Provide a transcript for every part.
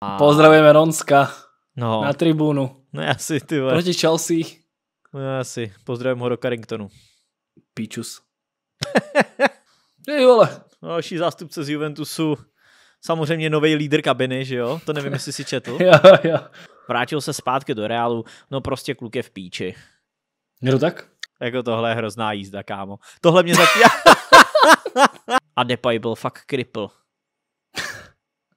A... Pozdravujeme Ronska no. na tribunu. No asi, ty vole. Proti Chelsea. No asi, Pozdravujem ho do Carringtonu. Píčus. ty vole. No, další zástupce z Juventusu, samozřejmě nový lídr kabiny, že jo? To nevím, jestli si četl. jo, jo. Vrátil se zpátky do Realu. no prostě kluk je v píči. No tak? Jako tohle je hrozná jízda, kámo. Tohle mě zatím... A Depay byl fakt kripl.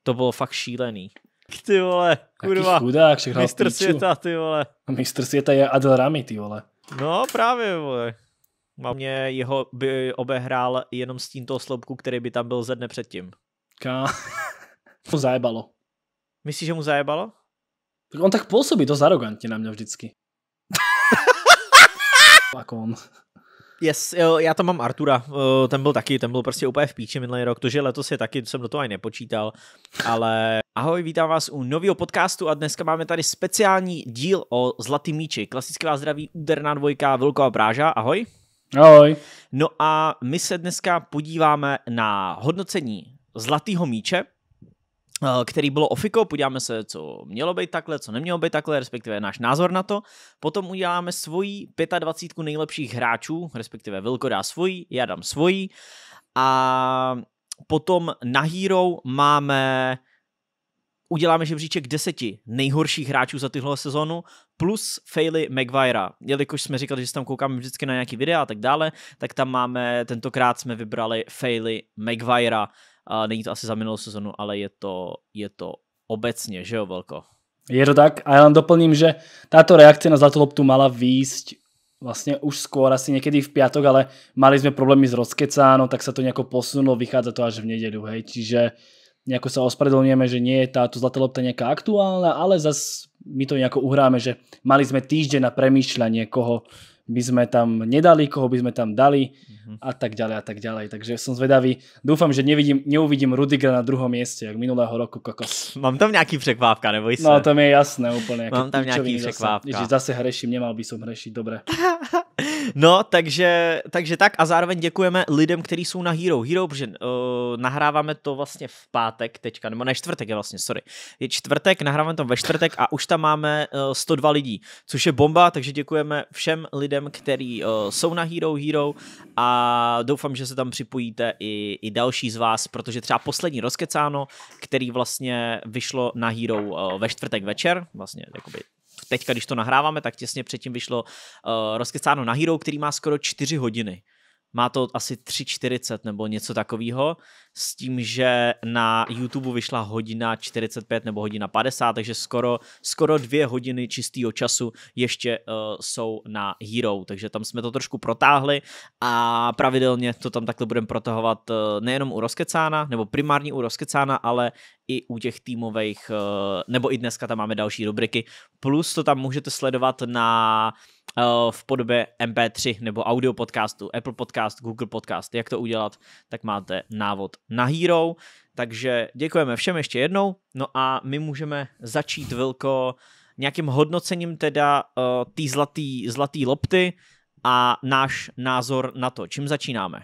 To bylo fakt šílený. ty vole, kurva. Jaký chudák, však hrál Mistr světa, ty vole. Mistr světa je Adel Rami, ty vole. No právě, vole. A mě jeho by obehrál jenom s tímto sloupku, který by tam byl ze dne předtím. Ká... mu zajebalo. Myslíš, že mu zajebalo? Tak on tak působí dost arrogantně na mě vždycky. Jako on. Yes, jo, já tam mám Artura, eh, ten byl taky, ten byl prostě úplně v píči minulý rok, to, že letos je taky, jsem do toho ani nepočítal, ale Ahoj, vítám vás u nového podcastu a dneska máme tady speciální díl o Zlatý míči. Klasicky vás zdraví úderná dvojka Velká Bráža. Ahoj. Ahoj. No a my se dneska podíváme na hodnocení Zlatého míče, eh, který bylo ofiko, podíváme se, co mělo být takhle, co nemělo být takhle, respektive náš názor na to. Potom uděláme svoji 25 nejlepších hráčů, respektive Vilko dá svoji, já dám svoji. A potom na Hero máme uděláme žebříček deseti nejhorších hráčů za tyhle sezonu plus faily Maguirea. Jelikož jsme říkali, že se tam koukáme vždycky na nějaký videa a tak dále, tak tam máme, tentokrát jsme vybrali faily Maguirea. Uh, není to asi za minulou sezonu, ale je to, je to obecně, že jo, Velko? Je to tak a já vám doplním, že tato reakce na zlatou loptu mala výjsť vlastne už skôr, asi niekedy v piatok, ale mali sme problémy s rozkecáno, tak sa to nejako posunulo, vychádza to až v nedeľu, hej, čiže uh, nejako sa ospravedlňujeme, že nie je táto zlatá lopta nejaká aktuálna, ale zas my to nejako uhráme, že mali sme týždeň na premýšľanie, koho by sme tam nedali, koho by sme tam dali mhm. a tak ďalej a tak ďalej. Takže som zvedavý. Dúfam, že nevidím, neuvidím Rudigra na druhom mieste, jak minulého roku kokos. Mám tam nějaký překvávka, neboj sa. No to mi je jasné úplně. Mám tam nějaký překvávka. Zase, zase hreším, nemal by som hrešiť, dobre. No, takže, takže tak a zároveň děkujeme lidem, kteří jsou na Hero. Hero, protože uh, nahráváme to vlastně v pátek teďka, nebo ne, čtvrtek je vlastně, sorry. Je čtvrtek, nahráváme to ve čtvrtek a už tam máme uh, eh, 102 lidí, což je bomba, takže děkujeme všem lidem, kteří uh, eh, jsou na Hero Hero a doufám, že se tam připojíte i, i další z vás, protože třeba poslední rozkecáno, který vlastně vyšlo na Hero uh, ve čtvrtek večer, vlastně jakoby teďka, když to nahráváme, tak těsně předtím vyšlo uh, rozkecáno na Hero, který má skoro 4 hodiny. Má to asi 3,40 nebo něco takového, s tím, že na YouTube vyšla hodina 45 nebo hodina 50, takže skoro, skoro dvě hodiny čistého času ještě uh, jsou na Hero, takže tam jsme to trošku protáhli a pravidelně to tam takhle budeme protahovat uh, nejenom u Roskecána, nebo primárně u Roskecána, ale i u těch týmových, uh, eh, nebo i dneska tam máme další rubriky, plus to tam můžete sledovat na uh, Eh, v podobě MP3 nebo audio podcastu, Apple podcast, Google podcast, jak to udělat, tak máte návod na Hero. Takže děkujeme všem ještě jednou. No a my můžeme začít, velko nějakým hodnocením teda uh, eh, té zlatý, zlatý lopty a náš názor na to. Čím začínáme?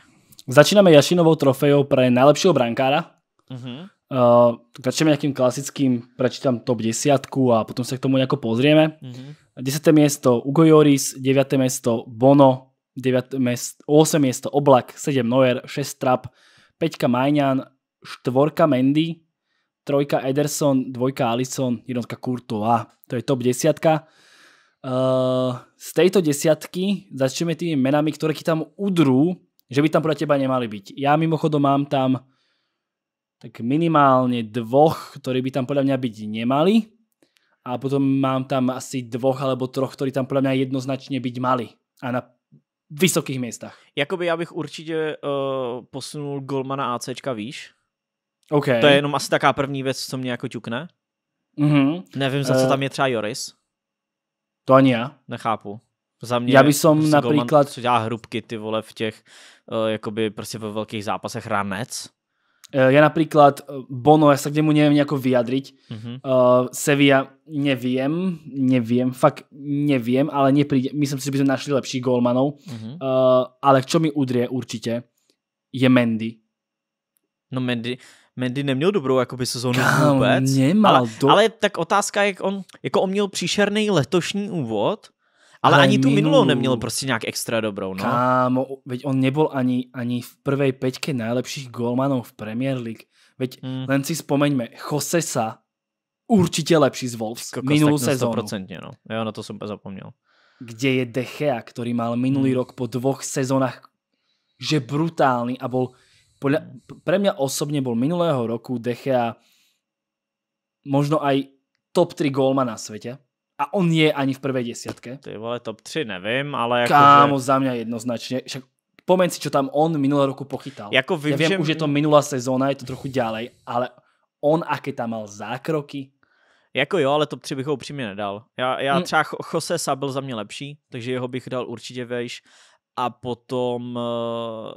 Začínáme Jašinovou trofejou pro nejlepšího brankára. Uh-huh. Uh, začneme nějakým klasickým, prečítam top 10 a potom se k tomu nějak pozrieme. Mm-hmm. 10. město Ugo Joris, 9. město Bono, 9 Miest, 8 město Oblak, 7 Noer, 6 Trap, 5 Majňan, 4 Mendy, 3 Ederson, 2 Alison, 1 Kurto a To je top 10. Uh, eh, z tejto desiatky začneme tými menami, ktoré ti tam udrú, že by tam pro teba nemali byť. Ja mimochodom mám tam tak minimálne dvoch, ktorí by tam podľa mňa byť nemali. A potom mám tam asi dvoch alebo troch, ktorí tam podľa mňa jednoznačne byť mali. A na vysokých miestach. Jakoby já bych určitě uh, posunul Golmana ACčka výš. Okay. To je jenom asi taká první věc, co mě jako ťukne. Mm-hmm. Nevím, za co uh, tam je třeba Joris. To ani já. Nechápu. Za mě já by som prostě například... co dělá hrubky, ty vole, v těch, uh, jakoby prostě ve velkých zápasech ranec. Eh, ja napríklad eh, Bono, ja sa k nemu neviem nejako vyjadriť. Mm-hmm. Uh, eh, Sevilla neviem, neviem, fakt neviem, ale nepríde, myslím si, že by sme našli lepších golmanov. Mm-hmm. Uh, ale čo mi udrie určite, je Mendy. No Mendy, Mendy neměl dobrou jakoby sezónu Kam, vůbec. Nemal ale, do... ale tak otázka, jak on, jako on měl příšerný letošní úvod, ale, ale ani tu minulou neměl prostě nějak extra dobrou, no. Kámo, veď on nebol ani, ani v prvej peťke najlepších golmanov v Premier League. Veď hmm. len si spomeňme, sa určitě lepší z Wolves Kokos, minulou sezónu. 100%, no. Jo, na to jsem zapomněl. Kde je Dechea, který mal minulý hmm. rok po dvoch sezónách že brutálny a bol podľa, pre mňa osobně bol minulého roku Dechea možno aj top 3 golmana na svete a on je ani v prvej desiatke. Ty vole, top 3 nevím, ale jako Kámo, že... za mňa jednoznačne. Však pomeň si, čo tam on minulé roku pochytal. Jako vím, ja viem, že... už je to minulá sezóna, je to trochu ďalej, ale on, aké tam mal zákroky. Jako jo, ale top 3 bych ho upřímně nedal. Já, já hmm. třeba Jose byl za mě lepší, takže jeho bych dal určitě vejš. A potom... Uh...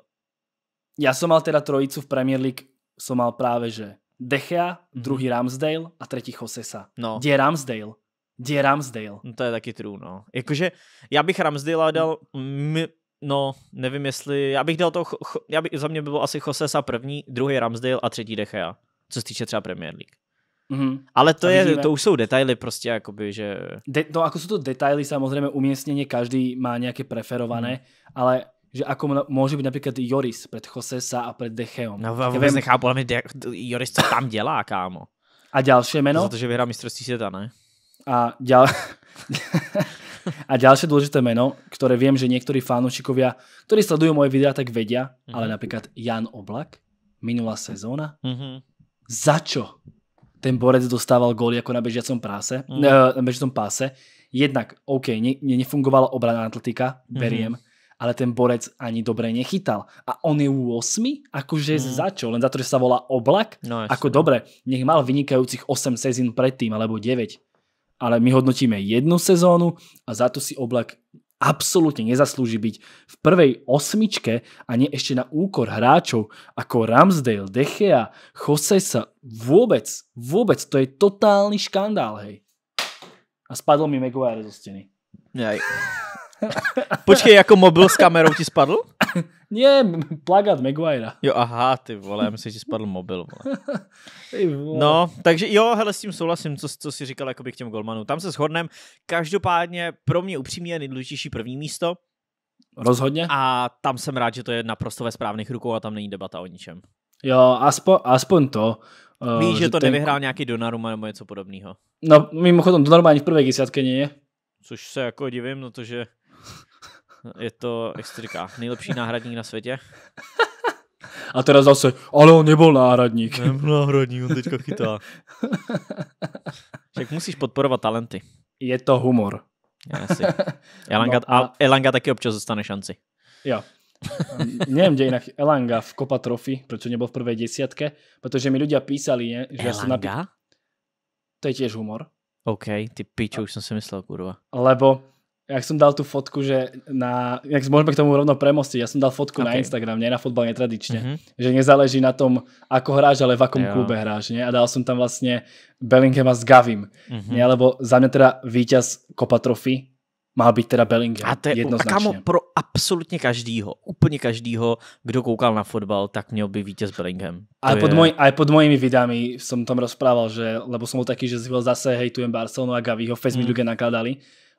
Já jsem mal teda trojicu v Premier League, jsem mal právě, že Dechea, mm -hmm. druhý Ramsdale a tretí Josesa. No. Kde je Ramsdale? je Ramsdale. No to je taky true, no. Jakože já bych Ramsdale dal, m- mm, no, nevím jestli, já bych dal to, cho- já bych, za mě by byl asi Josesa první, druhý Ramsdale a třetí Dechea, co se týče třeba Premier League. Mm-hmm. Ale to, je, to už jsou detaily prostě, jakoby, že... De, no, ako jsou to detaily, samozřejmě umiestnenie každý má nějaké preferované, mm. ale že ako môže byť napríklad Joris pred Josesa a pred Decheom. No, ja vôbec nechápu, ale Joris, co tam dělá, kámo? A ďalšie meno? Za to, že vyhrá mistrovství sveta, ne? A, ďal... a ďalšie dôležité meno, ktoré viem, že niektorí fanúšikovia, ktorí sledujú moje videá, tak vedia, mm-hmm. ale mhm. napríklad Jan Oblak, minulá sezóna. Mm-hmm. Za čo ten borec dostával góly ako na bežiacom, práse, mm-hmm. na bežiacom páse? Jednak, OK, ne, nefungovala obrana Atletika, mhm. beriem, mm-hmm ale ten borec ani dobre nechytal. A on je u 8? Akože mm. za čo? Len za to, že sa volá Oblak? No, Ako dobre, nech mal vynikajúcich 8 sezín predtým, alebo 9 ale my hodnotíme jednu sezónu a za to si Oblak absolútne nezaslúži byť v prvej osmičke a nie ešte na úkor hráčov ako Ramsdale, Dechea, Josesa. Vôbec, vôbec, to je totálny škandál, hej. A spadl mi Maguire zo steny. Počkej, ako mobil s kamerou ti spadl? Ne, plagát Maguire. Jo, aha, ty vole, já myslím, že spadl mobil, vole. ty vole. No, takže jo, hele, s tím souhlasím, co, co jsi říkal jakoby k těm golmanům. Tam se shodnem. Každopádně pro mě upřímně je nejdůležitější první místo. Rozhodně. A tam jsem rád, že to je naprosto ve správných rukou a tam není debata o ničem. Jo, aspoň, aspoň to. Uh, Víš, eh, že, že to ten... nevyhrál nějaký Donnarumma nebo něco podobného. No, mimochodem, Donnarumma ani v prvé desátce není. Což se jako divím, protože no je to, jak se říká, nejlepší náhradník na světě. A teda zase, ale on nebyl náhradník. Nebyl náhradník, on teďka chytá. Však musíš podporovat talenty. Je to humor. Elanga, no, a... Elanga taky občas dostane šanci. Jo. Neviem, kde inak Elanga v Copa Trophy, prečo nebol v prvej desiatke, pretože mi ľudia písali, ne, že Elanga? som napi... To je tiež humor. OK, ty pičo, už som si myslel, kurva. Lebo jak jsem dal tu fotku, že na, jak môžeme k tomu rovno premostiť, ja som dal fotku okay. na Instagram, nie na fotbal netradične, mm-hmm. že nezáleží na tom, ako hráš, ale v akom jo. klube hráš, nie? A dal som tam vlastne a s Gavim, mm-hmm. nie? Lebo za mňa teda víťaz Copa Trophy má být teda Bellingham. A to je jednoznačně. A kamo, pro absolutně každýho, úplně každýho, kdo koukal na fotbal, tak měl by vítěz Bellingham. A je... pod, moj, a pod mojimi videami jsem tam rozprával, že, lebo jsem byl taký, že zase hejtujem Barcelonu a Gaviho, Facebook mi mm. nakladali,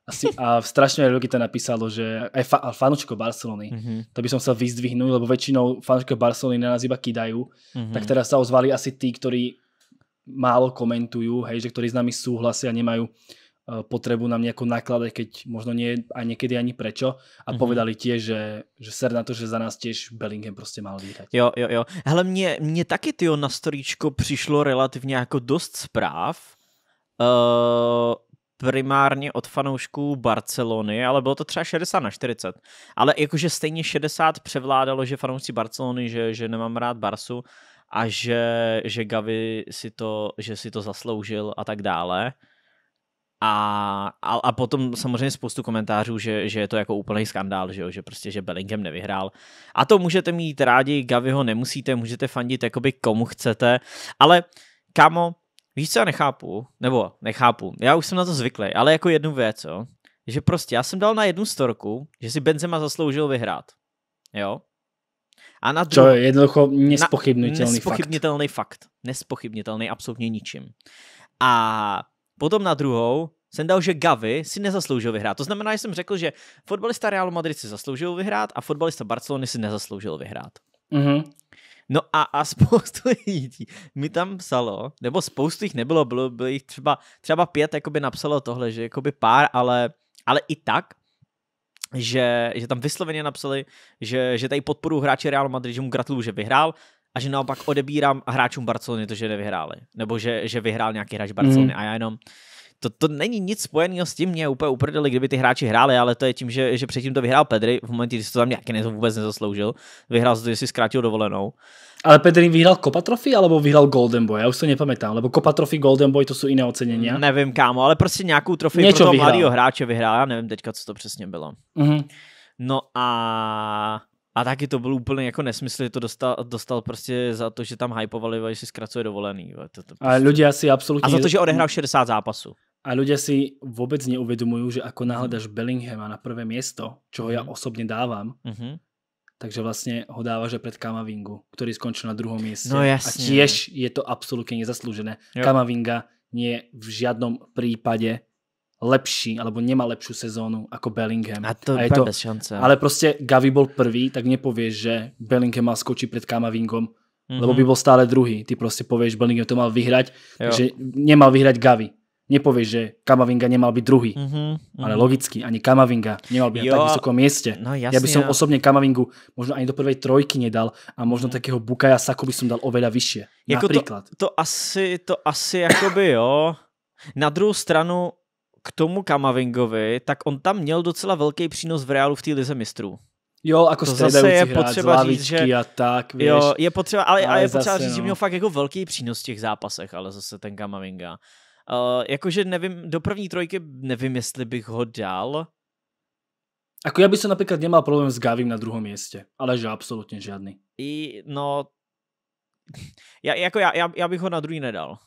asi, a strašne veľa ľudí to napísalo, že aj fa, fanúčko Barcelony. Mm-hmm. To by som sa vyzdvihnul, lebo väčšinou fanúčko Barcelony na nás iba kidajú. Mm-hmm. Tak teraz sa ozvali asi tí, ktorí málo komentujú, hej, že ktorí s nami súhlasia, nemajú uh, potrebu nám nejako nakladať, keď možno nie a niekedy ani prečo. A mm-hmm. povedali tie, že, že ser na to, že za nás tiež Bellingham prostě mal výhrať. Jo, jo, jo. Hele, mě, mě taky, tyjo, na storíčko přišlo relativně jako dost zpráv. Uh primárně od fanoušků Barcelony, ale bylo to třeba 60 na 40. Ale jakože stejně 60 převládalo, že fanoušci Barcelony, že, že nemám rád Barsu a že, že Gavi si to, že si to zasloužil a tak dále. A, a, a potom samozřejmě spoustu komentářů, že, že je to jako úplný skandál, že, jo? že prostě, že Bellingham nevyhrál. A to můžete mít rádi, Gaviho nemusíte, můžete fandit jakoby komu chcete, ale kamo. Víš, co já nechápu? Nebo nechápu, já už jsem na to zvyklý, ale jako jednu věc, jo? že prostě já jsem dal na jednu storku, že si Benzema zasloužil vyhrát. Jo? A na druhou, to je jednoducho nespochybnitelný, na, nespochybnitelný fakt. fakt. Nespochybnitelný absolutně ničím. A potom na druhou jsem dal, že Gavi si nezasloužil vyhrát. To znamená, že jsem řekl, že fotbalista Realu Madrid si zasloužil vyhrát a fotbalista Barcelony si nezasloužil vyhrát. Mm-hmm. No a, a spoustu lidí mi tam psalo, nebo spoustu jich nebylo, bylo, bylo jich třeba, třeba pět, jakoby napsalo tohle, že jakoby pár, ale, ale i tak že, že tam vysloveně napsali, že, že tady podporu hráči Real Madrid, že mu gratuluju, že vyhrál a že naopak odebírám hráčům Barcelony to, že nevyhráli. Nebo že, že vyhrál nějaký hráč Barcelony mm. a já jenom, to, to není nic spojeného s tím, mě úplně uprdeli, kdyby ty hráči hráli, ale to je tím, že, že předtím to vyhrál Pedri, v momentě, kdy se to tam nějaký ne, vůbec nezasloužil, vyhrál se to, že si zkrátil dovolenou. Ale Pedri vyhrál Copa Trophy, alebo vyhrál Golden Boy? Já už to nepamětám, lebo Copa Trophy, Golden Boy, to jsou jiné ocenění. Nevím, kámo, ale prostě nějakou trofej pro toho mladého hráče vyhrál, já nevím teďka, co to přesně bylo. Mm-hmm. No a... A taky to byl úplně jako nesmysl, že to dostal, dostal prostě za to, že tam hypovali, že si zkracuje dovolený. To, to prostě... A lidi asi absolutně... A za to, že odehrál 60 zápasů. A ľudia si vôbec neuvedomujú, že ako nahľadaš mhm. Bellinghama na prvé miesto, čo ho ja mhm. osobne dávam, mhm. takže vlastne ho dávaš aj pred Kamavingu, ktorý skončil na druhom mieste. No jasne. A tiež je to absolútne nezaslúžené. Kamavinga nie je v žiadnom prípade lepší, alebo nemá lepšiu sezónu ako Bellingham. A to je bez šance. Ale proste Gavi bol prvý, tak nepovieš, že Bellingham mal skočiť pred Kamavingom, lebo by bol stále druhý. Ty proste povieš, Bellingham to mal vyhrať, že takže nemal vyhrať Gavi nepovieš, že Kamavinga nemal byť druhý. Mm-hmm, mm-hmm. Ale logicky, ani Kamavinga nemal byť jo, na tak vysokom mieste. No, jasne, ja by som ja. osobne Kamavingu možno ani do prvej trojky nedal a možno mm. takého Bukaja Saku by som dal oveľa vyššie. Jako Napríklad. To, to asi, to asi akoby jo. Na druhou stranu k tomu Kamavingovi, tak on tam měl docela velký přínos v reálu v té lize mistrů. Jo, jako to zase je potřeba hrát, říct, že a tak, víš. Jo, je potřeba, ale, ale, ale je potřeba zase, říct, no. že měl fakt jako velký přínos v těch zápasech, ale zase ten Kamavinga. Eh, jakože nevím, do první trojky nevím, jestli bych ho dal. Ako Já bych se například nemal problém s Gavim na druhém místě, ale že absolutně žiadny. I, no, já, jako já já já bych ho na druhý nedal.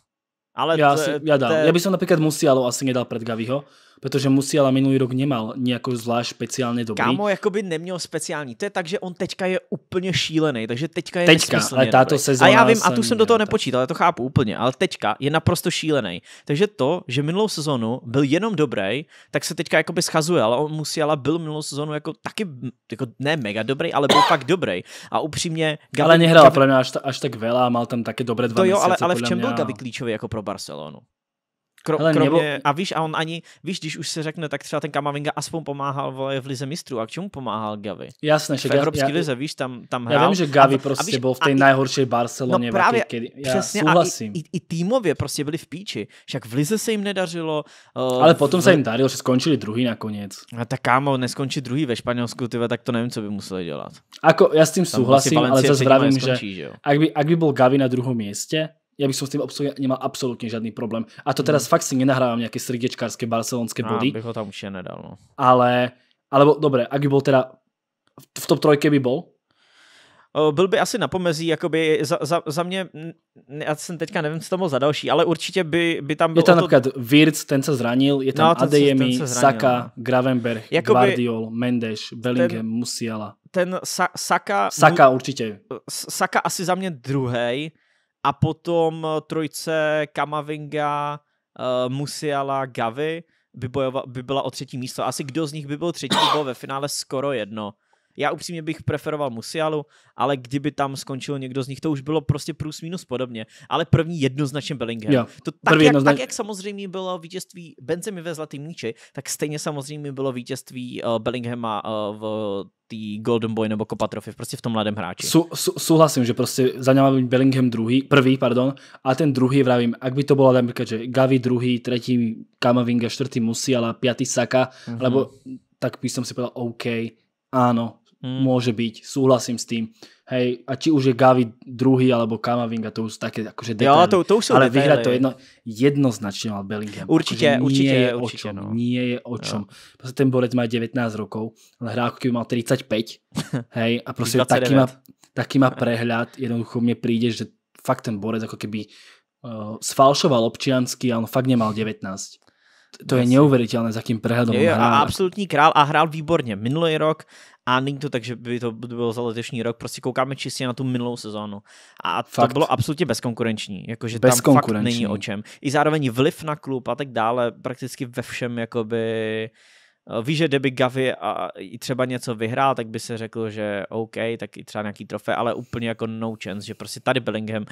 Ale ja, asi, já dal. Te... Ja by som napríklad Musialo asi nedal před Gaviho, protože Musiala minulý rok nemal nějakou zvlášť speciálně dobrý. Kámo, jako by neměl speciální. To je tak, že on teďka je úplně šílený, takže teďka je teďka, ale tato sezóna A já vím, a tu jsem do toho nepočítal, ale to chápu úplně, ale teďka je naprosto šílený. Takže to, že minulou sezonu byl jenom dobrý, tak se teďka by schazuje, ale on Musiala byl minulou sezonu jako taky, jako ne mega dobrý, ale byl fakt dobrý. A upřímně... Gavi, ale nehrál Gavi... pro mě až, až tak vela, mal tam také dobré dva To jo, měsíce, ale, ale v čem byl Gavi klíčový jako pro Barcelonu? Kro, Hele, kromě, nebo... A víš, a on ani, víš, když už se řekne, tak třeba ten Kamavinga aspoň pomáhal vole, v lize mistrů. A k čemu pomáhal Gavi? Jasně, že Gavi. Evropské já, lize, víš, tam, tam hrál. Já vím, že Gavi a, prostě a víš, byl v té nejhorší Barceloně. No právě, kedy, já přesně, souhlasím. A i, i, i, týmově prostě byli v píči. Však v lize se jim nedařilo. Uh, Ale potom v... se jim dařilo, že skončili druhý nakonec. A no tak kámo, neskončí druhý ve Španělsku, tyve, tak to nevím, co by museli dělat. Ako, já s tím prostě souhlasím, ale zase že, že ak, by, ak by byl Gavi na druhém místě, ja by som s tým obsluhy nemal absolútne žiadny problém. A to mhm. teraz mm. fakt si nenahrávam nejaké srdiečkárske barcelonské body. Á, bych ho tam už nedal. No. Ale, alebo dobre, ak by bol teda v top trojke by bol, byl by asi na pomezí, jakoby za, za, za mě, já jsem teďka nevím, co to bylo za další, ale určitě by, by tam byl... Je tam to... například Wirtz, ten se zranil, je tam no, ten Adeyemi, se, zranil, Saka, no. Gravenberg, jakoby Guardiol, Mendes, Bellingham, ten, Musiala. Ten sa, Saka... Saka určitě. Saka asi za mě druhý. A potom eh, trojce Kamavinga, uh, Musiala, Gavi by, bojova, by byla o třetí místo. Asi kdo z nich by byl třetí, bylo ve finále skoro jedno. Já upřímně bych preferoval Musialu, ale kdyby tam skončil někdo z nich, to už bylo prostě plus minus podobně. Ale první jednoznačně Bellingham. Jo, to tak, jak, jednoznač... tak, jak samozřejmě bylo vítězství Benzemi ve Zlatý míči, tak stejně samozřejmě bylo vítězství uh, Bellinghama uh, v té Golden Boy nebo Copa Trophy, prostě v tom mladém hráči. Su, su, souhlasím, že prostě za něma být Bellingham druhý, prvý, pardon, a ten druhý, vravím, ak by to bylo například, že Gavi druhý, třetí Kamavinga, čtvrtý Musiala, pětý Saka, mm -hmm. lebo tak by som si povedal, OK, Ano, Mm. Môže byť, súhlasím s tým. Hej, a či už je Gavi druhý alebo Kamavinga, to už také akože detaily. Jo, to, to už sú Ale vyhrať to jedno, jednoznačne mal Bellingham. Určite, akože určite, je určite. Čom, no. Nie je o čom. Jo. Proste ten borec má 19 rokov, ale hrá ako keby mal 35. hej, a proste taký má, taký má prehľad, jednoducho mne príde, že fakt ten borec ako keby uh, sfalšoval občiansky ale on fakt nemal 19 to je neuvěřitelné, za kým prehledom je, hrál. A absolutní král a hrál výborně. Minulý rok a není to tak, že by to bylo za letošní rok, prostě koukáme čistě na tu minulou sezónu. A fakt. to bylo absolutně bezkonkurenční, jakože tam fakt není o čem. I zároveň vliv na klub a tak dále, prakticky ve všem jakoby... Eh, víš, že kdyby Gavi a i třeba něco vyhrál, tak by se řekl, že OK, tak i třeba nějaký trofej, ale úplně jako no chance, že prostě tady Bellingham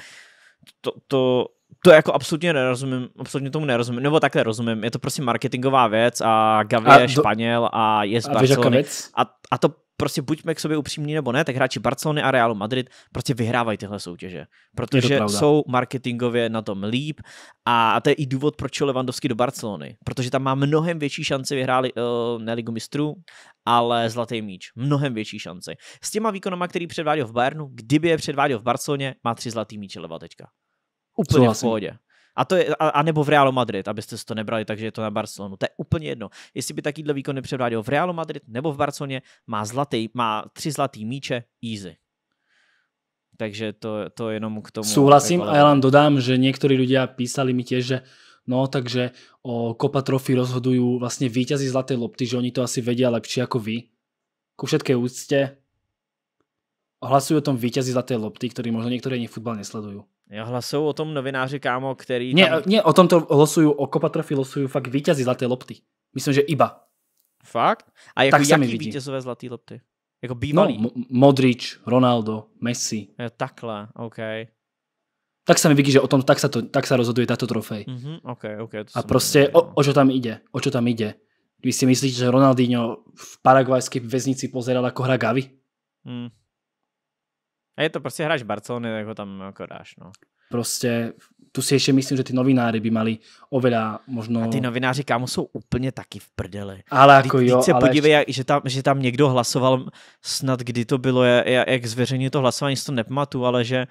to, to to jako absolutně nerozumím, absolutně tomu nerozumím, nebo takhle rozumím, je to prostě marketingová věc a Gavi je do... Španěl a je z a Barcelony. A, a to prostě buďme k sobě upřímní nebo ne, tak hráči Barcelony a Realu Madrid prostě vyhrávají tyhle soutěže, protože jsou marketingově na tom líp a to je i důvod, proč je Levandovský do Barcelony, protože tam má mnohem větší šance vyhráli uh, ne Ligu mistrů, ale Zlatý míč, mnohem větší šance. S těma výkonama, který předváděl v Bayernu, kdyby je předváděl v Barceloně, má tři zlatý míče Leva Úplně v pohodě. A, to je, a, a nebo v Realu Madrid, abyste si to nebrali, takže je to na Barcelonu. To je úplně jedno. Jestli by taký výkon nepředváděl v Realu Madrid nebo v Barceloně, má, zlatý, má tři zlatý míče, easy. Takže to, to jenom k tomu. Súhlasím jako a já vám dodám, že někteří lidé písali mi těž, že no takže o Copa Trophy rozhodují vlastně vítězí zlaté lopty, že oni to asi vedia lepší jako vy. Ku všetké úcte hlasují o tom vítězí zlaté lopty, který možná některé ani futbal nesledují. Jo, hlasují o tom novináři, kámo, který... tam. tam... nie, o tom to hlasují, o kopatrofy hlasují fakt vítězi Zlaté lopty. Myslím, že iba. Fakt? A jako tak jaký vidí. vítězové Zlaté lopty? Jako no, bývalý? No, Modrič, Ronaldo, Messi. Jo, takhle, OK. Tak sa mi vidí, že o tom tak sa, to, tak sa rozhoduje táto trofej. Mm-hmm, okay, okay, to a proste o, no. o, čo tam ide? O čo tam ide? Vy si myslíte, že Ronaldinho v paraguajskej väznici pozeral ako hra Gavi? Mm. A je to prostě hráč Barcelony, tak ho tam jako dáš, no. Prostě tu si ještě myslím, že ty novináři by mali oveľa možno... A ty novináři, kámo, jsou úplně taky v prdeli. Ale jako Vy, jo, se ale podívej, ještě... že, tam, že tam někdo hlasoval, snad kdy to bylo, jak zveřejně to hlasování, si to nepamatuju, ale že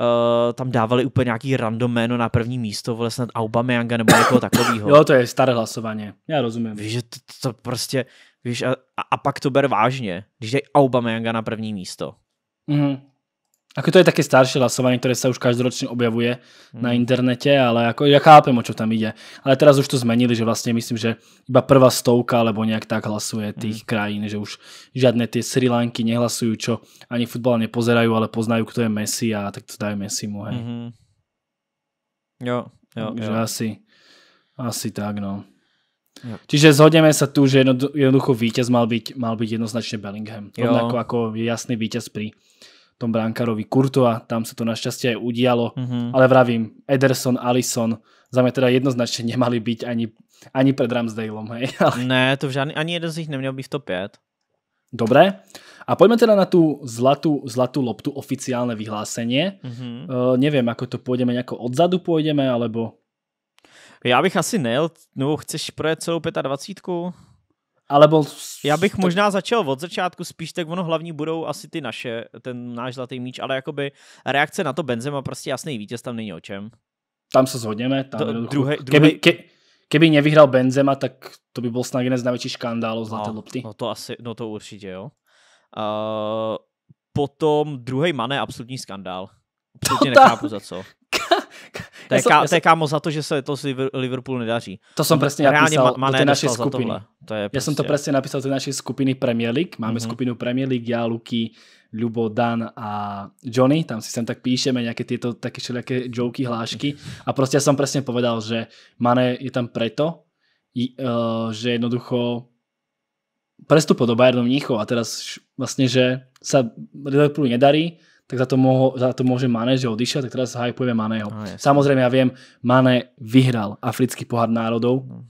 Uh, tam dávali úplně nějaký random jméno na první místo, vole snad Aubameyanga nebo někoho takového. jo, to je staré hlasování, já rozumím. Víš, že to, to prostě, víš, a, a, pak to ber vážně, když dej Aubameyanga na první místo. Mm, Ako to je také staršie hlasovanie, ktoré sa už každoročne objavuje na hmm. internete, ale ako, ja chápem, o čo tam ide. Ale teraz už to zmenili, že vlastne myslím, že iba prvá stovka alebo nejak tak hlasuje tých hmm. krajín, že už žiadne tie Sri Lanky nehlasujú, čo ani futbal nepozerajú, ale poznajú, kto je Messi a tak to dajú Messi mu, hej. Mm-hmm. Jo, jo, Takže jo. Asi, asi tak, no. Jo. Čiže zhodneme sa tu, že jednoducho víťaz mal byť, mal byť jednoznačne Bellingham. Jo. Rovnako ako jasný víťaz pri tom bránkarovi Kurtua, tam sa to našťastie aj udialo, mm-hmm. ale vravím, Ederson, Allison, za mňa teda jednoznačně nemali být ani, ani před Ramsdalem. Hej. Ale... Ne, to v žádný, ani jeden z nich neměl být v top 5. Dobre, A pojďme teda na tu zlatú, zlatú loptu, oficiálne vyhlásenie. Mm -hmm. E, eh, neviem, ako to pôjdeme, nejako odzadu pôjdeme, alebo... Já bych asi nejel, No, chceš projet celou 25? bol... Já bych možná začal od začátku, spíš tak ono hlavní budou asi ty naše, ten náš zlatý míč, ale jakoby reakce na to Benzema prostě jasný vítěz, tam není o čem. Tam se zhodněme. Tam to, druhé, druhé... Keby, ke, keby nevyhrál Benzema, tak to by byl snad jeden z největších škandálů zlaté no, lopty. No to asi, no to určitě jo. Uh, potom druhý mané absolutní skandál. Absolutně tota- nechápu za co. To je, ká, to je kámo za to, že se to z Liverpool nedaří. To jsem přesně napísal ma, do té naší skupiny. To je Já jsem to prostě- přesně napísal do naší skupiny Premier League. Máme mm-hmm. skupinu Premier League, já, Luky, Lubo, Dan a Johnny, tam si sem tak píšeme nějaké tyto taky všelijaké joky, hlášky a prostě jsem přesně povedal, že Mane je tam preto, eh, že jednoducho prestupo do Bayernu Mnichov a teraz vlastně že se Liverpoolu nedarí, tak za to, moho, za to môže Mane, že odišiel, tak teraz hypujeme Maného. No, jasný. Samozrejme, ja viem, Mane vyhral Africký pohár národov. No.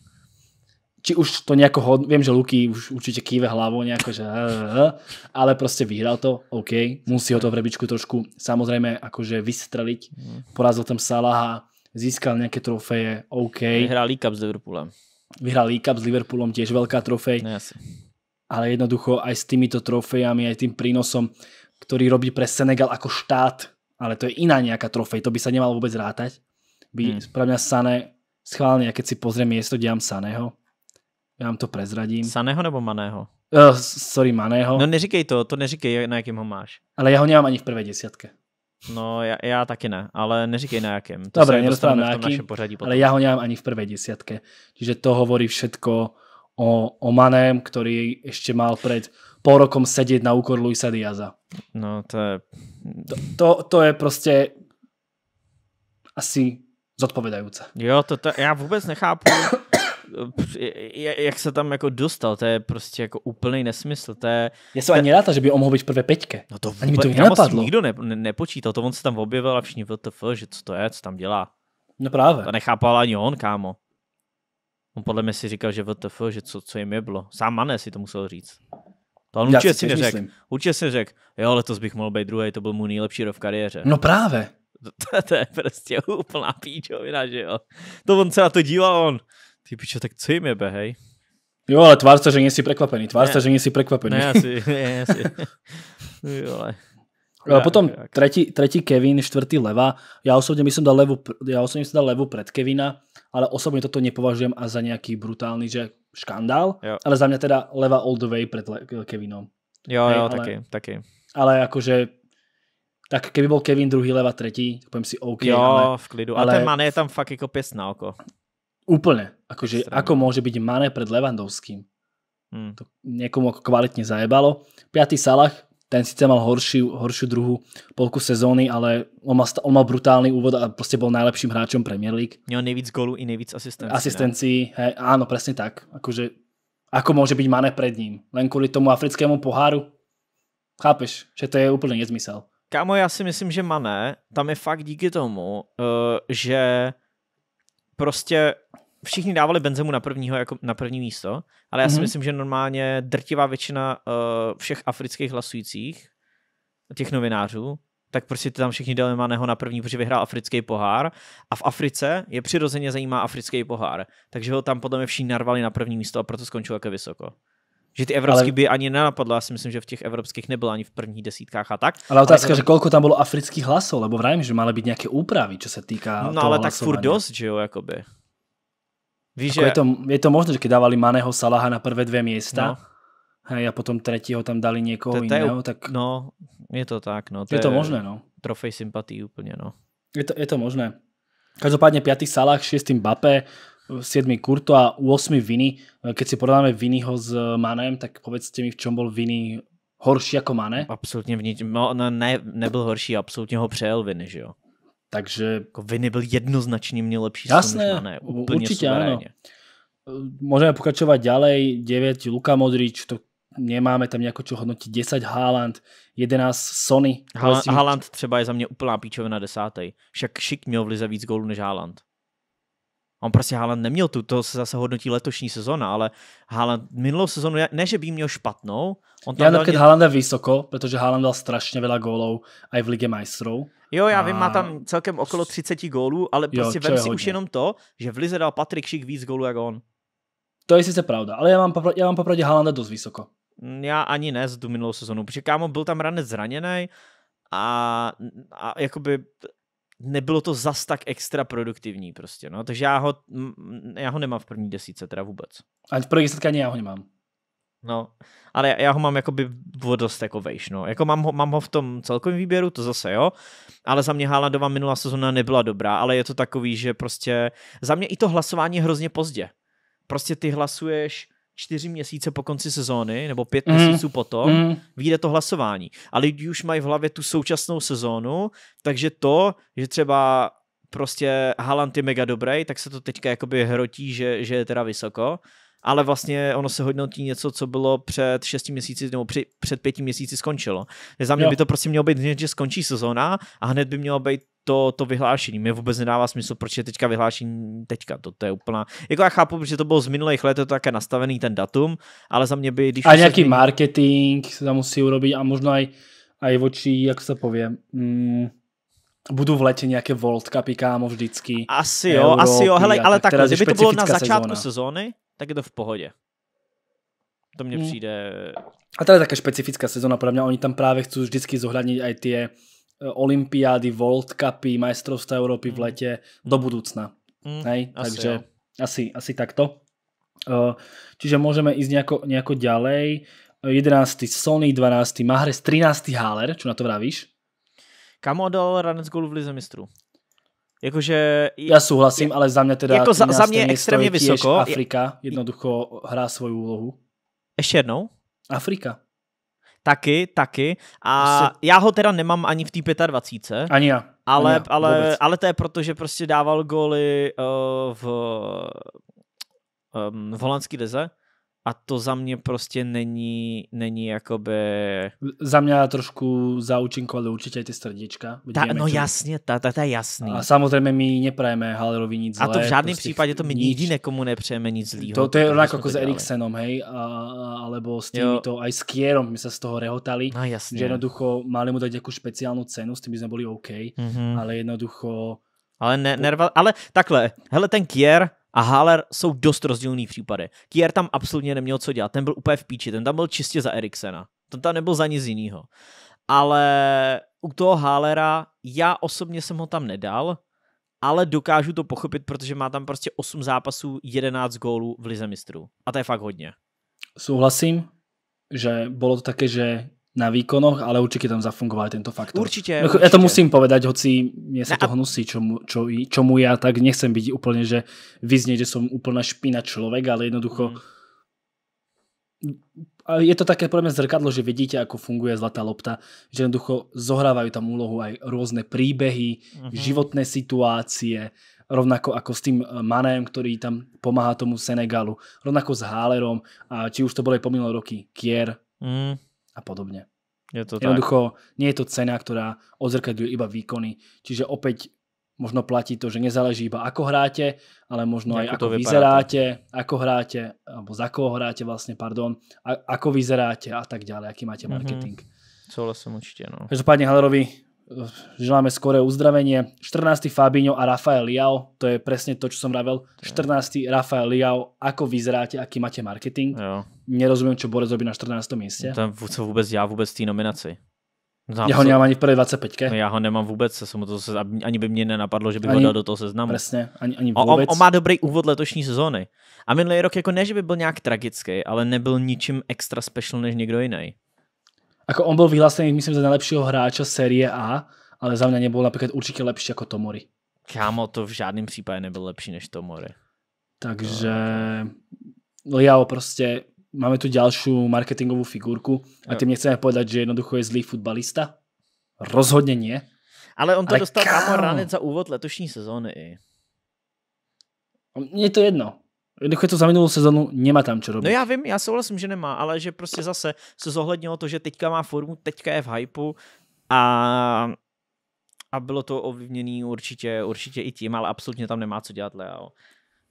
Či už to nejako, hod... viem, že Luky už určite kýve hlavou nejako, že eh, eh, eh, ale proste vyhral to, OK, musí ho to v rebičku trošku samozrejme akože vystreliť. Mm. Porazil tam Salaha, získal nejaké trofeje, OK. Vyhral League Cup s Liverpoolom. Vyhral League Cup s Liverpoolom, tiež veľká trofej. No, ale jednoducho aj s týmito trofejami, aj tým prínosom ktorý robí pre Senegal ako štát, ale to je iná nejaká trofej, to by sa nemalo vôbec rátať. By hmm. pre mňa Sané schválne, keď si pozriem miesto, kde mám Saného, Ja vám to prezradím. Saného nebo Maného? Uh, sorry, Maného. No neříkej to, to neříkej, na jakým ho máš. Ale ja ho nemám ani v prvej desiatke. No, já, ja taky ne, ale neříkej na jakém. To Dobre, nedostávam na jakým, ale ja ho nemám ani v prvej desiatke. Čiže to hovorí všetko o, o Manem, který ještě mal před pol rokom sedieť na úkor Luisa Diaza. No to je... To, to, to je prostě asi zodpovedajúce. Jo, to, to já vůbec nechápu, jak se tam jako dostal, to je prostě jako úplný nesmysl, to je... ja som to... ani rád, že by on mohol byť v prvé peťke. No to vôbec, ani mi to nenapadlo. nikdo ne, ne, nepočítal, to on sa tam objevil a všichni VTF, že co to je, co tam dělá. No právě. To nechápal ani on, kámo. On podle mě si říkal, že VTF, že co, co jim je bylo. Sám Mané si to musel říct. To on určitě si neřekl. Určitě si řekl, jo, letos bych mohl být druhý, to byl můj nejlepší rok v kariéře. No právě. To, to je prostě úplná píčovina, že jo. To on se na to díval, on, ty píčo, tak co jim je, be, hej? Jo, ale tvář se, že nejsi překvapený, Tvář se, že nejsi překvapený. Ne, asi, ne, asi. Jole. A potom tretí, tretí Kevin, čtvrtý Leva. Já osobně jsem dal levu, já osobně jsem dal levu pred Kevina ale osobne toto nepovažujem a za nejaký brutálny že škandál, jo. ale za mňa teda leva all the way pred Kevinom. Jo, Hej, jo, ale, taky, taky. Ale akože tak keby byl Kevin druhý, leva třetí, povím si OK. Jo, ale, v klidu. Ale, ale ten Mane je tam fakt jako pěst na oko. Úplně. Akože, Extrém. ako může být Mane před Levandovským? Hmm. To někomu jako kvalitně zajebalo. Pátý Salah, ten sice mal horší, horší druhu polku sezóny, ale on má, on má brutální úvod a prostě byl nejlepším hráčem Premier League. Měl nejvíc gólů i nejvíc asistencí. Asistencí, Ano, áno, presne tak. Akože, ako môže byť Mane pred ním? Len kvůli tomu africkému poháru? Chápeš, že to je úplně nezmysel. Kámo, já si myslím, že Mane tam je fakt díky tomu, eh, že prostě všichni dávali Benzemu na, prvního, jako na první místo, ale já si mm-hmm. myslím, že normálně drtivá většina uh, všech afrických hlasujících, těch novinářů, tak prostě tam všichni dali Maného na první, protože vyhrál africký pohár a v Africe je přirozeně zajímá africký pohár, takže ho tam podle mě všichni narvali na první místo a proto skončil jako vysoko. Že ty evropský ale... by ani nenapadlo, já si myslím, že v těch evropských nebyl ani v prvních desítkách a tak. Ale otázka, ale... že koľko tam bylo afrických hlasů, lebo vrajím, že mále být nějaké úpravy, co se týká No ale hlasování. tak furt dost, že jo, jakoby. Víš, jako že... je, to, je to možné, že keď dávali Maného Salaha na prvé dvě místa, no. a potom třetího tam dali někoho to, to jiného, je, tak... No, je to tak, no. To je, je to možné, no. Trofej sympatí úplně, no. Je to, je to možné. Každopádně 5. Salah, 6. Mbappé, 7. Kurto a 8. Viny. Keď si porovnáme Vinyho s Manem, tak povedzte mi, v čem byl Viny horší jako Mane? Absolutně v ničem. No, no, ne, nebyl horší, absolutně ho přejel Viny, že jo? Takže... Jako Viny byl jednoznačně mě lepší Jasné, než úplně určite suverénně. áno. Eh, Môžeme ďalej, 9 Luka Modrič, to nemáme tam nejako čo hodnotit. 10 Haaland, 11 Sony. Haaland, Haaland třeba je za mě úplná píčovina desátej. Však Šik měl v lize víc gólů než Haaland. On prostě Haaland neměl tu, to se zase hodnotí letošní sezona, ale Haaland minulou sezonu, ne že by měl špatnou. On tam Já například mě... je vysoko, protože Haaland dal strašně veľa gólov aj v Lige majstrov. Jo, já a... vím, má tam celkem okolo 30 gólů, ale prostě jo, vem si hodně. už jenom to, že v Lize dal Patrik Šik víc gólů jak on. To je sice pravda, ale já mám, já mám popravdě Halanda dost vysoko. Mm, já ani ne z tu minulou sezonu, protože kámo, byl tam ranec zraněný a, a jakoby nebylo to zas tak extra produktivní prostě, no, takže já ho, já ho nemám v první desíce teda vůbec. Ani v první desítce ani já ho nemám. No, ale já ho mám jakoby o dost jako vejš, no. Jako mám ho, mám ho v tom celkovém výběru, to zase jo, ale za mě Haalandová minulá sezona nebyla dobrá, ale je to takový, že prostě za mě i to hlasování je hrozně pozdě. Prostě ty hlasuješ čtyři měsíce po konci sezóny, nebo pět mm. měsíců potom, mm. vyjde to hlasování. A lidi už mají v hlavě tu současnou sezónu, takže to, že třeba prostě Haaland je mega dobrý, tak se to teďka jakoby hrotí, že, že je teda vysoko, ale vlastně ono se hodnotí něco, co bylo před 6 měsíci nebo při, před pěti měsíci skončilo. Za mě jo. by to prostě mělo být hned, že skončí sezóna a hned by mělo být to, to vyhlášení. Mě vůbec nedává smysl, proč je teďka vyhlášení teďka. To, to je úplná. Jako já chápu, že to bylo z minulých let, je to také nastavený ten datum, ale za mě by... Když a nějaký změní... marketing se tam musí urobit a možná i i voči, jak se pově, mm, budu v letě nějaké World Cupy, kámo, vždycky. Asi jo, Euro, asi jo, hele, ale tak, kdyby to bylo na začátku sezóny tak je to v pohodě. To mě hmm. přijde... A to je také specifická sezóna, podle mě oni tam právě chcou vždycky zohľadnit i ty eh, olympiády, World Cupy, majstrovstvá Evropy hmm. v letě hmm. do budoucna. Hmm. Hej? Asi, Takže jo. asi, asi takto. Eh, čiže můžeme jít nějako, nějako ďalej. 11. Sony, 12. Mahrez, 13. Haller, čo na to vravíš? Kamodol, ranec golu v Lize mistrů. Jakože... Já souhlasím, je, ale za mě teda... Jako za, za mě extrémně vysoko. Afrika jednoducho hrá svou úlohu. Ještě jednou? Afrika. Taky, taky. A Asi. já ho teda nemám ani v té 25. Ani já. Ale, ani já, ale, ale to je proto, že prostě dával góly uh, v, um, v holandské lize a to za mě prostě není, není jakoby... Za mě trošku zaučinkovali určitě ty srdíčka. Ta, no čo... jasně, ta, ta, ta je jasný. A samozřejmě my neprajeme Hallerovi nic zlé. A to v žádném prostě případě to my nič... nikdy nekomu nepřejeme nic zlýho. To, to je rovnako jako s Eriksenom, hej, a, alebo s tím to, aj s Kierom my se z toho rehotali. No jasně. Že jednoducho máli mu dať jako speciálnu cenu, s tím jsme byli OK, mm -hmm. ale jednoducho... Ale, ne, nerva, ale takhle, hele ten Kier, a Haller jsou dost rozdílný případy. Kier tam absolutně neměl co dělat, ten byl úplně v píči, ten tam byl čistě za Eriksena, ten tam nebyl za nic jiného. Ale u toho Hallera já osobně jsem ho tam nedal, ale dokážu to pochopit, protože má tam prostě 8 zápasů, 11 gólů v lize mistrů. A to je fakt hodně. Souhlasím, že bylo to také, že na výkonoch, ale určite tam zafungoval tento faktor. Určite, určite. No, ja to musím povedať, hoci mne sa no to hnusí, čomu, čo, čomu ja tak nechcem byť úplne, že vyznieť, že som úplná špina človek, ale jednoducho mm. A je to také pre mňa zrkadlo, že vidíte, ako funguje Zlatá lopta, že jednoducho zohrávajú tam úlohu aj rôzne príbehy, mm-hmm. životné situácie, rovnako ako s tým eh, Manem, ktorý tam pomáha tomu Senegalu, rovnako s Hálerom, a či už to boli po roky Kier, mm a podobne. Je to Jednoducho, tak. nie je to cena, ktorá odzrkadľuje iba výkony. Čiže opäť možno platí to, že nezáleží iba ako hráte, ale možno Nejako aj ako vyzeráte, ako hráte, alebo za koho hráte vlastne, pardon, a, ako vyzeráte a tak ďalej, aký máte mhm. marketing. Mm -hmm. Souhlasím určitě, no. Každopádně Halerovi želáme skoré uzdravenie. 14. Fabinho a Rafael Liao, to je presne to, čo som ravel. 14. Rafael Liao, ako vyzeráte, aký máte marketing. Jo. Nerozumiem, čo Borec robí na 14. mieste. Tam co vůbec já vůbec tý nominácii. Zám, já ho nemám ani v první 25. No, já ho nemám vůbec, jsem to se, ani by mě nenapadlo, že bych ani, ho dal do toho seznamu. Přesně, ani, ani vůbec. On, on, má dobrý úvod letošní sezóny. A minulý rok jako ne, že by byl nějak tragický, ale nebyl ničím extra special než někdo jiný. Ako on bol vyhlásený, myslím, za najlepšieho hráča série A, ale za mňa nebol napríklad určite lepší ako Tomori. Kámo, to v žádném případě nebyl lepší než Tomori. Takže Liao prostě, máme tu ďalšiu marketingovú figurku a tým nechceme povedať, že jednoducho je zlý futbalista. Rozhodně nie. Ale on to ale dostal kámo ranec za úvod letošní sezóny. Mně je to jedno. Jednoduché to za minulou sezonu, nemá tam čo robiť. No já vím, já souhlasím, že nemá, ale že prostě zase se zohlednilo to, že teďka má formu, teďka je v hypeu a, a bylo to ovlivněné určitě, určitě i tím, ale absolutně tam nemá co dělat Leo.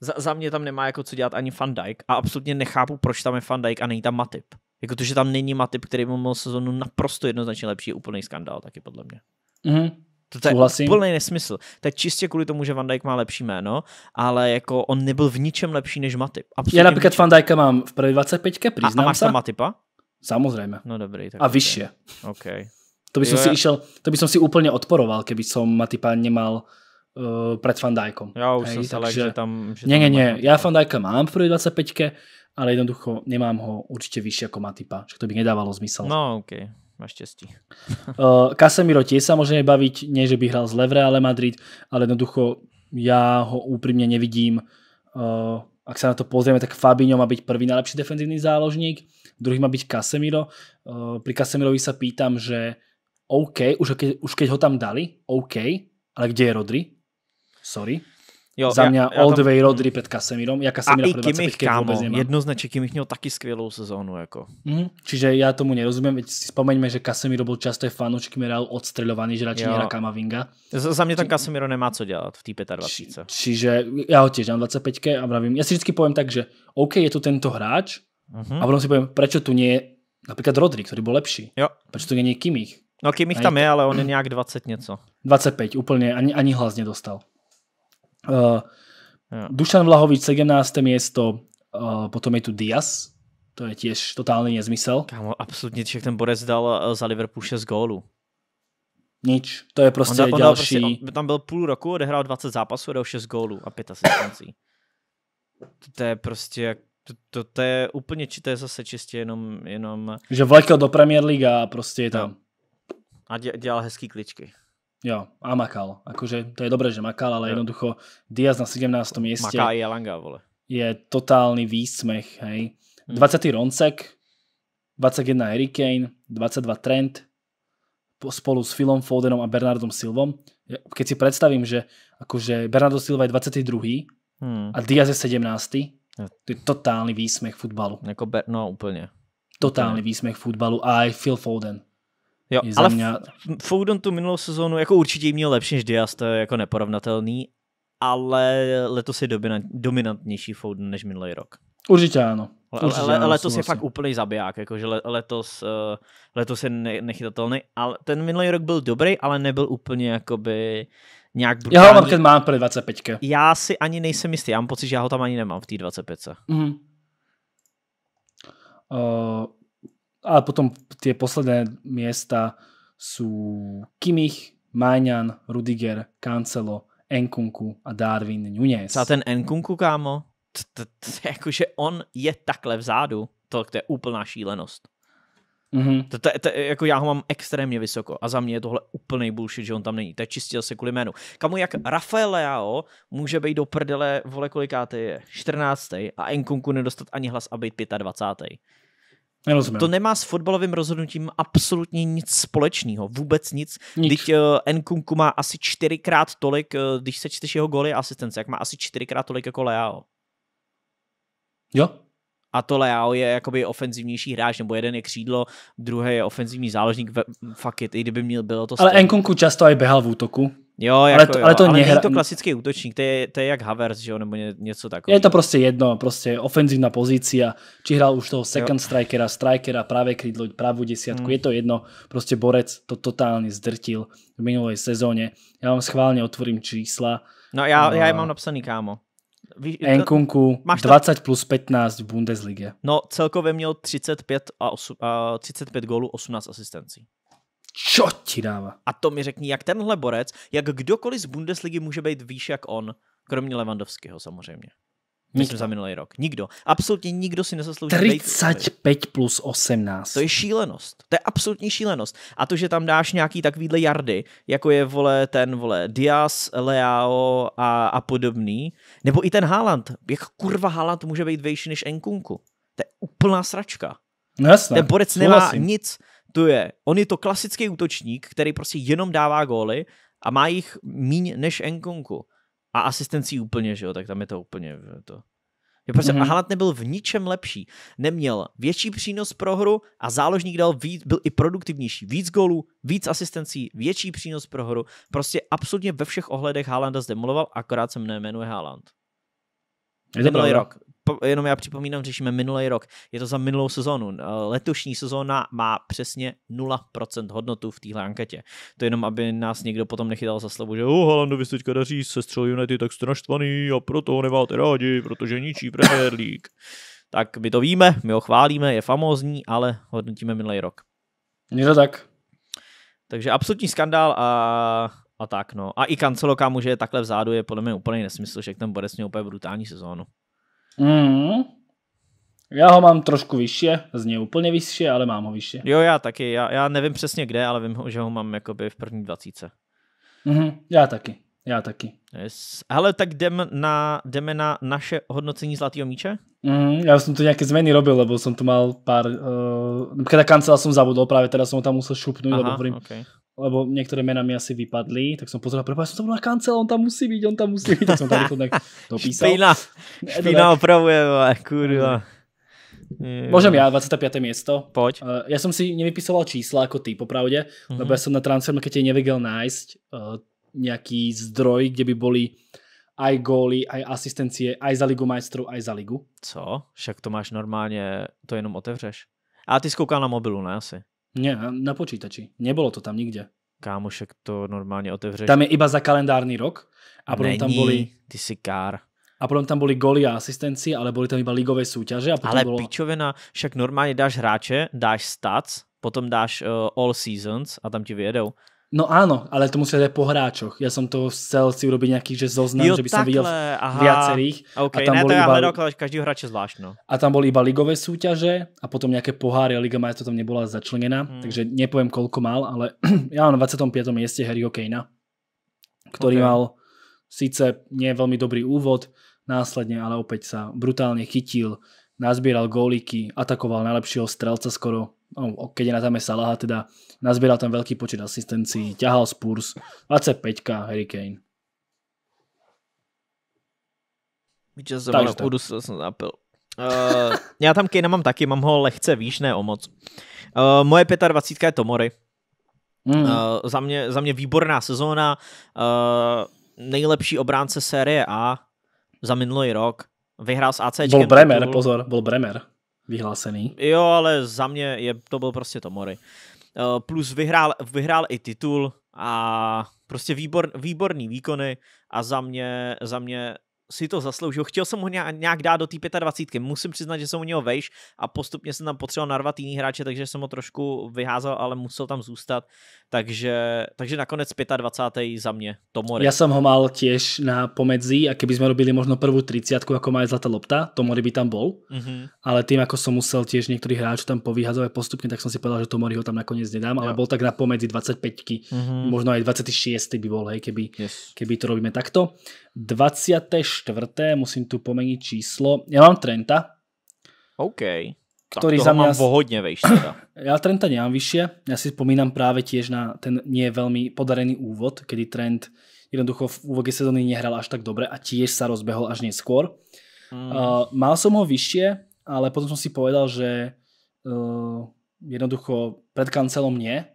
Za, za, mě tam nemá jako co dělat ani Van Dijk a absolutně nechápu, proč tam je Van Dijk a není tam Matip. Jako to, že tam není Matip, který by měl sezonu naprosto jednoznačně lepší, úplný skandál taky podle mě. Mm-hmm. To je úplný nesmysl. To je čistě kvůli tomu, že Van Dijk má lepší jméno, ale jako on nebyl v ničem lepší než Matip. Absolutně Já například Van Dijka mám v první 25, přiznám a, a máš se. tam Matipa? Samozřejmě. No dobrý. Tak a vyšší. vyššie. Okay. To by som jo, si išel. to by som si úplně odporoval, keby som Matipa nemal uh, eh, před Van Dijkom. Já už Hej, som takže... že tam... Ne, ne, ne, já Van Dijka mám v první 25 ale jednoducho nemám ho určitě vyšší jako Matipa, že to by nedávalo zmysel. No, OK. Máš štěstí. uh, Casemiro tiež sa môžeme baviť, nie že by hral z Levre, ale Madrid, ale jednoducho ja ho úprimne nevidím. Uh, ak sa na to pozrieme, tak Fabinho má byť prvý najlepší defenzívny záložník, druhý má byť Casemiro. Uh, pri Casemirovi sa pýtam, že OK, už keď, už keď ho tam dali, OK, ale kde je Rodri? Sorry. Jo, Za mě já, já all the way Rodri před Casemirom. Já Casemira a i Kimmich, kámo, jednoznačně Kimmich měl taky skvělou sezónu. Jako. Mm, čiže já tomu nerozumím, veď si vzpomeňme, že Kasemiro byl často fanoušek Miral odstřelovaný, že radši hra Kamavinga. Za mě tam Či... Kasemiro nemá co dělat v té 25. Či, čiže já ho těžím 25 a vravím, já si vždycky povím tak, že OK, je tu tento hráč, mm-hmm. a potom si povím, proč tu není například Rodri, který byl lepší. Jo. Proč tu není Kimmich? No Kimmich tam je, ale on je nějak 20 něco. 25, úplně, ani, ani hlas nedostal. Uh, Dušan Vlahovič 17. miesto, uh, potom je tu Dias, to je tiež totálny nezmysel. Kámo, absolútne, však ten Borec dal eh, za Liverpool 6 gólu. Nič, to je prostě on, on prostě- další. Prostě, on, tam byl půl roku, odehrál 20 zápasů, dal 6 gólů a 5 asistencí. to je prostě, to, to, to je úplně, či to je zase čistě jenom... jenom... Že vlekel do Premier League a prostě je tam. No. A dělal hezký kličky. Jo, a makal. Akože to je dobré, že makal, ale jo. jednoducho Diaz na 17. mieste Maká je Langa, vole. je totálny výsmech. Hej. Hmm. 20. Roncek, 21 Hurricane, 22 Trent, spolu s Philom Fodenom a Bernardom Silvom. Keď si predstavím, že akože Bernardo Silva je 22. Hmm. a Diaz je 17. To je totálny výsmech futbalu. Jako no, úplne. Totálny výsmech futbalu a aj Phil Foden. Jo, ale mě... Foden tu minulou sezónu jako určitě měl lepší než Diaz, to je jako neporovnatelný, ale letos je dominantnější Foden než minulý rok. Určitě ano. Určitě ale, ale letos je fakt úplný zabiják, jakože letos, eh, letos je nechytatelný, ale ten minulý rok byl dobrý, ale nebyl úplně jakoby nějak brutální. Já ho když mám pro 25. Já si ani nejsem jistý, já mám pocit, že já ho tam ani nemám v té 25. Mm. Uh, a potom tie posledné miesta sú Kimich, Maňan, Rudiger, Cancelo, Enkunku a Darwin Nunez. A ten Enkunku, kámo, jakože on je takhle vzadu, to, je úplná šílenost. Mhm. To, to, to, jako já ho mám extrémně vysoko a za mě je tohle úplný bullshit, že on tam není. To je čistě se kvůli jménu. Kamu jak Rafael Leao může být do prdele, vole kolikáty je, 14. a Enkunku nedostat ani hlas a být 25. Nerozumím. To nemá s fotbalovým rozhodnutím absolutně nic společného. Vůbec nic. nic. Teď uh, Nkunku má asi čtyřikrát tolik, uh, když se čteš jeho goly a asistence, jak má asi čtyřikrát tolik jako Leao. Jo. A to Leao je jakoby ofenzivnější hráč, nebo jeden je křídlo, druhý je ofenzivní záložník, fuck it, i kdyby měl bylo to... Ale stejný. Nkunku často i běhal v útoku, Jo, jako ale to, jo, ale to, ale nehra... není to klasický útočník, to je, to je jak Havertz, že jo, nebo ně, něco takového. Je to prostě jedno, prostě ofenzivná pozícia, či hrál už toho second jo. strikera, strikera, pravé krídlo, pravú desiatku, mm. je to jedno, prostě Borec to totálně zdrtil v minulej sezóně. Já vám schválně otvorím čísla. No já, a... já eh, je mám napsaný, kámo. Enkunku máš 20 to... plus 15 v Bundesliga. No celkově měl 35, a osu, a 35 gólů, 18 asistencí čo ti dává. A to mi řekni, jak tenhle borec, jak kdokoliv z Bundesligy může být výš jak on, kromě Levandovského samozřejmě. Myslím za minulý rok. Nikdo. Absolutně nikdo si nezaslouží. 35 plus 18. To je šílenost. To je absolutní šílenost. A to, že tam dáš nějaký takovýhle jardy, jako je vole ten vole Diaz, Leao a, a podobný, nebo i ten Haaland. Jak kurva Haaland může být vejší než Enkunku? To je úplná sračka. No jasné. Ten borec nemá Souhlasím. nic to je, on je to klasický útočník, který prostě jenom dává góly a má jich míň než Enkonku. A asistencí úplně, že jo, tak tam je to úplně to. Je prostě mm-hmm. Halat nebyl v ničem lepší. Neměl větší přínos pro hru a záložník dal víc, byl i produktivnější. Víc gólů, víc asistencí, větší přínos pro hru. Prostě absolutně ve všech ohledech Halanda zdemoloval, akorát se jmenuje Haaland. Je to rok jenom já připomínám, řešíme minulý rok, je to za minulou sezónu. Eh, letošní sezóna má přesně 0% hodnotu v téhle anketě. To jenom, aby nás někdo potom nechytal za slovo, že oh, Haalandovi se teďka daří, se střel United, tak jste naštvaný a proto ho neváte rádi, protože ničí Premier League. tak my to víme, my ho chválíme, je famózní, ale hodnotíme minulý rok. Je to tak. Takže absolutní skandál a, a tak no. A i Cancelo, kámo, že je takhle vzadu, je podle mě úplný nesmysl, že ten Borec měl úplně brutální sezónu. Mm. Já ho mám trošku vyššie, z něj úplně vyššie, ale mám ho vyššie. Jo, já taky, já, já nevím přesně kde, ale vím, že ho mám jakoby v první dvacíce. Mm-hmm, já taky, já taky. Yes. Hele, tak jdem na, jdeme na naše hodnocení Zlatého míče? Mm, já jsem tu nějaké změny robil, lebo jsem tu mal pár, uh, eh, například no, kancela jsem zabudol, právě teda jsem ho tam musel šupnout, lebo hovorím, okay lebo niektoré mená mi asi vypadli, tak som pozeral, prepáč, som tam na kancel, on tam musí byť, on tam musí byť, tak som tam to tak dopísal. Špína, špína opravuje, kurva. Môžem hmm. ja, 25. miesto. Poď. Eh, ja som si nevypisoval čísla ako ty, popravde, mm-hmm. lebo ja som na Transfermarkete nevedel nájsť uh, eh, nejaký zdroj, kde by boli aj góly, aj asistencie, aj za Ligu majstru, aj za Ligu. Co? Však to máš normálně, to jenom otevřeš. A ty skoukal na mobilu, ne asi? Ne, na počítači. Nebolo to tam nikde. Kámošek to normálně otevřeš. Tam je iba za kalendárny rok. A potom Není, tam boli... ty si kár. A potom tam boli goly a asistenci, ale boli tam iba ligové súťaže. ale bolo... pičovina, však normálně dáš hráče, dáš stats, potom dáš uh, all seasons a tam ti vyjedou. No áno, ale to musíte aj po hráčoch. Ja som to chcel si urobiť nejaký že zoznam, jo, že by som videl aha, viacerých. Okay, a tam ne, boli iba, hledal, každého hráča No. A tam boli iba ligové súťaže a potom nejaké poháry a Liga majstrov tam nebola začlenená, hmm. takže nepoviem koľko mal, ale ja mám na 25. mieste Harry Kanea, ktorý okay. mal síce nie veľmi dobrý úvod, následne ale opäť sa brutálne chytil, nazbieral góliky, atakoval najlepšieho strelca skoro no, keď je na je Salaha, teda nazbieral tam veľký počet asistencií, ťahal Spurs, 25 Harry Kane. Víte, jsem tak, tak. se jsem zapil. Uh, já tam Kejna mám taky, mám ho lehce výš, ne o moc. Uh, moje 25 je Tomory. Mm. Uh, za, mě, za mě výborná sezóna, uh, nejlepší obránce série A za minulý rok. Vyhrál s AC. Byl Bremer, pozor, byl Bremer vyhlásený. Jo, ale za mě je, to byl prostě Tomori. Eh, plus vyhrál, vyhrál i titul a prostě výbor, výborný výkony a za mě, za mě si to zasloužil. Chtěl jsem ho nějak dát do té 25. Musím přiznat, že jsem u něho vejš a postupně jsem tam potřeboval narvat jiný hráče, takže jsem ho trošku vyházel, ale musel tam zůstat. Takže, takže nakonec 25. za mě Tomori. Já som ho mal těž na pomedzi a keby sme robili možno prvou 30, ako má Zlatá lopta, Tomori by tam bol. Mm -hmm. Ale tým, ako som musel těž některý hráč tam povyházovat postupne, tak som si povedal, že Tomori ho tam nakonec nedám, ale byl bol tak na pomedzi 25, mm -hmm. možno aj 26 by bol, hej, keby, yes. keby to robíme takto. 20 čtvrté musím tu pomenit číslo. já mám Trenta. OK. který za mě... mám hodně vejš já Trenta nemám vyššie. Já si vzpomínám právě těž na ten nie velmi podarený úvod, kdy Trent jednoducho v úvodě sezóny nehral až tak dobře a tiež sa rozbehol až neskôr. Mm. Uh, mal som ho vyššie, ale potom som si povedal, že uh, jednoducho pred kancelom nie,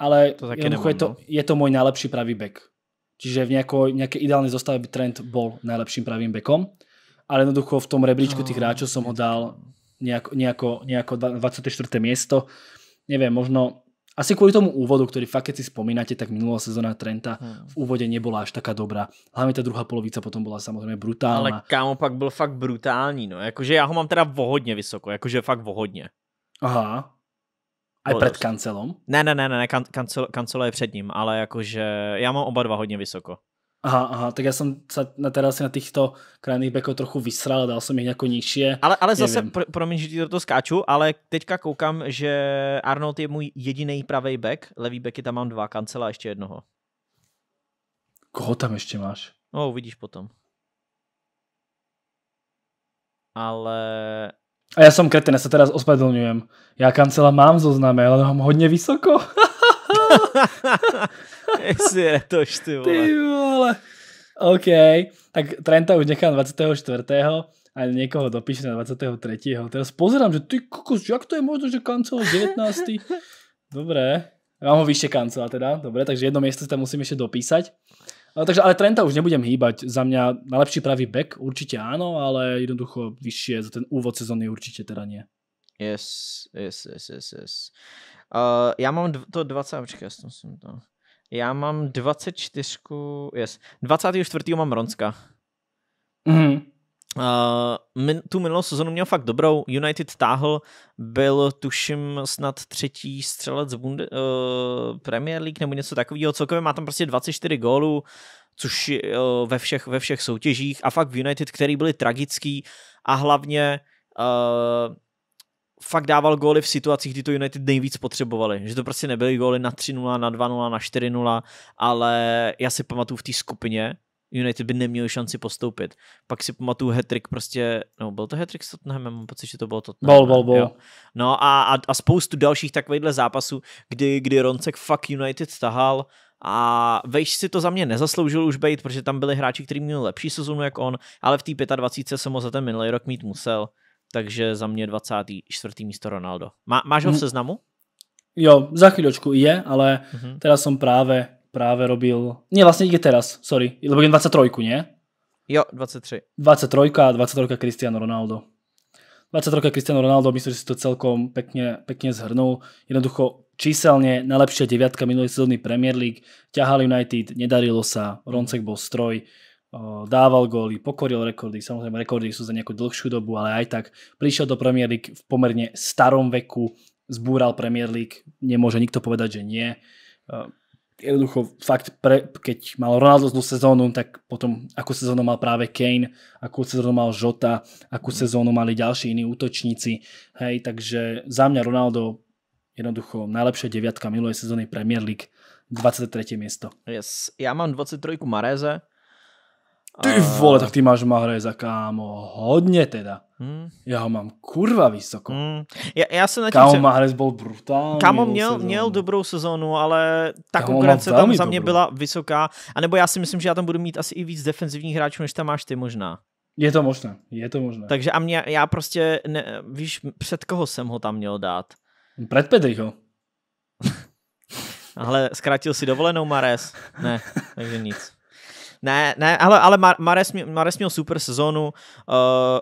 ale to je, to, no. je to môj najlepší pravý back. Čiže v nejako, nejakej ideálnej zostave by Trent bol najlepším pravým bekom. Ale jednoducho v tom rebríčku tých no, hráčov som ho dal nejako, nejako, nejako 24. miesto. Neviem, možno asi kvôli tomu úvodu, ktorý fakt keď si spomínate, tak minulá sezóna Trenta hm. v úvode nebola až taká dobrá. Hlavne ta druhá polovica potom byla samozřejmě brutálna. Ale kámo pak byl fakt brutální, no. Jakože ja ho mám teda vohodně vysoko, jakože fakt vohodně. Aha. Aj no, před kancelom? Ne, ne, ne, ne, kan, kancel, kancel je před ním, ale jakože já mám oba dva hodně vysoko. Aha, aha, tak já jsem se na, teda asi na těchto krajných bekov jako trochu vysral, dal jsem jako je jako nižšie. Ale, ale zase, pr- promiň, že ti to skáču, ale teďka koukám, že Arnold je můj jediný pravý back, levý backy tam mám dva, kancela ještě jednoho. Koho tam ještě máš? No, uvidíš potom. Ale a já som kretin, já se teraz ospravedlňujem. Ja kancela mám zozname, ale mám hodně vysoko. Jestli je to ty vole. Ty vole. OK, tak Trenta už nechám 24. a někoho dopíše na 23. Teraz pozerám, že ty kokos, jak to je možno, že kancel 19. Dobré. Mám ho vyššie kancela teda, dobre, takže jedno miesto tam musím ešte dopísať. No, takže, ale Trenta už nebudem hýbať. Za mňa najlepší pravý back určite áno, ale jednoducho vyššie za ten úvod sezóny určite teda nie. Yes, yes, yes, yes, yes. Uh, já mám to 20, počkej, já jsem to. Já mám 24, yes, 24. mám Ronska. Mm-hmm. Uh, min, tu minulou sezonu měl fakt dobrou, United táhl, byl tuším snad třetí střelec z Bunde, uh, Premier League nebo něco takového, celkově má tam prostě 24 gólů, což uh, ve, všech, ve všech soutěžích a fakt v United, který byli tragický a hlavně uh, fakt dával góly v situacích, kdy to United nejvíc potřebovali. Že to prostě nebyly góly na 3-0, na 2-0, na 4-0, ale já si pamatuju v té skupině, United by neměli šanci postoupit. Pak si pamatuju hetrik prostě, no byl to hetrik s Tottenhamem, mám pocit, že to bylo Tottenham. Bol, bol, bol. No a, a, a, spoustu dalších takovýchhle zápasů, kdy, kdy Roncek fuck United stahal a Vejš si to za mě nezasloužil už být, protože tam byli hráči, kteří měli lepší sezonu jak on, ale v té 25 se mu za ten minulý rok mít musel, takže za mě 24. místo Ronaldo. Má, máš ho v mhm. seznamu? Jo, za chvíľočku je, ale mm-hmm. teraz som práve práve robil... Nie, vlastne ide teraz, sorry. Lebo idem 23, nie? Jo, 23. 23 a 23 Cristiano Ronaldo. 23 Cristiano Ronaldo, myslím, že si to celkom pekne, pekne zhrnul. Jednoducho číselne najlepšia deviatka minulý sezóny Premier League. Ťahal United, nedarilo sa, Roncek bol stroj, dával góly, pokoril rekordy, samozrejme rekordy sú za nejakú dlhšiu dobu, ale aj tak prišiel do Premier League v pomerne starom veku, zbúral Premier League, nemôže nikto povedať, že nie jednoducho fakt, pre, keď mal Ronaldo zlú sezónu, tak potom akú sezónu mal práve Kane, akú sezónu mal Žota, akú mhm. sezónu mali ďalší iní útočníci. Hej, takže za mňa Ronaldo jednoducho najlepšia deviatka minulej sezóny Premier League, 23. miesto. Yes. Ja mám 23. Mareze. Ty vole, tak ty máš Mareza, kámo, hodně teda. Hmm. Já ho mám kurva vysoko. Hmm. Já, já jsem na tím Kámo pře... byl brutální. Kámo měl, měl dobrou sezonu, ale ta Kámo konkurence tam za mě dobrou. byla vysoká. A nebo já si myslím, že já tam budu mít asi i víc defenzivních hráčů, než tam máš ty možná. Je to možné, je to možné. Takže a mě, já prostě, ne, víš, před koho jsem ho tam měl dát? Před Pedriho. Ale zkrátil si dovolenou, Mares? Ne, takže nic. Ne, ne, ale, ale Mares, měl, Mares měl super sezonu. Uh,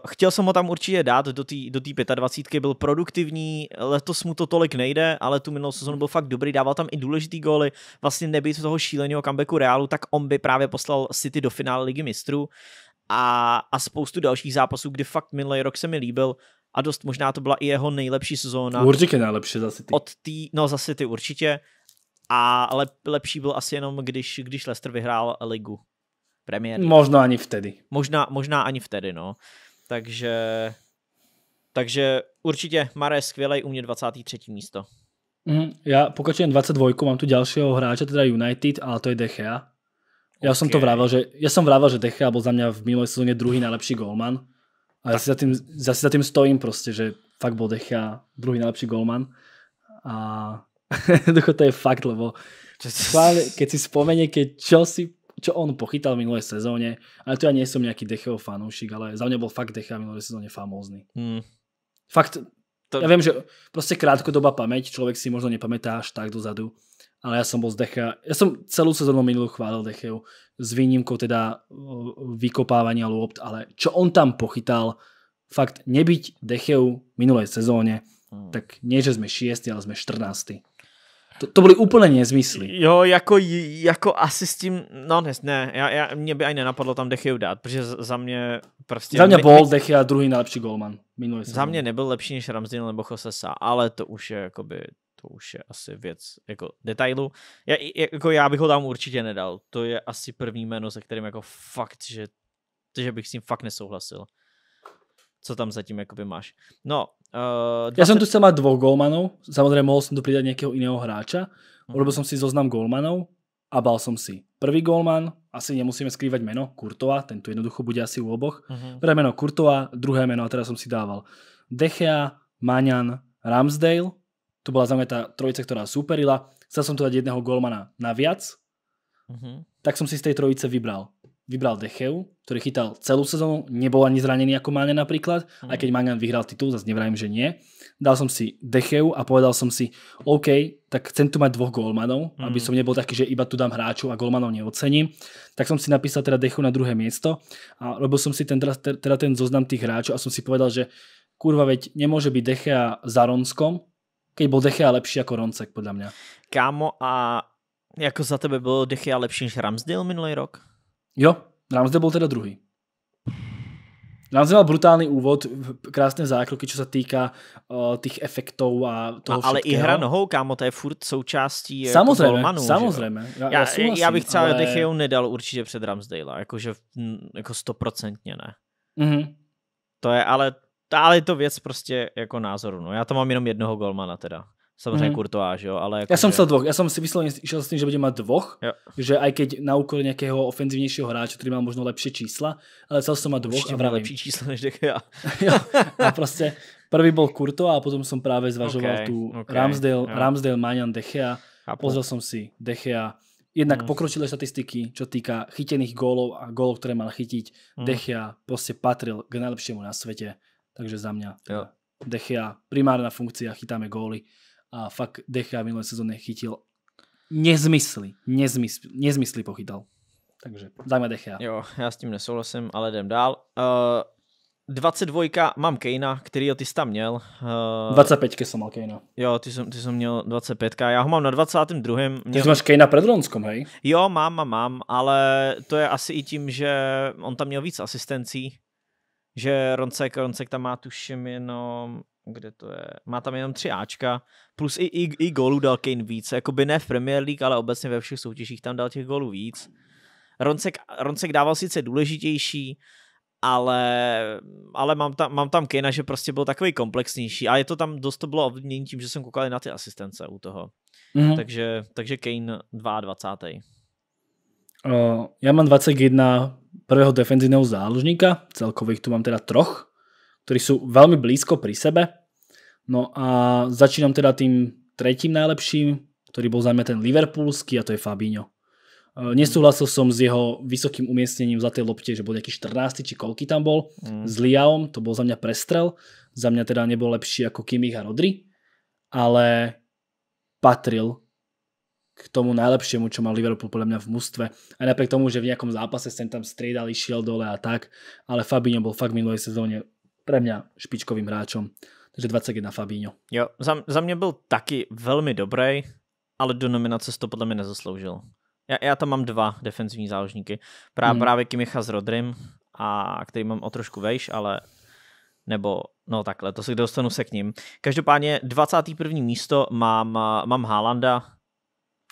chtěl jsem ho tam určitě dát do té do 25. Byl produktivní, letos mu to tolik nejde, ale tu minulou sezonu byl fakt dobrý, dával tam i důležitý góly. Vlastně nebýt toho šíleného comebacku Realu, tak on by právě poslal City do finále ligy mistrů a, a spoustu dalších zápasů, kdy fakt minulý rok se mi líbil a dost možná to byla i jeho nejlepší sezóna. Určitě nejlepší za City. Od tý, no za City určitě, a lep, lepší byl asi jenom, když, když Leicester vyhrál ligu. Premier League. Možná ani vtedy. Možná, možná ani vtedy, no. Takže, takže určitě Mare skvělej, u mě 23. místo. Mm, já pokračujem 22, mám tu dalšího hráče teda United, ale to je Dechea. Já okay. jsem to vrával, že, já jsem vrával, že Dechea byl za mě v minulé sezóně druhý nejlepší golman. A já si, za tím já si za tím stojím prostě, že fakt byl Dechea druhý nejlepší golman. A to je fakt, lebo Schválne, keď si spomenie, keď Chelsea čo on pochytal v minulej sezóne. Ale to ja nie som nejaký Decheho fanúšik, ale za mňa bol fakt Decha v minulej sezóne famózny. Mm. Fakt, to... ja viem, že proste krátkodobá pamäť, človek si možno nepamätá až tak dozadu, ale ja som bol z Decha, ja som celú sezónu minulú chválil Decheho, s výnimkou teda vykopávania lôpt, ale čo on tam pochytal, fakt nebyť Decheu minulej sezóne, hmm. tak nie, že sme šiesti, ale sme 14. To, to byly úplně nezmysly. Jo, jako, jako asi s tím, no ne, ne já, já, mě by ani nenapadlo tam Dechiu dát, protože za mě prostě... Za mě bol Dechy a druhý nejlepší golman. Minulý za mě nebyl lepší než Ramsdale nebo Chosesa, ale to už je jakoby, to už je asi věc jako detailu. Já, jako já bych ho tam určitě nedal. To je asi první jméno, se kterým jako fakt, že, že bych s tím fakt nesouhlasil co tam zatím jakoby máš. No, Uh, 20... Ja som tu chcel mať dvoch golmanov, samozrejme mohol som tu pridať nejakého iného hráča, uh-huh. Mhm. urobil som si zoznam golmanov a bal som si. Prvý golman, asi nemusíme skrývať meno, Kurtova, tu jednoducho bude asi u oboch. Uh-huh. Mhm. Prvé meno Kurtova, druhé meno, a teraz som si dával Dechea, Maňan, Ramsdale, to bola za mňa tá trojica, ktorá superila. Chcel som tu dať jedného golmana naviac, uh-huh. tak som si z tej trojice vybral vybral Decheu, ktorý chytal celú sezónu, nebol ani zranený ako Mane napríklad, mm. aj keď Mangan vyhral titul, zase nevrajím, že nie. Dal som si Decheu a povedal som si, OK, tak chcem tu mať dvoch golmanov, mm. aby som nebol taký, že iba tu dám hráču a golmanov neocením. Tak som si napísal teda Decheu na druhé miesto a robil som si ten, teda ten zoznam tých hráčov a som si povedal, že kurva, veď nemôže byť Dechea za Ronskom, keď bol Dechea lepší ako Roncek, podľa mňa. Kámo, a jako za tebe bylo Dechea lepší než Ramsdale minulý rok? Jo, Ramsdale byl teda druhý. Ramsdale měl brutální úvod, krásné zákroky, co se týká uh, těch efektů a toho a, Ale všetkého. i hra nohou, kámo, to je furt součástí eh, samozřejmě, jako golmanu, Samozřejmě, já, Já, já, já bych třeba ale... Decheu nedal určitě před Ramsdale, jakože jako stoprocentně ne. Mm-hmm. To je ale, ale je to věc prostě jako názoru, no. Já to mám jenom jednoho golmana teda. Samozřejmě mm. že jo, ale... Jako, já, jsem že... chcel dvoch, já jsem si vyslovně išiel s tím, že budeme mít dvoch, jo. že aj keď na úkor nějakého ofenzivnějšího hráče, který má možno lepší čísla, ale chcel jsem mít dvoch Ještě a lepší čísla než já. jo, a prostě prvý byl kurto a potom jsem právě zvažoval okay, tu okay, Ramsdale, jo. Ramsdale, Manian, Dechea. Chápu. Pozrel jsem si Dechea. Jednak mm. pokročilé statistiky, čo týká chytených gólov a gólov, které mal chytiť. Mm. Dechea prostě patril k nejlepšímu na světě, Takže za mě jo. Dechea, primárna funkcia, chytáme góly a fakt Decha v minulé sezóne chytil nezmysly, nezmysly, nezmysly pochytal. Takže dajme Decha. Jo, já s tím nesouhlasím, ale jdem dál. Uh... Eh, 22, mám Kejna, který ty jsi tam měl. Uh, eh, 25 jsem měl Kejna. Jo, ty jsem, ty jsem měl 25, já ho mám na 22. Měl... Ty jsi máš Kejna před Lonskom, hej? Jo, mám, mám, mám, ale to je asi i tím, že on tam měl víc asistencí, že Roncek, Roncek tam má tuším jenom kde to je, má tam jenom tři Ačka, plus i, i, i gólů dal Kane víc, jako by ne v Premier League, ale obecně ve všech soutěžích tam dal těch gólů víc. Roncek, Roncek dával sice důležitější, ale, ale mám, tam, mám tam Kejna, že prostě byl takový komplexnější a je to tam dost to bylo ovlivnění tím, že jsem koukal na ty asistence u toho. Mm-hmm. Takže, takže Kane 22. Uh, já mám 21 prvého defenzivního záložníka, celkových tu mám teda troch, ktorí sú veľmi blízko pri sebe. No a začínam teda tým tretím najlepším, ktorý bol zájme ten Liverpoolský a to je Fabinho. E, Nesúhlasil som s jeho vysokým umiestnením za tej lopte, že bol nejaký 14 či koľký tam bol. Mm. S Liaom to bol za mňa prestrel. Za mňa teda nebol lepší ako Kimmich a Rodri, ale patril k tomu najlepšiemu, čo mal Liverpool podľa mňa v mústve. Aj napriek tomu, že v nejakom zápase sem tam striedal, išiel dole a tak, ale Fabinho bol fakt minulej sezóne pre mňa špičkovým hráčom. Takže 21 Fabíňo. Jo, za, za mě byl taky velmi dobrý, ale do nominace to podle mě nezasloužil. Já, já tam mám dva defenzivní záložníky. Prá, mm. Právě Kimicha s Rodrym, a který mám o trošku vejš, ale nebo no takhle, to se dostanu se k ním. Každopádně 21. místo mám, eh, mám Haalanda,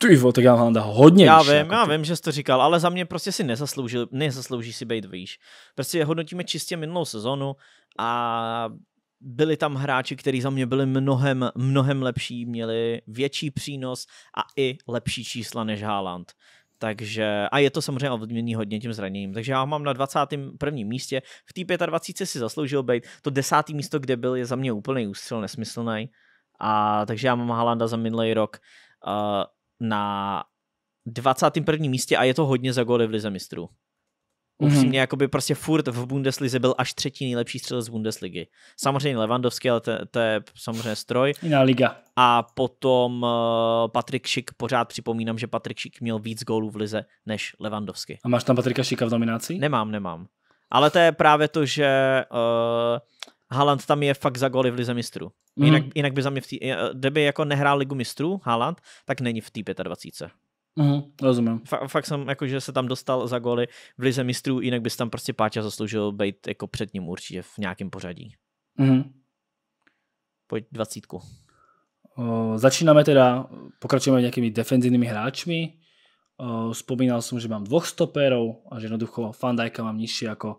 ty tak já mám dá hodně Já vím, jako já ty. vím, že jsi to říkal, ale za mě prostě si nezasloužil, nezaslouží si být výš. Prostě hodnotíme čistě minulou sezonu a byli tam hráči, kteří za mě byli mnohem, mnohem lepší, měli větší přínos a i lepší čísla než Haaland. Takže, a je to samozřejmě ovlivněný hodně tím zraněním. Takže já ho mám na 21. místě. V té 25. si zasloužil být. To desátý místo, kde byl, je za mě úplný ústřel, nesmyslný. A takže já mám Halanda za minulý rok uh, na 21. místě a je to hodně za góly v Lize mistrů. Mhm. Upřímně, mm-hmm. jakoby prostě furt v Bundeslize byl až třetí nejlepší střelec Bundesligy. Samozřejmě Levandovský, ale to, to je samozřejmě stroj. Jiná liga. A potom uh, Patrik Šik, pořád připomínám, že Patrik Šik měl víc gólů v lize než Levandovský. A máš tam Patrika Šika v nominaci? Nemám, nemám. Ale to je právě to, že uh, Haaland tam je fakt za góly v lize mistrů. Mhm. Jinak, mm. jinak by za mě v tý, eh, kdyby jako nehrál ligu mistrů Haaland, tak není v té 25. Mm, rozumím. F- fakt jsem jako, že se tam dostal za góly v lize mistrů, jinak bys tam prostě Páča zasloužil být jako před ním určitě v nějakém pořadí. Mm. Pojď dvacítku. O, začínáme teda, pokračujeme nějakými defenzivními hráčmi. O, spomínal jsem, že mám dvoch stoperů a že jednoducho Fandajka mám nižší jako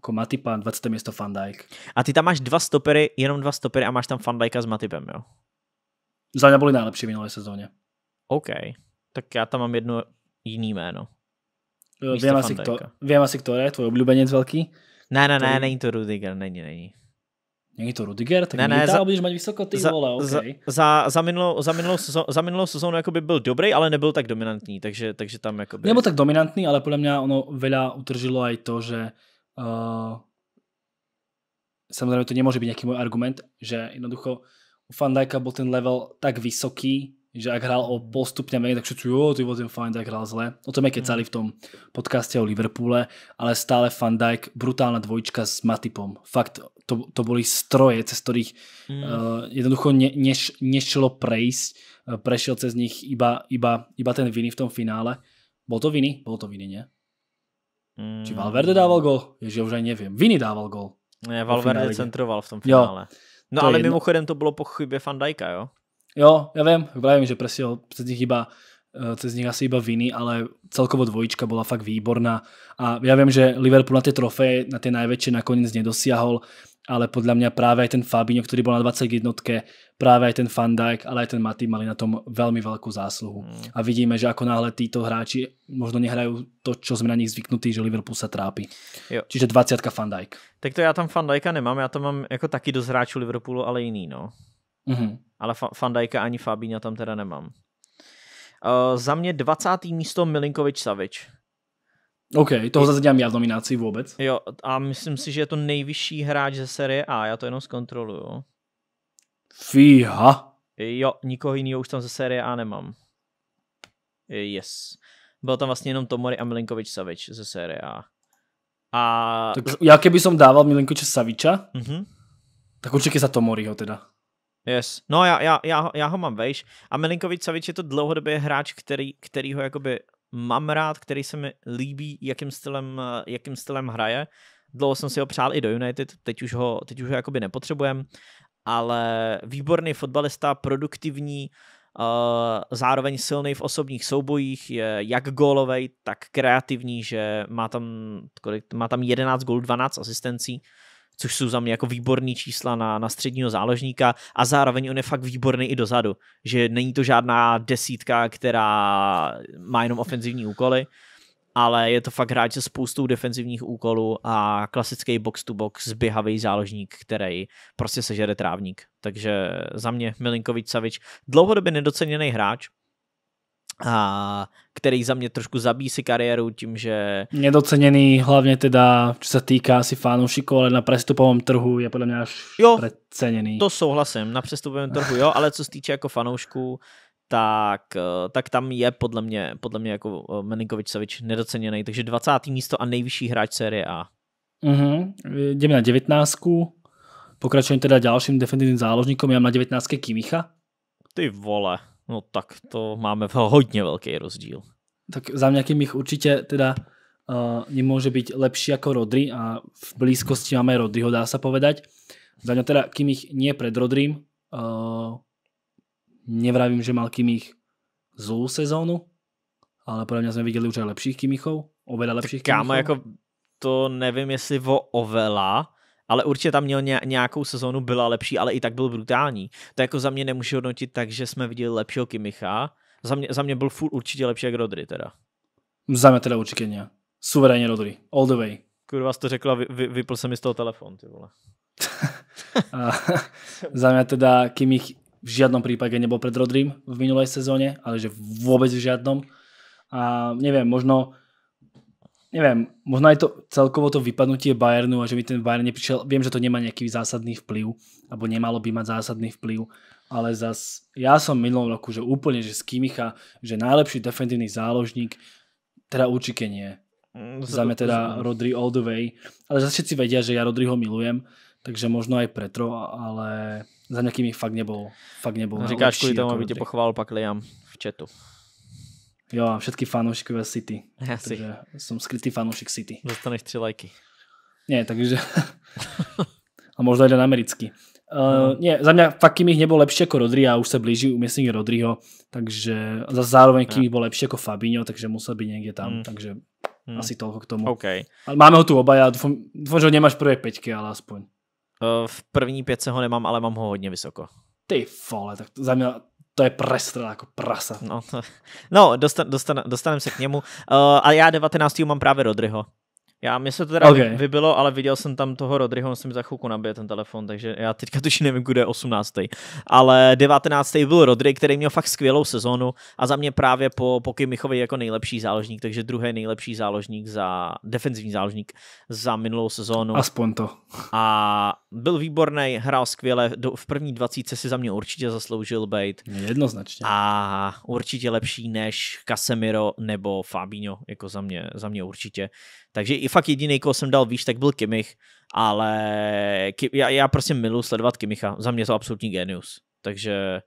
jako Matipa, 20. místo Van Dijk. A ty tam máš dva stopery, jenom dva stopery a máš tam Van Dijka s Matipem, jo? Za mě byly nejlepší v minulé sezóně. OK, tak já tam mám jedno jiný jméno. Eh, vím asi, kto, vím asi, kto je, tvoj oblíbenec velký. Ne, ne, ne, není to Rudiger, není, není. Není to Rudiger, tak ne, ne, za, budeš mít vysoko, ty za, vole, okay. za, za, za, minulou, za, minulou sezónu, za minulou sezónu by byl dobrý, ale nebyl tak dominantní, takže, takže tam by. Nebyl tak dominantní, ale podle mě ono veľa utržilo aj to, že Eh, samozrejme to nemôže byť nejaký môj argument, že jednoducho u Fandajka bol ten level tak vysoký, že ak hral o postupne menej, tak všetci, jo, ty ten Van Dijk hral zle. O tom je kecali v tom podcaste o Liverpoole, ale stále Van Dijk, brutálna dvojčka s Matipom. Fakt, to, to boli stroje, cez ktorých mm. uh, eh, jednoducho ne, neš, nešlo prejsť, uh, eh, prešiel cez nich iba, iba, iba ten Viny v tom finále. Bol to Viny? Bol to Viny, nie? Mm. Či hmm. Valverde dával gol? Ježi, už ani nevím. Vini dával gol. Ne, Valverde centroval v tom finále. Jo, no to ale jedno. mimochodem to bylo po chybě Van Dijka, jo? Jo, já vím, vím, že presil prostě před chyba Eh, cez nich asi iba viny, ale celkovo dvojička bola fakt výborná a ja viem, že Liverpool na tie trofeje, na tie najväčšie nakoniec nedosiahol, ale podľa mňa práve aj ten Fabinho, ktorý bol na 21, práve aj ten Van Dijk, ale aj ten Maty mali na tom veľmi veľkú zásluhu. Mm. A vidíme, že ako náhle títo hráči možno nehrajú to, čo sme na nich zvyknutí, že Liverpool sa trápí. Jo. Čiže 20 Van Dijk. Tak to já tam Van Dijka nemám, já tam mám jako taky dosť hráčů Liverpoolu, ale jiný, no. Mm-hmm. Ale Van Dijka ani Fabinho tam teda nemám. Uh, za mě 20. místo Milinkovič Savič. OK, toho zase dělám já v nominaci vůbec. Jo, a myslím si, že je to nejvyšší hráč ze série A, já to jenom zkontroluju. Fíha. Jo, nikoho jiného už tam ze série A nemám. Yes. Byl tam vlastně jenom Tomori a Milinkovič Savič ze série A. A... Tak já keby som dával Milinkoviča Saviča, mm-hmm. tak určitě za Tomoriho teda. Yes. No já, já, já, já ho mám, vejš. A Milinkovič Savič je to dlouhodobě hráč, který, který ho jakoby mám rád, který se mi líbí, jakým stylem, jakým stylem hraje. Dlouho jsem si ho přál i do United, teď už ho, teď už ho jakoby nepotřebujem, ale výborný fotbalista, produktivní, uh, zároveň silný v osobních soubojích, je jak gólovej, tak kreativní, že má tam, kolik, má tam 11 gólů, 12 asistencí, uh, což jsou za mě jako výborný čísla na, na středního záložníka a zároveň on je fakt výborný i dozadu, že není to žádná desítka, která má jenom ofenzivní úkoly, ale je to fakt hráč se spoustou defenzivních úkolů a klasický box-to-box zběhavý záložník, který prostě sežere trávník. Takže za mě Milinkovič Savič dlouhodobě nedoceněný hráč, a který za mě trošku zabíjí si kariéru tím, že... nedoceněný hlavně teda, co se týká asi fanoušiků, ale na přestupovém trhu je podle mě až jo, preceněný. to souhlasím, na přestupovém trhu jo, ale co se týče jako fanoušků, tak, eh, tak tam je podle mě, podle mě jako eh, Meninkovič Savič nedoceněný, takže 20. místo a nejvyšší hráč série A. mm Jdeme na 19. Pokračujeme teda dalším definitivním záložníkom, já mám na 19. Kimicha. Ty vole. No tak to máme hodně velký rozdíl. Tak za nějakým jich určitě teda uh, nemůže být lepší jako Rodri a v blízkosti máme Rodriho, dá se povedať. Za mě teda Kimich nie pred Rodrím. Uh, eh, nevravím, že mal Kimich zlou sezónu, ale podle mě jsme viděli už lepších Kimichov, oveľa lepších Kámo, jako to nevím, jestli o ovela, ale určitě tam měl nějakou sezónu, byla lepší, ale i tak byl brutální. To jako za mě nemůžu hodnotit tak, že jsme viděli lepšího Kimicha. Za mě, za mě byl full určitě lepší jak Rodry teda. Za mě teda určitě ne. Suverénně Rodry. All the way. Kurva, to řekla, vy, vy, vypl se mi z toho telefon, ty vole. za mě teda Kimich v žádném případě nebyl před Rodrym v minulé sezóně, ale že vůbec v žádném. A nevím, možno neviem, možno aj to celkovo to vypadnutie Bayernu a že by ten Bayern neprišiel, viem, že to nemá nejaký zásadný vplyv, alebo nemalo by mať zásadný vplyv, ale zas ja som minulom roku, že úplne, že z Kimicha, že najlepší defendívny záložník, teda určite nie. Mm, za mňa teda Rodri all the way, ale zase všetci vedia, že ja Rodriho milujem, takže možno aj pretro, ale za nějakými fakt nebol, Fakt nebylo. Říkáš kvůli tomu, jako aby tě pochválil pak Liam v chatu. Jo a všetky fanoušikové City. Asi. Takže som skrytý fanoušek City. Dostaneš tři lajky. Nie, takže... a možná jeden americký. Uh, eh, nie, no. za mňa fakt Kimich nebol lepší jako Rodri a už se blíží umiestnenie Rodriho, takže za zároveň Kimich bol lepší jako Fabinho, takže musel byť niekde tam, mm. takže mm. asi toľko k tomu. Okay. Ale máme ho tu oba, já dúfam, doufám, že ho nemáš v prvé peťke, ale aspoň. Uh, v první pětce ho nemám, ale mám ho hodně vysoko. Ty vole, tak za mňa to je prestr jako prasa. No, no dostan, dostan, dostaneme se k němu. Uh, a já 19. mám právě Rodryho. Já, mě se to teda okay. vybilo, ale viděl jsem tam toho Rodryho, on se mi za chvilku nabije ten telefon, takže já teďka tuším, nevím, kde je 18. Ale 19. byl Rodry, který měl fakt skvělou sezonu a za mě právě po, po Kimichovi jako nejlepší záložník, takže druhý nejlepší záložník za defenzivní záložník za minulou sezónu. Aspoň to. A byl výborný, hrál skvěle, do, v první dvacítce si za mě určitě zasloužil být. No, jednoznačně. A určitě lepší než Casemiro nebo Fabinho, jako za mě, za mě určitě. Takže i fakt jediný, koho jsem dal výš, tak byl Kimich, ale Kim, já, já prostě miluji sledovat Kimicha, za mě to absolutní genius. Takže...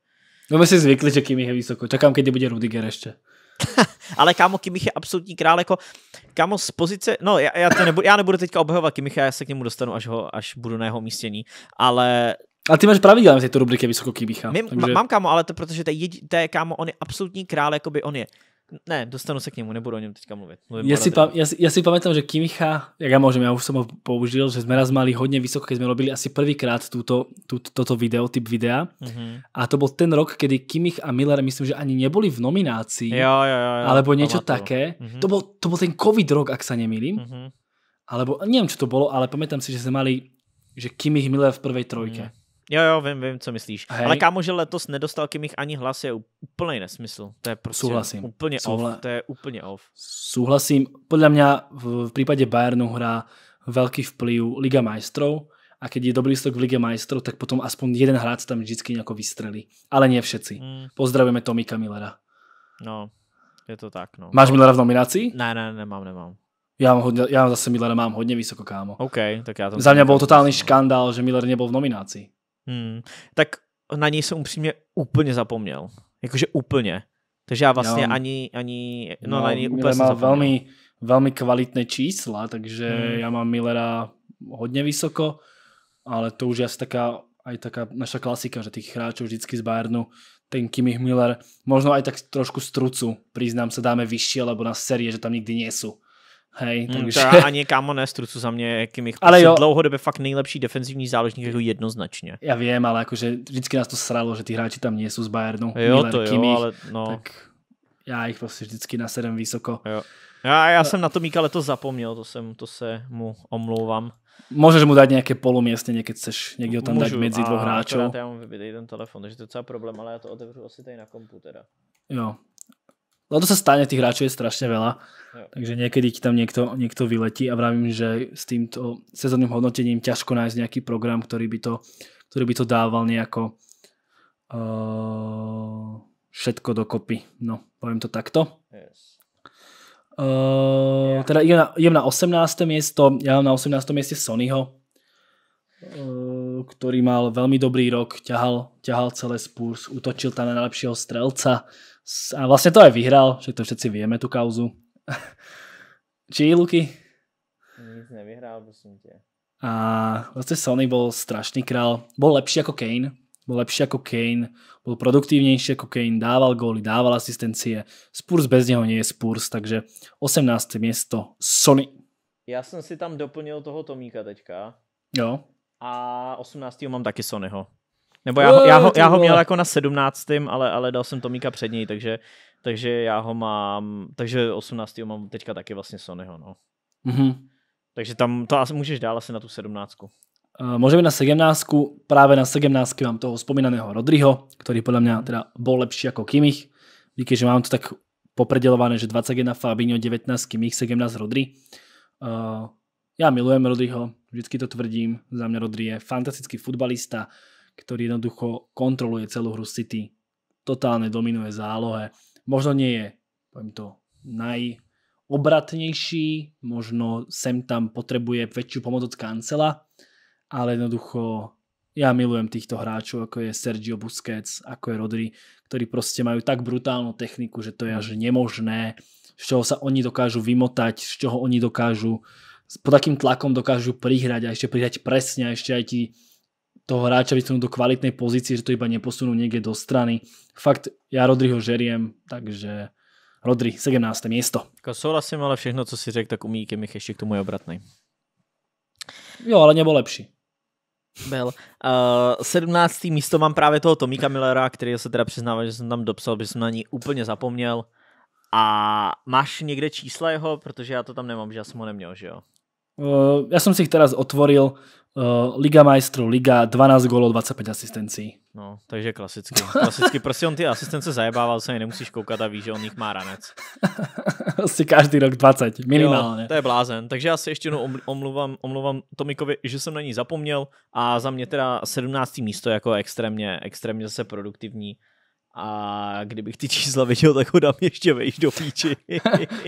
No my si zvykli, že Kimich je vysoko, čekám, kdy bude Rudiger ještě. ale kámo, Kimich je absolutní král, jako kámo z pozice, no já, já, to nebudu, já nebudu teďka obhajovat Kimicha, já se k němu dostanu, až, ho, až budu na jeho místění. ale a ty máš pravidelně tyto rubriky Vysoko Kimicha. Mím, takže... Mám kámo, ale to protože to je, to je kámo, on je absolutní král, jakoby on je ne, dostanu se k němu, nebudu o něm teďka mluvit. Mluvím já, si pa, já, si, já si pamätám, že Kimicha, jak já můžem, já už jsem ho použil, že jsme raz mali hodně vysoko, keď jsme robili asi prvýkrát tuto tuto toto video, typ videa. Mm-hmm. A to byl ten rok, kedy Kimich a Miller, myslím, že ani neboli v nominácii, jo, jo, jo, jo, alebo niečo také. Mm-hmm. To, bol, to bol ten covid rok, ak sa nemýlim. Mm-hmm. Alebo nevím, čo to bolo, ale pamätám si, že jsme mali že Kimich Miller v prvej trojke. Mm-hmm. Jo, jo, vím, vím, co myslíš. Hej. Ale kámo, že letos nedostal mých ani hlas, je úplný nesmysl. To je prostě Souhlasím. úplně Souhla... off. To je úplně off. Souhlasím. Podle mě v, v případě Bayernu hra velký vplyv Liga majstrov a když je dobrý stok v Lige majstrov, tak potom aspoň jeden hráč tam vždycky nějak vystřelí. Ale ne všetci. Hmm. Pozdravujeme Tomika Millera. No, je to tak, no. Máš Millera v nominaci? Ne, ne, nemám, nemám. Já, mám hodně, já zase Millera mám hodně vysoko, kámo. OK, tak já to... Za mě byl totální no. škandál, že Miller nebyl v nominaci. Hmm. Tak na něj jsem upřímně úplně zapomněl. Jakože úplně. Takže já vlastně no, ani, ani no, no na něj úplně má velmi, velmi kvalitné čísla, takže hmm. já mám Millera hodně vysoko, ale to už je asi taká, aj taká naša klasika, že těch hráčů vždycky z Bayernu ten Kimi Miller, možno aj tak trošku strucu, priznám sa, dáme vyššie, lebo na série, že tam nikdy nie sú. Hej, hmm, takže... Hmm, to já ani kámo ne strucu za mě, jakým jich ale prostě jo. dlouhodobě fakt nejlepší defenzivní záložník jako jednoznačně. Já vím, ale jakože vždycky nás to sralo, že ty hráči tam nejsou z Bayernu. Jo, Miller, to jo, ale no. Tak já jich prostě vždycky nasedem vysoko. Jo. Já, já jsem na to Míka to zapomněl, to, jsem, to se mu omlouvám. Můžeš mu dát nějaké polomiestnenie, někdy chceš niekde tam Můžu. dát mezi dvou hráčů. Já mám vybitý ten telefon, takže to je celá problém, ale já to otevřu asi tady na kompu teda. Jo, Lebo no, to sa stane, tých hráčov je strašne veľa. Jo. Takže niekedy ti tam niekto, niekto vyletí a vravím, že s týmto sezónnym hodnotením ťažko nájsť nejaký program, ktorý by to, ktorý by to dával nejako uh, všetko dokopy. No, poviem to takto. Yes. Uh, eh, yeah. Teda idem na, idem na 18. miesto, ja mám na 18. mieste Sonyho, uh, ktorý mal veľmi dobrý rok, ťahal, ťahal celé Spurs, utočil tam na najlepšieho strelca, a vlastne to aj vyhral, že to všetci vieme, tú kauzu. Či, Luky? Nic nevyhral, prosím tě. A vlastně Sony byl strašný král. Byl lepší jako Kane, byl lepší jako Kane, byl produktivnější jako Kane, dával góly, dával asistencie. Spurs bez neho nie je Spurs, takže 18. miesto Sony. Já jsem si tam doplnil toho Tomíka teďka. Jo. A 18. mám taky Sonyho. Nebo já ho, já ho, já ho měl jako na 17. ale, ale dal jsem Tomíka před něj, takže, takže já ho mám, takže 18. mám teďka taky vlastně Sonyho, no. Mm-hmm. Takže tam to asi můžeš dál asi na tu 17. Eh, můžeme na 17. právě na 17. mám toho spomínaného Rodriho, který podle mě teda byl lepší jako Kimich. Díky, že mám to tak popredělované, že 21 Fabinho, 19 Kimich, 17 Rodri. Uh, já milujem Rodriho, vždycky to tvrdím. Za mě Rodri je fantastický futbalista, ktorý jednoducho kontroluje celú hru City, totálne dominuje zálohe. Možno nie je, poviem to, najobratnejší, možno sem tam potrebuje väčšiu pomoc od kancela, ale jednoducho ja milujem týchto hráčov, ako je Sergio Busquets, ako je Rodri, ktorí proste majú tak brutálnu techniku, že to je až nemožné, z čoho sa oni dokážu vymotať, z čoho oni dokážu, pod takým tlakom dokážu prihrať a ešte prihrať presne, a ešte aj ti toho hráča vysunúť do kvalitnej pozície, že to iba neposunú niekde do strany. Fakt, já Rodriho žeriem, takže Rodri, 17. místo. Jako souhlasím, ale všechno, co si řekl, tak umí Kimich ještě k tomu je obratný. Jo, ale nebol lepší. Byl. Uh, 17. místo mám právě toho Tomíka Millera, který se teda přiznává, že jsem tam dopsal, že jsem na ní úplně zapomněl. A máš někde čísla jeho? Protože já to tam nemám, že já jsem ho neměl, že jo? Uh, já jsem si ich teraz otvoril. Eh, Liga majstrů, Liga, 12 gólů, 25 asistencí. No, takže klasicky. Klasicky, prostě on ty asistence zajebával, se mi nemusíš koukat a víš, že on jich má ranec. Asi každý rok 20, minimálně. Jo, to je blázen. Takže já se ještě jednou omluvám, omluvám Tomikovi, že jsem na ní zapomněl a za mě teda 17. místo jako extrémně, extrémně zase produktivní. A kdybych ty čísla viděl, tak ho dám ještě vejš do píči.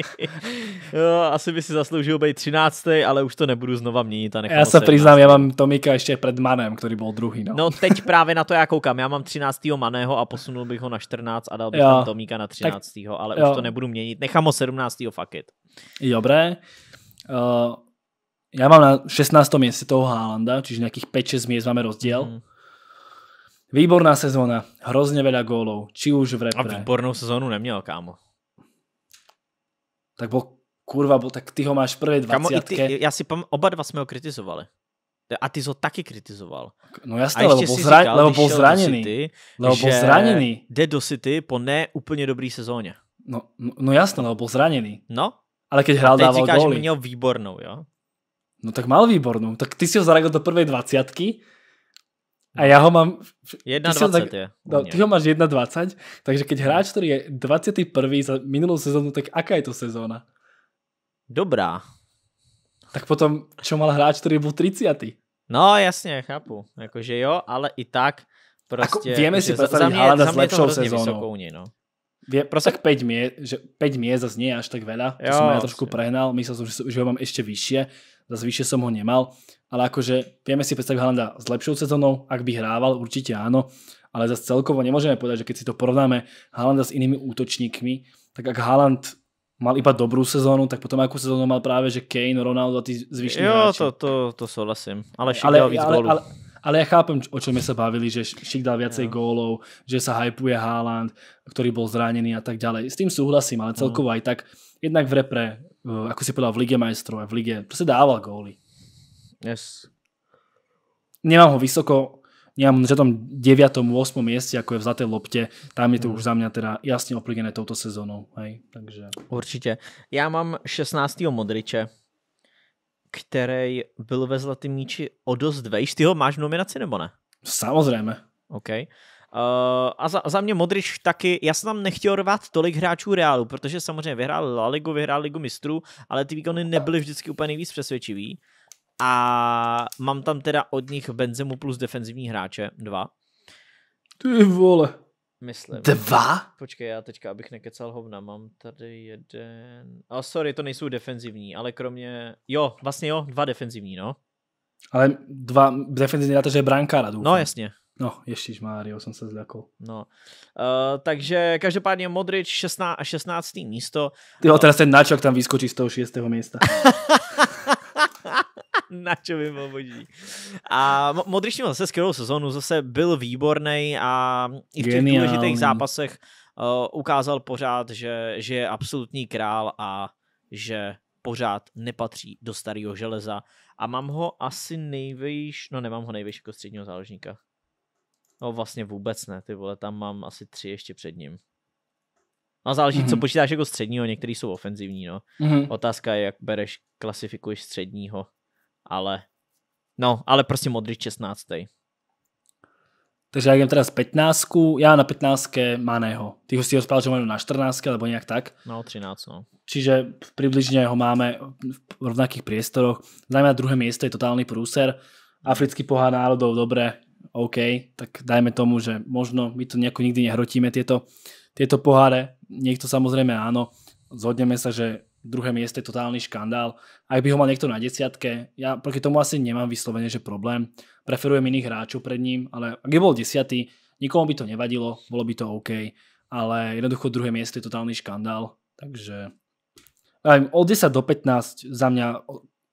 jo, asi by si zasloužil být 13. ale už to nebudu znova měnit. A já se přiznám, já mám Tomika ještě před Manem, který byl druhý. No. no teď právě na to já koukám. Já mám 13. Maného a posunul bych ho na 14 a dal bych jo. tam Tomíka na 13. Tak, ale jo. už to nebudu měnit. Nechám ho 17. fuck it. Dobré. Uh, já mám na 16. místě toho Haalanda, čiže nějakých 5-6 míst máme rozdíl. Mm. Výborná sezóna, hrozně veľa gólov, či už v repre. A výbornou sezónu neměl, kámo. Tak bo, kurva, bo, tak ty ho máš v prvé dvaciatke. Kámo, ty, já si pam, oba dva jsme ho kritizovali. A ty jsi ho taky kritizoval. No jasně, lebo, bol, zra, říkal, lebo bol zraněný. City, lebo bol zraněný. Jde do City po ne úplně dobrý sezóně. No, no, no jasně, lebo bol zraněný. No. Ale když hrál, dával říkáš, góly. měl výbornou, jo? No tak mal výbornou. Tak ty si ho zaradil do prvej dvaciatky a ja ho mám... 1,20 tak, je. No, ty ho máš 1,20, takže keď hráč, ktorý je 21. za minulú sezónu, tak aká je to sezóna? Dobrá. Tak potom, čo mal hráč, ktorý bol 30. No jasne, chápu. Jakože jo, ale i tak proste... Ako, prostě, vieme si predstaviť Halanda s lepšou sezónou. Unii, no. Vie, proste tak 5 mie, že 5 mie zase nie je až tak veľa, Jo, to som ja trošku prehnal, myslel som, že, že ho mám ešte vyššie, za zvyše som ho nemal, ale akože vieme si predstaviť Halanda s lepšou sezónou, ak by hrával, určite áno, ale zase celkovo nemôžeme povedať, že keď si to porovnáme Halanda s inými útočníkmi, tak ak Haland mal iba dobrú sezónu, tak potom jakou sezónu mal právě, že Kane, Ronaldo a tí zvyšní Jo, hráči. to, to, to souhlasím, ale Šik ale, dal víc ale, gólů. Ale, ale ja chápem, o čom se bavili, že Šik dal viacej gólov, že sa hypuje Haaland, ktorý bol zranený a tak ďalej. S tým súhlasím, ale mhm. celkovo aj tak jednak v repre Eh, ako si povedal, v Lige majstrov a v Lige, prostě dával góly. Yes. Nemám ho vysoko, nemám na tom 9. 8. mieste, ako je v zlatej lopte, tam je to mm. už za mňa teda jasne opligené touto sezónou. Hej? Takže... Určitě. Já mám 16. Modriče, který byl ve Zlatém míči o dosť vejš. Ty ho máš v nominaci nebo ne? Samozřejmě. Okay. Eh, a za, za mě Modrič taky, já jsem tam nechtěl rvat tolik hráčů Realu, protože samozřejmě vyhrál La Ligu, vyhrál Ligu mistrů, ale ty výkony nebyly vždycky úplně nejvíc přesvědčivý. A mám tam teda od nich Benzemu plus defenzivní hráče, dva. Ty vole. Myslím. Dva? Počkej, já teďka, abych nekecal hovna, mám tady jeden... A oh, sorry, to nejsou defenzivní, ale kromě... Jo, vlastně jo, dva defenzivní, no. Ale dva defenzivní to, že je brankára, no, doufám. No jasně, No, ještě Mário, jsem se zlekl. No, uh, takže každopádně Modrič 16 a 16. místo. Ty jo, teda ten Načok tam vyskočí z toho 6. místa. Načo mi boží. A Modrič měl zase skvělou sezonu, zase byl výborný a i v těch důležitých zápasech uh, ukázal pořád, že, že je absolutní král a že pořád nepatří do starého železa. A mám ho asi nejvejš, no nemám ho nejvejš jako středního záložníka. No vlastně vůbec ne, ty vole, tam mám asi tři ještě před ním. No záleží, mm-hmm. co mhm. počítáš jako středního, některý jsou ofenzivní, no. Mm-hmm. Otázka je, jak bereš, klasifikuješ středního, ale no, ale prostě modrý 16. Takže já jdem teda z 15, já na 15 Maného. Ty si ho spál, že na 14 Nebo nějak tak. No, 13, no. Čiže přibližně ho máme v rovnakých priestoroch. Znamená druhé místo je totální průser. Africký pohár národov, dobré, OK, tak dajme tomu, že možno my to nejako nikdy nehrotíme tieto, tieto poháre. Niekto samozrejme áno, zhodneme sa, že druhé miesto je totálny škandál. Ak by ho mal niekto na desiatke, ja proti tomu asi nemám vyslovene, že problém. Preferujem iných hráčov pred ním, ale ak by bol desiatý, nikomu by to nevadilo, bolo by to OK. Ale jednoducho druhé miesto je totálny škandál. Takže od 10 do 15 za mňa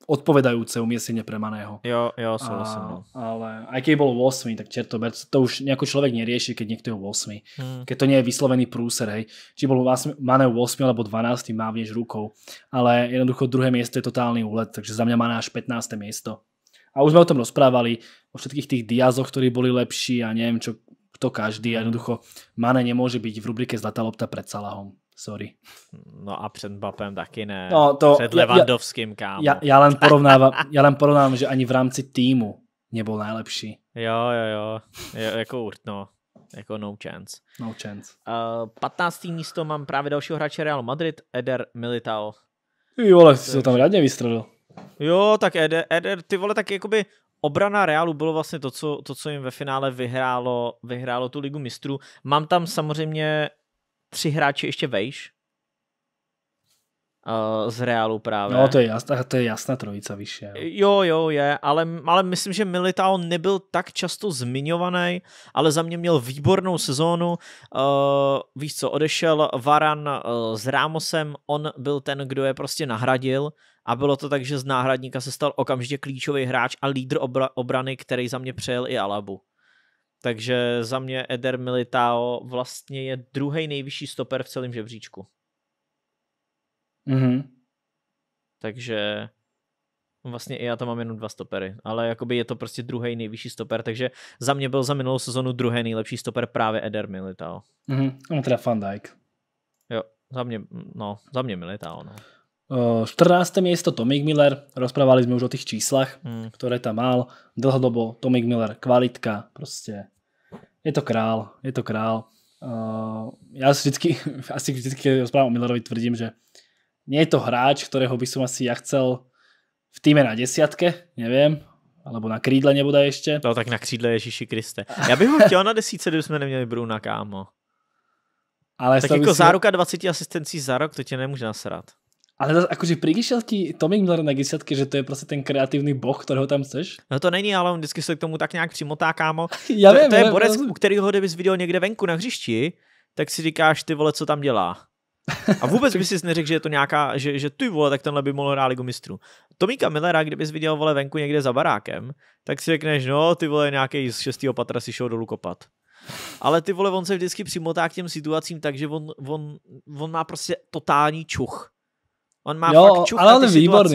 odpovedajúce umiestnenie pre Maného. Jo, jo, súhlasím. No. Ale aj keď bol 8, tak čerto, to už nejako človek nerieši, keď niekto je 8. Hmm. Keď to nie je vyslovený prúser, hej. Či bol Mané 8 alebo 12, vieš rukou. Ale jednoducho druhé miesto je totálny úlet, takže za mňa Mané až 15. miesto. A už sme o tom rozprávali, o všetkých tých diazoch, ktorí boli lepší a neviem čo, to každý. A jednoducho Mané nemôže byť v rubrike Zlatá lopta pred Salahom sorry. No a před Bapem taky ne. No, to, před Levandovským kámo. Já, já, len porovnávám, já len porovnávám, že ani v rámci týmu nebyl nejlepší. Jo, jo, jo. jo jako urtno. Jako no chance. No chance. Uh, eh, 15. místo mám právě dalšího hráče Real Madrid, Eder Militao. Jo, ale jsi tam řádně vystřelil. Jo, tak Eder, Eder, ty vole, tak jakoby obrana Realu bylo vlastně to, co, to, co jim ve finále vyhrálo, vyhrálo tu ligu mistrů. Mám tam samozřejmě tři hráči ještě vejš uh, z Realu právě. No to je, jasná, to je jasná trojica vyšší. Jo, jo, je, ale, ale myslím, že Militao nebyl tak často zmiňovaný, ale za mě měl výbornou sezónu. Uh, víš co, odešel Varan uh, s Rámosem, on byl ten, kdo je prostě nahradil a bylo to tak, že z náhradníka se stal okamžitě klíčový hráč a lídr obra- obrany, který za mě přejel i Alabu. Takže za mě Eder Militao vlastně je druhý nejvyšší stoper v celém žebříčku. Mm-hmm. Takže vlastně i já tam mám jenom dva stopery, ale jakoby je to prostě druhý nejvyšší stoper, takže za mě byl za minulou sezonu druhý nejlepší stoper právě Eder Militao. Mm-hmm. On teda Van Dijk. Jo, za mě, no, za mě Militao, no. 14. Eh, miesto Tomik Miller, rozprávali sme už o tých číslach, mm. ktoré tam mal. Dlhodobo Tomik Miller, kvalitka, proste je to král, je to král. Uh, eh, ja vždycky, asi vždycky, keď rozprávam o Millerovi, tvrdím, že nie je to hráč, ktorého by som asi ja chcel v týme na desiatke, neviem, alebo na krídle nebude ještě. No tak na krídle Ježiši Kriste. Já bych ho chtěl na desíce, kdyby sme neměli Bruna, kámo. Ale tak jako si... záruka 20 asistencí za rok, to tě nemůže nasrat. Ale zase, akože pri ti tomik Miller na Gišelky, že to je prostě ten kreativní boh, kterého tam chceš? No to není, ale on vždycky se k tomu tak nějak přimotá, kámo. Já to, vím, to je borec, vím. u kterého kdybys viděl někde venku na hřišti, tak si říkáš, ty vole, co tam dělá. A vůbec by si neřekl, že je to nějaká, že, že ty vole, tak tenhle by mohl hrát ligu mistrů. Tomíka Millera, kdybys viděl vole venku někde za barákem, tak si řekneš, no ty vole, nějaký z šestého patra si šel dolů kopat. Ale ty vole, on se vždycky přimotá k těm situacím takže on, on, on má prostě totální čuch. On má jo, fakt ale on je výborný.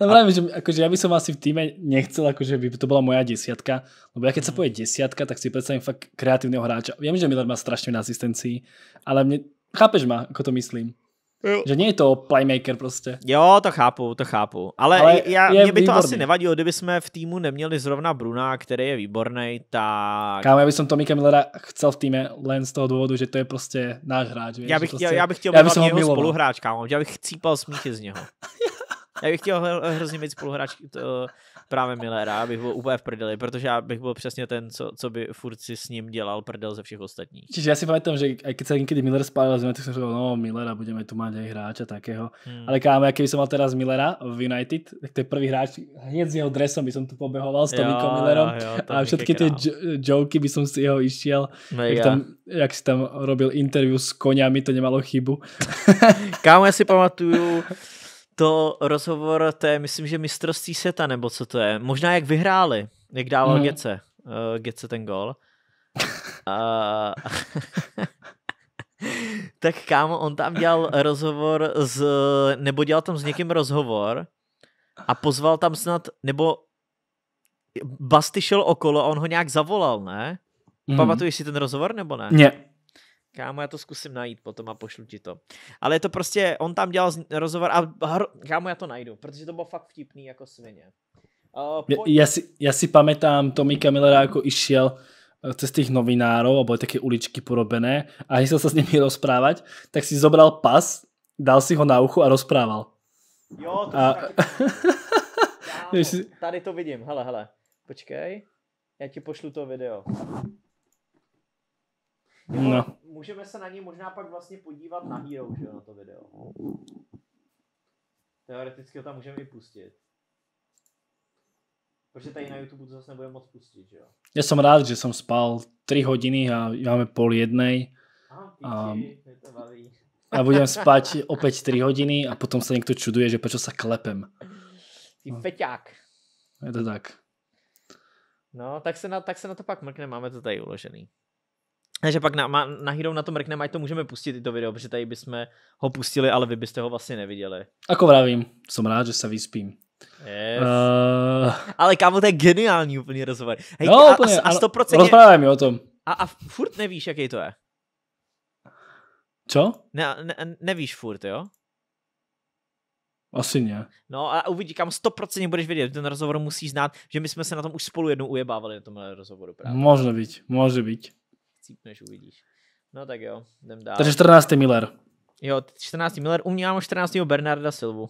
No, ale právě, že akože ja by som asi v týme nechcel, akože by to bola moja desiatka, lebo ja keď sa mhm. povie desiatka, tak si predstavím fakt kreatívneho hráča. Viem, že Miller má strašne na asistencii, ale mne, chápeš ma, ako to myslím. Jo. Že není to playmaker prostě. Jo, to chápu, to chápu. Ale, Ale já, mě by výborný. to asi nevadilo, kdyby jsme v týmu neměli zrovna Bruna, který je výborný, tak... Kámo, já bych Tomíka Millera chcel v týme len z toho důvodu, že to je prostě náš hráč. Já bych, prostě, já, já bych chtěl já bych jeho miloval. spoluhráč, kámo. Já bych chcípal smíchy z něho. já bych chtěl hrozně mít spoluhráč, to, eh, právě Millera, abych byl úplně v prdeli, protože já bych byl přesně ten, co, co by furt si s ním dělal prdel ze všech ostatních. Čiže já si pamatuju, že když se někdy Miller spálil, tak jsem říkal, no Millera, budeme tu mít hráč a takého. Hmm. Ale kámo, jaký jsem mal teraz Millera v United, tak to je prvý hráč, hned s jeho dresem by som tu pobehoval s Tomikom Millerom jo, jo, a všetky ty joky by som si jeho išiel. Jak, tam, jak si tam robil interview s koňami, to nemalo chybu. kámo, já si pamatuju, to rozhovor, to je, myslím, že mistrovství světa, nebo co to je. Možná jak vyhráli, jak dával mm. Gece, uh, Gece ten gol. uh, tak kámo, on tam dělal rozhovor s, nebo dělal tam s někým rozhovor a pozval tam snad, nebo Basti šel okolo a on ho nějak zavolal, ne? Mm. Pamatuješ si ten rozhovor nebo ne? Ne. Kámo, já to zkusím najít potom a pošlu ti to. Ale je to prostě, on tam dělal rozhovor a hr, kámo, já to najdu, protože to bylo fakt vtipný jako svině. Uh, pojď. ja, ja, si, ja si pamätám Tomika Millera, ako išiel eh, cez tých novinárov, a boli také uličky porobené a nechcel sa s nimi rozprávať, tak si zobral pas, dal si ho na uchu a rozprával. Jo, to a... Taky... Kámo, tady to vidím, hele, hele, počkej, já ti pošlu to video. No. Můžeme se na něj možná pak vlastně podívat na Hero, že jo, na to video. Teoreticky ho tam můžeme i pustit. Protože tady na YouTube to zase nebudeme moc pustit, že jo? Já jsem rád, že jsem spal 3 hodiny a máme pol jednej. Aha, píči, a, to baví. a budem spát opět 3 hodiny a potom se někdo čuduje, že proč se klepem. Ty feťák. Je to tak. No, tak se na, tak se na to pak mrkne, máme to tady uložený. Takže pak na, na Hero na tom mrkneme, ať to můžeme pustit i to video, protože tady bychom ho pustili, ale vy byste ho vlastně neviděli. Ako vravím, jsem rád, že se vyspím. Yes. Uh... Ale kámo, to je geniální úplný rozhovor. Hej, no, a, úplně, a 100% rozprávaj mi o tom. A, a furt nevíš, jaký to je. Co? Ne, ne, nevíš furt, jo? Asi ne. No a uvidí, kam 100% budeš vědět, ten rozhovor musí znát, že my jsme se na tom už spolu jednou ujebávali na tomhle rozhovoru. Právě. Může být, může být cípneš, uvidíš. No tak jo, jdem dál. Takže 14. Miller. Jo, 14. Miller. U mě mám 14. Bernarda Silvu.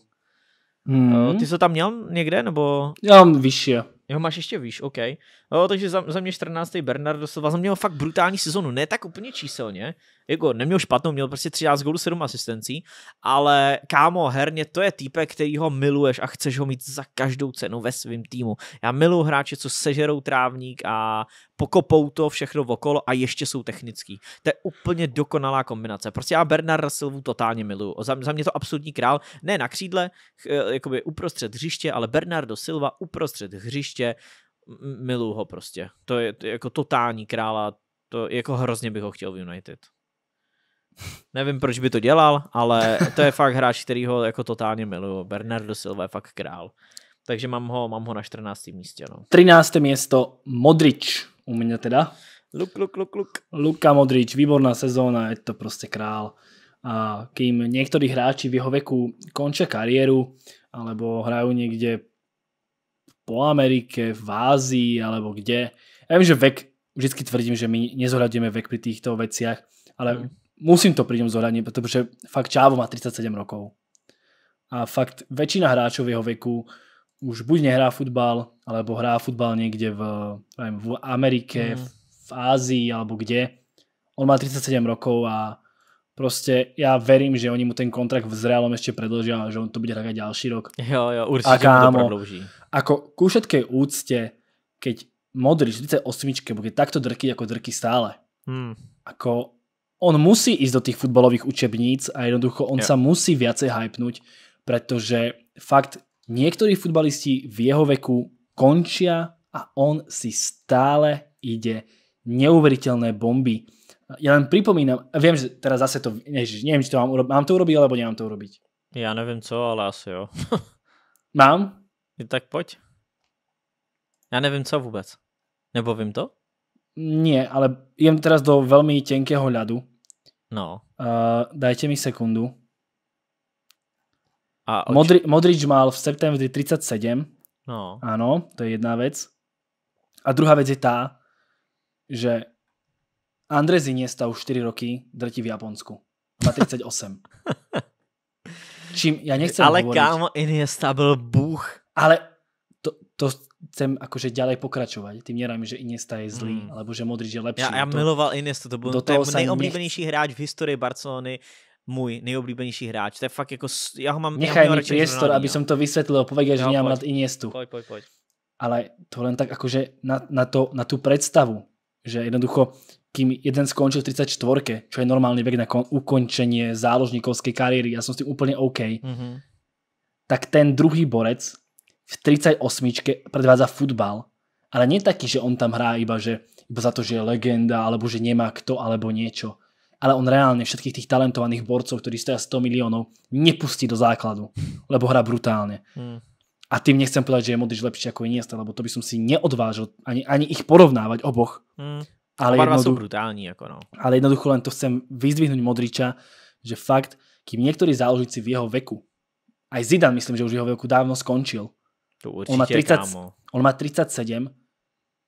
Hmm. Ty jsi to tam měl někde, nebo? Já mám vyšší. Jo, máš ještě výš, OK. Jo, takže za, za mě 14. Bernardo Silva, za mě měl fakt brutální sezonu, ne tak úplně číselně, jako neměl špatnou, měl prostě 13 gólů, 7 asistencí, ale kámo, herně to je týpe, který ho miluješ a chceš ho mít za každou cenu ve svém týmu. Já miluji hráče, co sežerou trávník a pokopou to všechno okolo a ještě jsou technický. To je úplně dokonalá kombinace. Prostě já Bernarda Silvu totálně miluju. Za, za mě to absolutní král. Ne na křídle, eh, jakoby uprostřed hřiště, ale Bernardo Silva uprostřed hřiště miluju ho prostě. To je, to je jako totální král a to jako hrozně bych ho chtěl v United. Nevím, proč by to dělal, ale to je fakt hráč, který ho jako totálně miluju. Bernardo Silva je fakt král. Takže mám ho, mám ho na 14. místě. No. 13. město Modrič u mě teda. Luk, luk, luk, luk. Luka Modrič, výborná sezóna, je to prostě král. A kým některý hráči v jeho věku končí kariéru, alebo hrajú někde po Amerike, v Ázii, alebo kde. já vím, že vek, vždycky tvrdím, že my nezohradíme vek pri týchto veciach, ale mm musím to pri ňom zohľadniť, pretože fakt Čávo má 37 rokov. A fakt väčšina hráčov v jeho veku už buď nehrá futbal, alebo hrá futbal niekde v, neviem, v Amerike, mm. v Ázii alebo kde. On má 37 rokov a prostě já verím, že oni mu ten kontrakt v Zrealom ešte predlžia a že on to bude hrať ďalší rok. Jo, jo, určitě a to predlží. Ako ku všetkej úcte, keď Modrič 38, bude takto drky, jako drky stále, hmm. ako on musí ísť do tých futbalových učebníc a jednoducho on yeah. sa musí viacej hypnúť, pretože fakt niektorí futbalisti v jeho veku končia a on si stále ide neuveriteľné bomby. Ja len pripomínam, viem, že teraz zase to, nežiš, neviem, či to mám mám to urobiť, alebo nemám to urobiť. Ja neviem co, ale asi jo. mám? Tak poď. Já nevím co vůbec. Nebo vím to? Nie, ale jem teraz do veľmi tenkého ľadu. No. Uh, dajte mi sekundu. A Modri, Modrič mal v septembri 37. No. Áno, to je jedna vec. A druhá vec je tá, že Andrej Iniesta už 4 roky drtí v Japonsku. Má 38. Čím, já nechci Ale hovoriť. kámo, Iniesta bol búch. Ale to chcem akože ďalej pokračovať. Tým nerám, že Iniesta je zlý, mm. alebo že Modrič je lepší. Já, ja to, miloval Iniesta, to bol do toho nejoblíbenější nech... hráč v historii Barcelony, můj nejoblíbenější hráč. To je fakt jako, já ho mám... Nechaj mi priestor, aby som to vysvetlil, povedia, že nemám rád Iniestu. Pojď, pojď, pojď. Ale to len tak akože na, na, to, na tú predstavu, že jednoducho, kým jeden skončil v 34 čo je normálny vek na kon- ukončenie záložníkovskej kariéry, ja som s tým úplne OK, mm-hmm. tak ten druhý borec v 38. predvádza futbal, ale nie taký, že on tam hrá iba, že, iba za to, že je legenda, alebo že nemá kto, alebo niečo. Ale on reálne všetkých tých talentovaných borcov, ktorí stojí 100 miliónov, nepustí do základu, lebo hrá brutálne. Hmm. A tým nechcem povedať, že je Modrič lepší ako Iniesta, lebo to by som si neodvážil ani, ani ich porovnávať oboch. Hmm. Ale jednoduch- sú brutálni. no. Ale jednoducho len to chcem vyzdvihnúť Modriča, že fakt, kým niektorí záložníci v jeho veku, aj Zidane myslím, že už v jeho veku dávno skončil, to určite, on má, 30, kámo. on má 37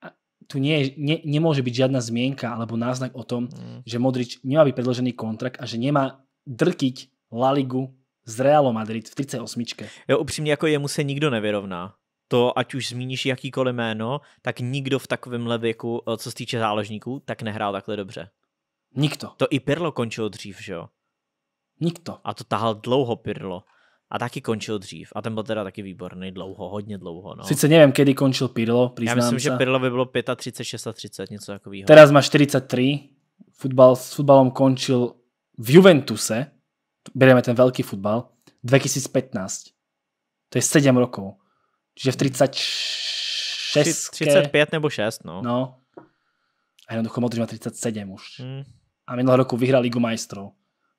a tu nie, ne, nemôže byť žiadna zmienka alebo náznak o tom, mm. že Modrič nemá byť predložený kontrakt a že nemá drkiť La Ligu z Realu Madrid v 38. Je upřímně, jako jemu se nikdo nevyrovná to, ať už zmíníš jakýkoliv jméno, tak nikdo v takovém věku, eh, co se týče záložníků, tak nehrál takhle dobře. Nikto. To i Pirlo končil dřív, že jo? Nikto. A to tahal dlouho Pirlo a taky končil dřív. A ten byl teda taky výborný dlouho, hodně dlouho. No. Sice nevím, kdy končil Pirlo, přiznám Já myslím, se. že Pirlo by bylo 35, 36, něco takového. Teraz má 43, futbal, s futbalom končil v Juventuse, bereme ten velký futbal, 2015. To je 7 rokov. Čiže v 36... 35 nebo 6, no. No. A jednoducho Modrič má 37 už. Mm. A minulého roku vyhrál Ligu majstrov.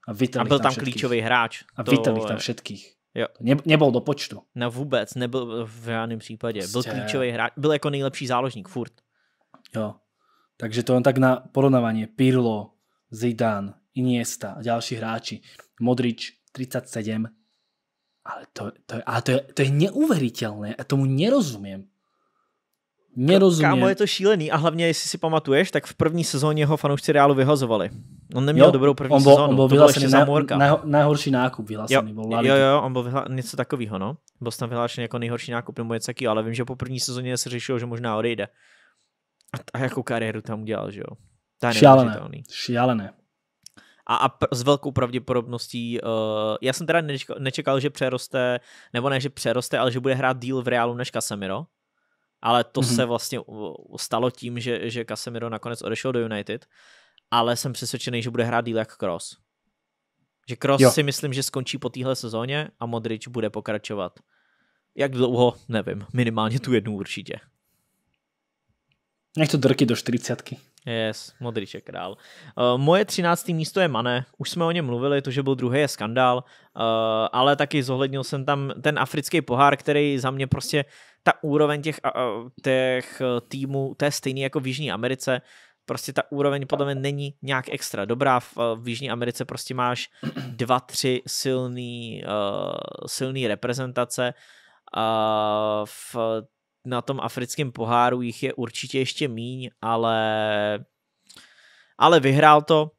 A, a byl tam, tam klíčový hráč. A to... vítal tam všetkých. Jo. Ne, nebyl do počtu. No vůbec, nebyl v žádném případě. Prostě... Byl klíčový hráč, byl jako nejlepší záložník, furt. Jo. Takže to jen tak na porovnávání. Pirlo, Zidane, Iniesta a další hráči. Modrič 37. Ale to, to, je, ale to, je, to je neuvěřitelné a tomu nerozumím. Nerozumě. Kámo, je to šílený a hlavně, jestli si pamatuješ, tak v první sezóně ho fanoušci Reálu vyhazovali. On neměl jo, dobrou první on sezónu. On byl to byl ještě za Morka. nejhorší nákup vyhlášený. Jo, jo, jo, on byl vyhla, něco takového, no. Byl tam vyhlášený jako nejhorší nákup nebo něco takového, ale vím, že po první sezóně se řešilo, že možná odejde. A, a jakou kariéru tam udělal, že jo? Šialené, šialené. A, a pr- s velkou pravděpodobností, uh, já jsem teda nečekal, nečekal, že přeroste, nebo ne, že přeroste, ale že bude hrát díl v Reálu než Casemiro ale to mm-hmm. se vlastně stalo tím, že, že Casemiro nakonec odešel do United, ale jsem přesvědčený, že bude hrát díl jak Cross. Že Cross jo. si myslím, že skončí po téhle sezóně a Modrič bude pokračovat. Jak dlouho, nevím, minimálně tu jednu určitě. Nech to drky do 40. Yes, Modrič je král. Uh, eh, moje třináctý místo je Mane. Už jsme o něm mluvili, to, že byl druhý, je skandál, uh, ale taky zohlednil jsem tam ten africký pohár, který za mě prostě ta úroveň těch, uh, těch eh, týmů, to je stejný jako v Jižní Americe. Prostě ta úroveň podle mě není nějak extra dobrá. V, v Jižní Americe prostě máš dva, tři silný, silný reprezentace. Uh, v na tom africkém poháru jich je určitě ještě míň, ale, ale vyhrál to.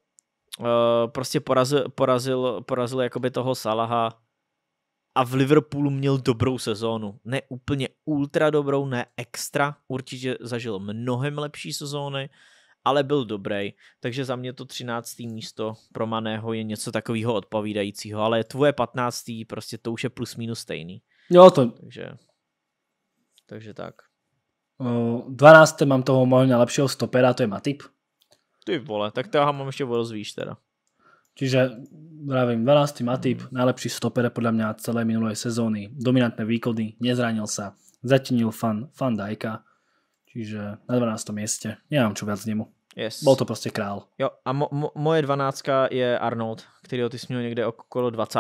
Eh, prostě porazil, porazil, porazil jakoby toho Salaha a v Liverpoolu měl dobrou sezónu. Ne úplně ultra dobrou, ne extra. Určitě zažil mnohem lepší sezóny, ale byl dobrý. Takže za mě to 13. místo pro Maného je něco takového odpovídajícího, ale tvoje 15. prostě to už je plus minus stejný. Jo, to, Takže... Takže tak. 12. mám toho mojho lepšieho stopera, to je Matip. Ty vole, tak to já mám ještě o rozvíš teda. Čiže vravím, 12. Matip, mm. najlepší stoper podľa mňa celé minulé sezóny. Dominantné výkony, nezranil sa, zatínil fan, fan Dajka. Čiže na 12. mieste. Nemám čo viac z nemu. Yes. Byl to prostě král. Jo, a mo, mo, moje dvanáctka je Arnold, kterýho ty jsi měl někde okolo 20.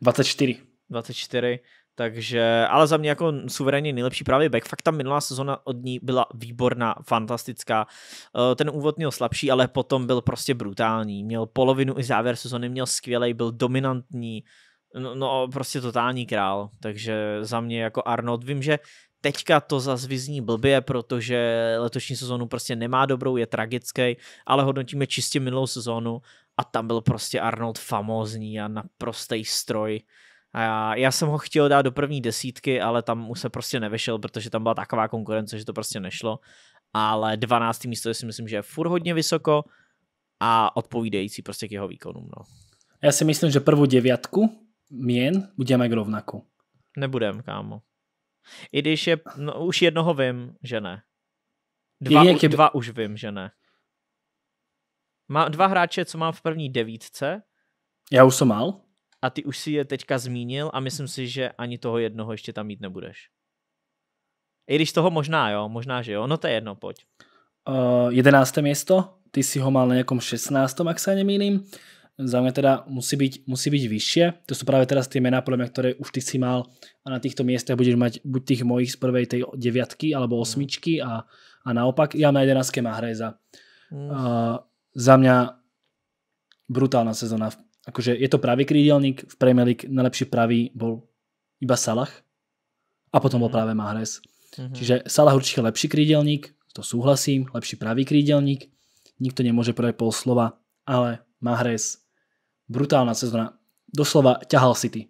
24. 24. Takže, ale za mě jako suverénně nejlepší právě back. Fakt ta minulá sezona od ní byla výborná, fantastická. Eh, ten úvod měl slabší, ale potom byl prostě brutální. Měl polovinu i závěr sezony, měl skvělý, byl dominantní. No, no, prostě totální král. Takže za mě jako Arnold. Vím, že teďka to za zvizní blbě, protože letošní sezonu prostě nemá dobrou, je tragický, ale hodnotíme čistě minulou sezonu a tam byl prostě Arnold famózní a naprostý stroj. A já jsem ho chtěl dát do první desítky, ale tam už se prostě nevešel, protože tam byla taková konkurence, že to prostě nešlo. Ale 12. místo si myslím, že je furt hodně vysoko a odpovídající prostě k jeho výkonům. No. Já si myslím, že prvou deviatku měn budeme k rovnaku. Nebudem, kámo. I když je, no, už jednoho vím, že ne. Dva, je, nějaký... dva už vím, že ne. Má dva hráče, co mám v první devítce. Já už jsem mal a ty už si je teďka zmínil a myslím si, že ani toho jednoho ještě tam mít nebudeš. I když toho možná, jo, možná, že jo, no to je jedno, pojď. Uh, jedenácté město, ty si ho mal na nějakom 16. ak sa nemýlim. Za mě teda musí být, musí být vyššie. To jsou právě teraz ty jména, podle mě, které už ty si mal a na těchto místech budeš mať buď těch mojich z prvej tej deviatky alebo hmm. osmičky a, a naopak. Já na 11. má Hreza. Uh, hmm. eh, za mě brutálna sezóna akože je to pravý krídelník, v Premier League najlepší pravý bol iba Salah a potom bol mhm. práve Mahrez. Mm-hmm. Čiže Salah určite lepší krídelník, to súhlasím, lepší pravý krídelník, nikto nemôže povedať pol slova, ale Mahrez, brutálna sezóna, doslova ťahal City.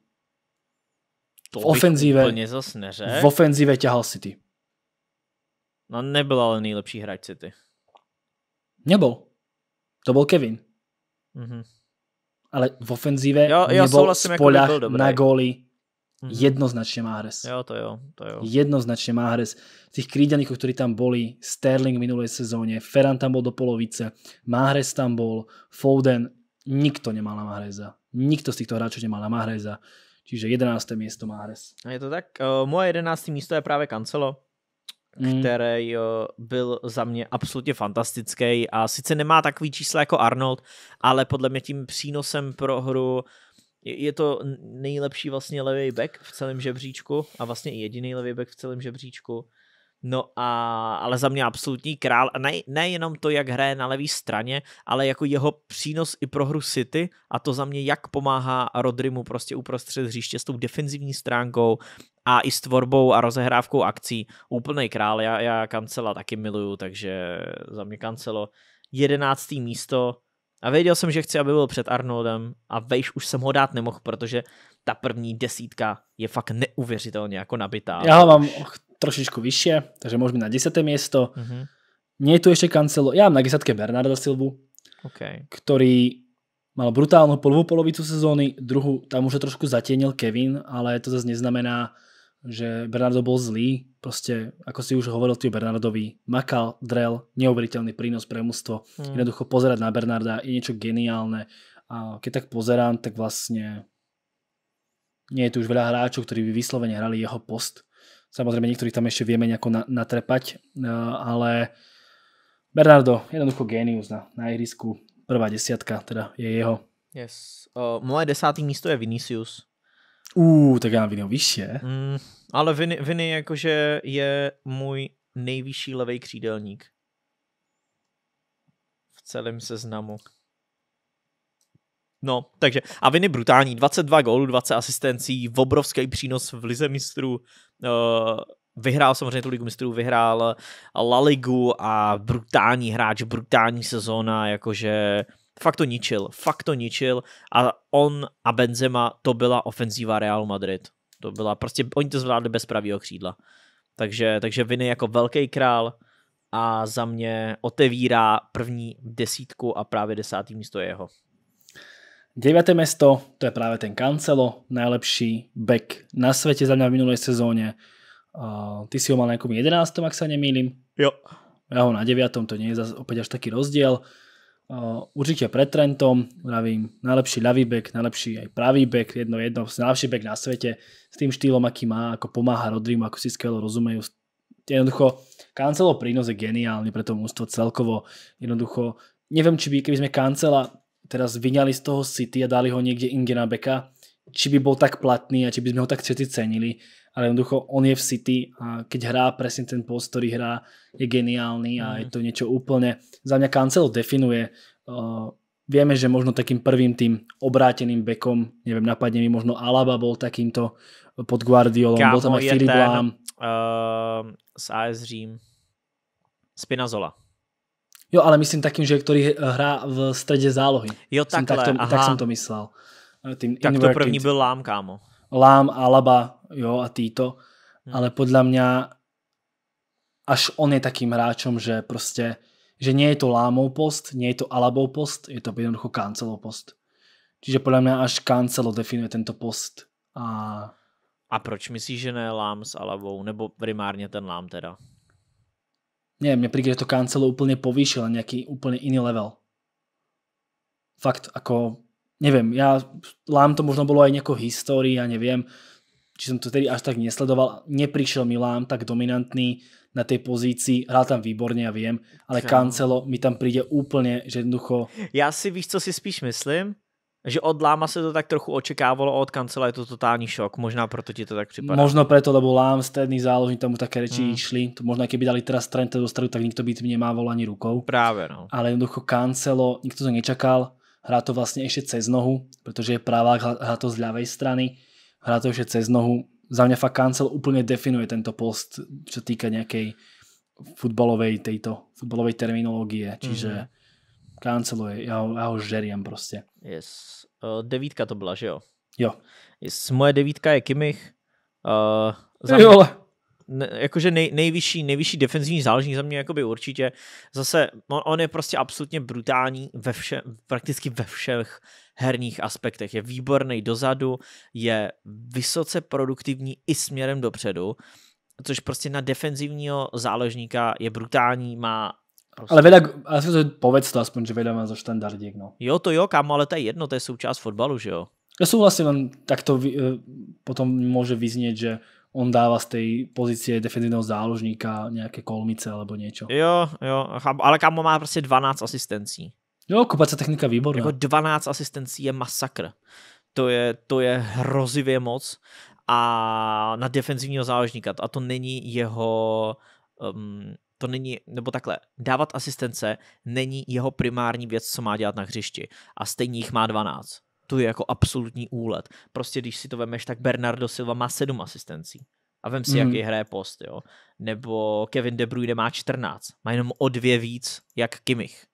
To v ofenzíve, zosne, že? v ofenzíve ťahal City. No nebyl ale nejlepší hráč City. Nebol. To byl Kevin. Mm-hmm ale v ofenzíve jo, jo, v polách jako by na góly. Mhm. jednoznačně hmm Jednoznačne Jo, to jo, to jo. Jednoznačne Máhrez. Tých krídelníkov, ktorí tam boli, Sterling v minulej sezóne, Ferran tam bol do polovice, Máhrez tam bol, Foden, nikto nemal na Máhreza. Nikto z týchto hráčov nemal na Máhreza. Čiže 11. miesto Máhrez. Je to tak. Eh, moje 11. místo je práve Cancelo mm. který byl za mě absolutně fantastický a sice nemá takový čísla jako Arnold, ale podle mě tím přínosem pro hru je to nejlepší vlastně levý back v celém žebříčku a vlastně i jediný levý back v celém žebříčku No a, ale za mě absolutní král. A ne, nejenom to, jak hraje na levé straně, ale jako jeho přínos i pro hru City a to za mě, jak pomáhá Rodrymu prostě uprostřed hřiště s tou defenzivní stránkou a i s tvorbou a rozehrávkou akcí. Úplnej král, já, já Kancela taky miluju, takže za mě Kancelo jedenáctý místo. A věděl jsem, že chci, aby byl před Arnoldem a vejš už jsem ho dát nemohl, protože ta první desítka je fakt neuvěřitelně jako nabitá. Já mám trošičku vyššie, takže môžeme na 10. miesto. mm Nie je tu ešte Cancelo, ja mám na 10. Bernarda Silvu, okay. ktorý mal brutálnu prvú polovicu sezóny, druhú tam už trošku zatienil Kevin, ale to zase neznamená, že Bernardo bol zlý, proste, ako si už hovoril ty Bernardovi, makal, drel, neuveriteľný prínos pre mužstvo. Mm. Jednoducho pozerať na Bernarda je niečo geniálne a keď tak pozerám, tak vlastne nie je tu už veľa hráčov, ktorí by vyslovene hrali jeho post. Samozrejme, niektorých tam ešte vieme nejako natrepať, eh, ale Bernardo, jednoducho genius na, na ihrisku. Prvá desiatka teda je jeho. Yes. Uh, moje desátý místo je Vinicius. Uuu, uh, tak já mám Viniho vyššie. Mm, ale Viny, Viny jakože je můj nejvyšší levý křídelník v celém seznamu. No, takže a viny brutální, 22 gólů, 20 asistencí, obrovský přínos v lize mistrů, eh, vyhrál samozřejmě tu ligu mistrů, vyhrál La Ligu a brutální hráč, brutální sezóna, jakože fakt to ničil, fakt to ničil a on a Benzema to byla ofenzíva Real Madrid. To byla prostě, oni to zvládli bez pravého křídla. Takže, takže Viny jako velký král a za mě otevírá první desítku a právě desátý místo je jeho. 9. mesto, to je práve ten Cancelo, najlepší back na svete za mňa v minulej sezóne. Uh, ty si ho mal na 11. ak sa nemýlim. Jo. Ja ho na 9. to nie je zase opäť až taký rozdiel. Uh, určite pred Trentom, vravím, najlepší ľavý back, najlepší aj pravý back, jedno jedno, najlepší back na svete, s tým štýlom, aký má, ako pomáha Rodrimu, ako si skvelo rozumejú. Jednoducho, Cancelo prínos je geniálny pre to mústvo celkovo. Jednoducho, neviem, či by, keby sme Cancela teraz vyňali z toho City a dali ho niekde inde na beka, či by bol tak platný a či by sme ho tak všetci cenili, ale jednoducho on je v City a keď hrá presne ten post, ktorý hrá, je geniálny a mm. je to niečo úplne, za mňa Cancelo definuje, uh, eh, vieme, že možno takým prvým tým obráteným bekom, neviem, napadne mi možno Alaba bol takýmto eh, pod Guardiolom, Kámo bol tam aj Filip Lám. Uh, s AS Řím. Spinazola. Jo, ale myslím takým, že který eh, hrá v středě zálohy. Jo, takhle, tak, to, aha. tak jsem to myslel. Eh, tým tak to první byl Lám, kámo. Lám, Alaba, jo, a týto. Hmm. Ale podle mě až on je takým hráčom, že prostě, že nie je to Lámov post, nie je to Alabov post, je to jednoducho Cancelov post. Čiže podle mě až Cancelo definuje tento post. A... a proč myslíš, že ne Lám s Alabou, nebo primárně ten Lám teda? Nie, mne príde, že to kancelo úplne povýšil na nejaký úplne iný level. Fakt, ako, neviem, ja, Lám to možno bolo aj nejakou histórii, ja neviem, či som to tedy až tak nesledoval, neprišiel mi Lám tak dominantný na tej pozícii, hrál tam výborně, ja viem, ale kancelo mi tam príde úplne, že jednoducho... Já si víš, co si spíš myslím, že od Láma se to tak trochu očekávalo od Kancela je to totální šok, možná proto ti to tak připadá. Možno preto, lebo Lám, stejný záložník, tam mu také reči hmm. išli, to možná keby dali teraz Trenta do stredu, tak nikto by tým nemával ani rukou. Právě no. Ale jednoducho Kancelo, nikto to nečakal, hrá to vlastně ještě cez nohu, protože je právák, hrá to z ľavej strany, hrá to ještě cez nohu. Za mě fakt Kancel úplně definuje tento post, co týká nějaké futbalovej tejto, futbalovej terminologie, hmm. čiže Hmm. Canceluj, já, já ho žerím prostě. Yes. Uh, devítka to byla, že jo? Jo. Yes. Moje devítka je Kimich. Uh, za mě, jo. Ne, jakože nej, nejvyšší, nejvyšší defenzivní záložník za mě jakoby určitě. Zase on, on je prostě absolutně brutální ve vše, prakticky ve všech herních aspektech. Je výborný dozadu, je vysoce produktivní i směrem dopředu což prostě na defenzivního záložníka je brutální, má Prostě. Ale veľa, asi to povedz to aspoň, že veľa má zo štandardiek. No. Jo, to jo, kámo, ale to je jedno, to je součást fotbalu, že jo? souhlasím, tak to takto eh, potom může vyznět, že on dává z té pozice defenzivního záložníka nějaké kolmice alebo něco. Jo, jo, ale kámo má prostě 12 asistencí. Jo, kupace technika výborná. Jako 12 asistencí je masakr. To je, to je hrozivě moc a na defenzivního záložníka. A to není jeho um, to není, nebo takhle, dávat asistence není jeho primární věc, co má dělat na hřišti. A stejně jich má 12. To je jako absolutní úlet. Prostě když si to vemeš, tak Bernardo Silva má 7 asistencí. A vem si, mm. jaký mhm. hraje post, jo. Nebo Kevin De Bruyne má 14. Má jenom o dvě víc, jak Kimich.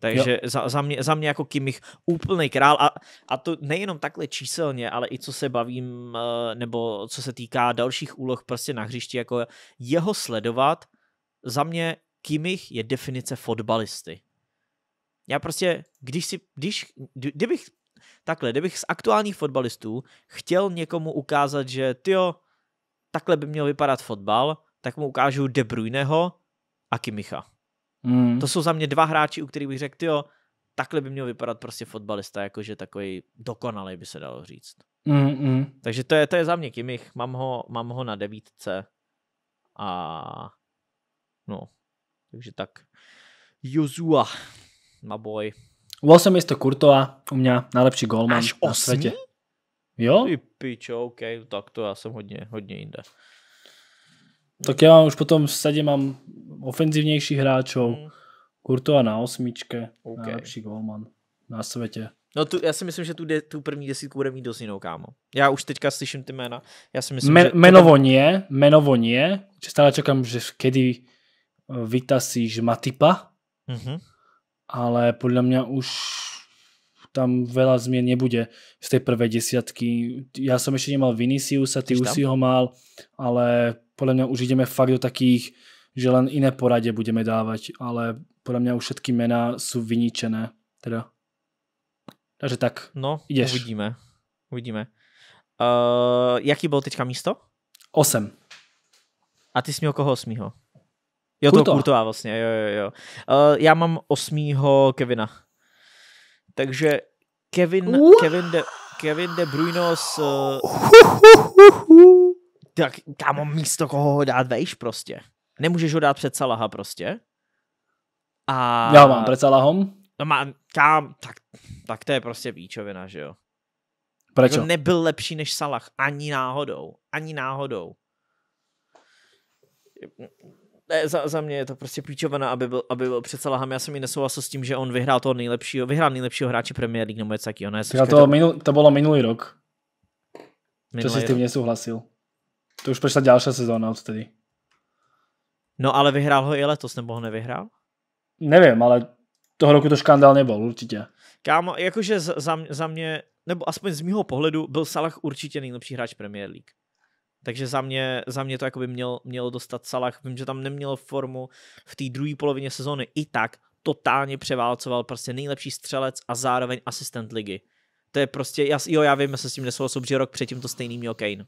Takže za, za, mě, za mě jako Kimich úplný král a, a to nejenom takhle číselně, ale i co se bavím, eh, nebo co se týká dalších úloh prostě na hřišti, jako jeho sledovat za mě Kimich je definice fotbalisty. Já prostě, když si, když, kdybych, takhle, kdybych z aktuálních fotbalistů chtěl někomu ukázat, že tyjo, takhle by měl vypadat fotbal, tak mu ukážu De Bruyneho a Kimicha. Mm. To jsou za mě dva hráči, u kterých bych řekl, tyjo, takhle by měl vypadat prostě fotbalista, jakože takový dokonalý by se dalo říct. Mm-mm. Hmm. Takže to je, to je za mě Kimich, mám ho, mám ho na devítce a No, takže tak. Jozua na boj. 8 miesto Kurtova, u mňa najlepší golman Až 8? na svete. Jo? Ty pičo, OK, tak to já jsem hodně, hodně jinde. Tak já mám už potom v sadě mám ofenzivnější hráčov. Mm. Kurtova na osmičke, okay. najlepší golman na světě. No tu, já si myslím, že tu, de, tu první desítku bude mít dost jinou, kámo. Já už teďka slyším ty jména. Já si myslím, Me, že... Menovo nie, menovo nie. Stále čekám, že kedy vytasíš Matipa, mm-hmm. ale podľa mňa už tam veľa zmien nebude z tej prvej desiatky. Ja som ešte nemal Viniciusa, ty už si ho mal, ale podľa mňa už ideme fakt do takých, že len iné poradě budeme dávať, ale podľa mňa už všetky mená sú vyničené. Teda. Takže tak, No, ideš. uvidíme. Uvidíme. Uh, jaký byl teďka místo? 8. A ty jsi měl koho osmýho? Jo, to Kurtová vlastně, jo, jo, jo. Uh, já mám osmýho Kevina. Takže Kevin, uh. Kevin, de, Kevin De Bruyne s... Uh, tak kámo, místo koho ho dát vejš prostě. Nemůžeš ho dát před Salaha prostě. A... Já mám před Salahom. No má, kám, tak, tak to je prostě výčovina, že jo. Proč? Jako nebyl lepší než Salah, ani náhodou, ani náhodou ne, za, za mě je to prostě píčovaná, aby byl, aby byl přece lahám. Já jsem i nesouhlasil s tím, že on vyhrál toho nejlepšího, vyhrál nejlepšího hráče Premier League nebo něco takového. Ne, to, to, minul, to bylo minulý rok. Minulý to si s tím nesouhlasil. To už prošla další sezóna odtedy. No ale vyhrál ho i letos, nebo ho nevyhrál? Nevím, ale toho roku to škandál nebyl, určitě. Kámo, jakože za, za mě, nebo aspoň z mýho pohledu, byl Salah určitě nejlepší hráč Premier League. Takže za mě, za mě to by měl, mělo dostat Salah. Vím, že tam nemělo formu v té druhé polovině sezóny. I tak totálně převálcoval prostě nejlepší střelec a zároveň asistent ligy. To je prostě, já, jo, já vím, já se s tím nesouhlasím, že rok předtím to stejný měl Kane.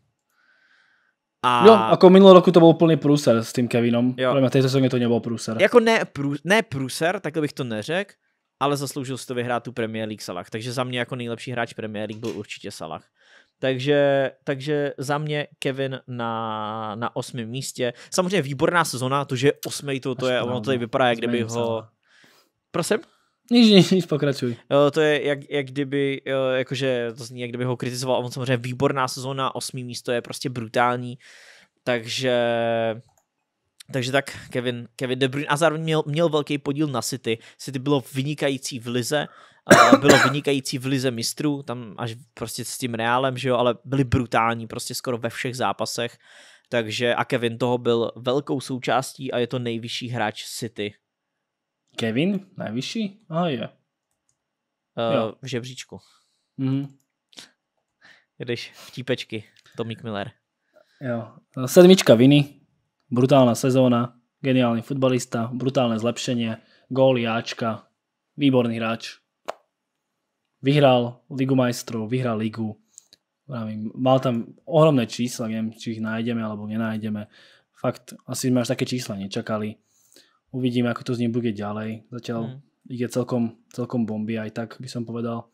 A... Jo, jako minulý roku to byl úplný průser s tím Kevinem. ale Pro té sezóně to nebyl průser. Jako ne, prů, ne průser, tak bych to neřekl, ale zasloužil si to vyhrát tu Premier League Salah. Takže za mě jako nejlepší hráč Premier League byl určitě Salah. Takže, takže za mě Kevin na, na osmém místě. Samozřejmě výborná sezona, to, že osmý to, to je, ono to tady vypadá, jak kdyby ho... Prosím? Nic, nic, nic, pokračuj. Jo, to je jak, jak kdyby, jo, jakože to zní, jak kdyby ho kritizoval, on samozřejmě výborná sezona, osmý místo je prostě brutální, takže takže tak Kevin, Kevin De Bruyne a zároveň měl, měl velký podíl na City. City bylo vynikající v lize bylo vynikající v lize mistrů, tam až prostě s tím Reálem, že jo, ale byli brutální prostě skoro ve všech zápasech, takže a Kevin toho byl velkou součástí a je to nejvyšší hráč City. Kevin? Nejvyšší? oh, je. Yeah. Uh, jo. v žebříčku. Mm-hmm. Když típečky, Tomík Miller. Jo. Sedmička Viny, brutálna sezóna, geniální futbalista, brutálne zlepšenie, góly Jáčka, výborný hráč vyhral Ligu majstrov, vyhral ligu, mal tam ohromné čísla, neviem, či ich nájdeme alebo nenájdeme. Fakt, asi sme až také čísla nečakali. Uvidíme, ako to z nich bude ďalej. Zatiaľ mm. ide celkom, celkom bomby, aj tak by som povedal.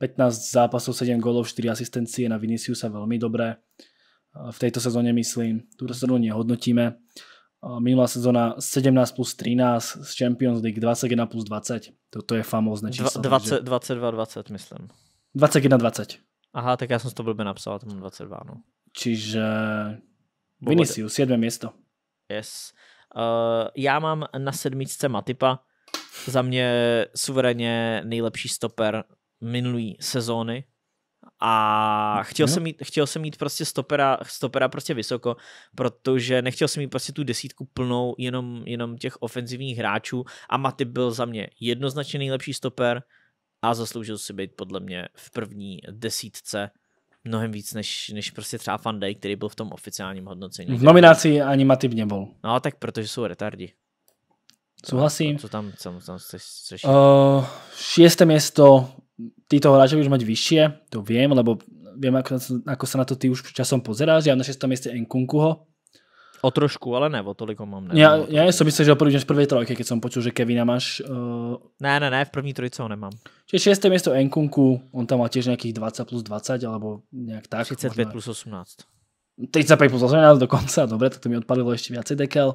15 zápasov, 7 golov, 4 asistencie na Viniciusa veľmi dobré. V tejto sezóne myslím, túto sezónu nehodnotíme minulá sezóna 17 plus 13 z Champions League 21 plus 20. Toto je famózne číslo. 20, 22, 20 myslím. 21, 20. Aha, tak já jsem to blbě napsal, to mám 22, no. Čiže Vinicius, sedmé město. Yes. Uh, já mám na sedmičce Matipa, za mě suverénně nejlepší stoper minulý sezóny, a no, chtěl, no. jsem mít, chtěl jsem mít prostě stopera, stopera prostě vysoko, protože nechtěl jsem mít prostě tu desítku plnou jenom, jenom těch ofenzivních hráčů a Maty byl za mě jednoznačně nejlepší stoper a zasloužil si být podle mě v první desítce mnohem víc, než, než prostě třeba Van který byl v tom oficiálním hodnocení. V nominaci ani Matip nebyl. No tak, protože jsou retardi. Souhlasím. Co tam, co tam co? co, Uh, šesté město títo hráči budeš mať vyššie, to viem, lebo viem, ako, ako sa na to ty už časom pozeráš. Ja na 6. mieste Enkunkuho. O trošku, ale ne, o toliko mám. Ne, ja, ja som myslel, že ho prvý v prvej trojke, keď som počul, že Kevina máš. Uh... Ne, ne, ne, v první trojce ho nemám. Čiže 6. miesto Enkunku, on tam má tiež nejakých 20 plus 20, alebo nejak tak. 35 možno... plus 18. 35 plus 18 dokonca, dobre, tak to mi odpadlo ešte viacej dekel. Uh,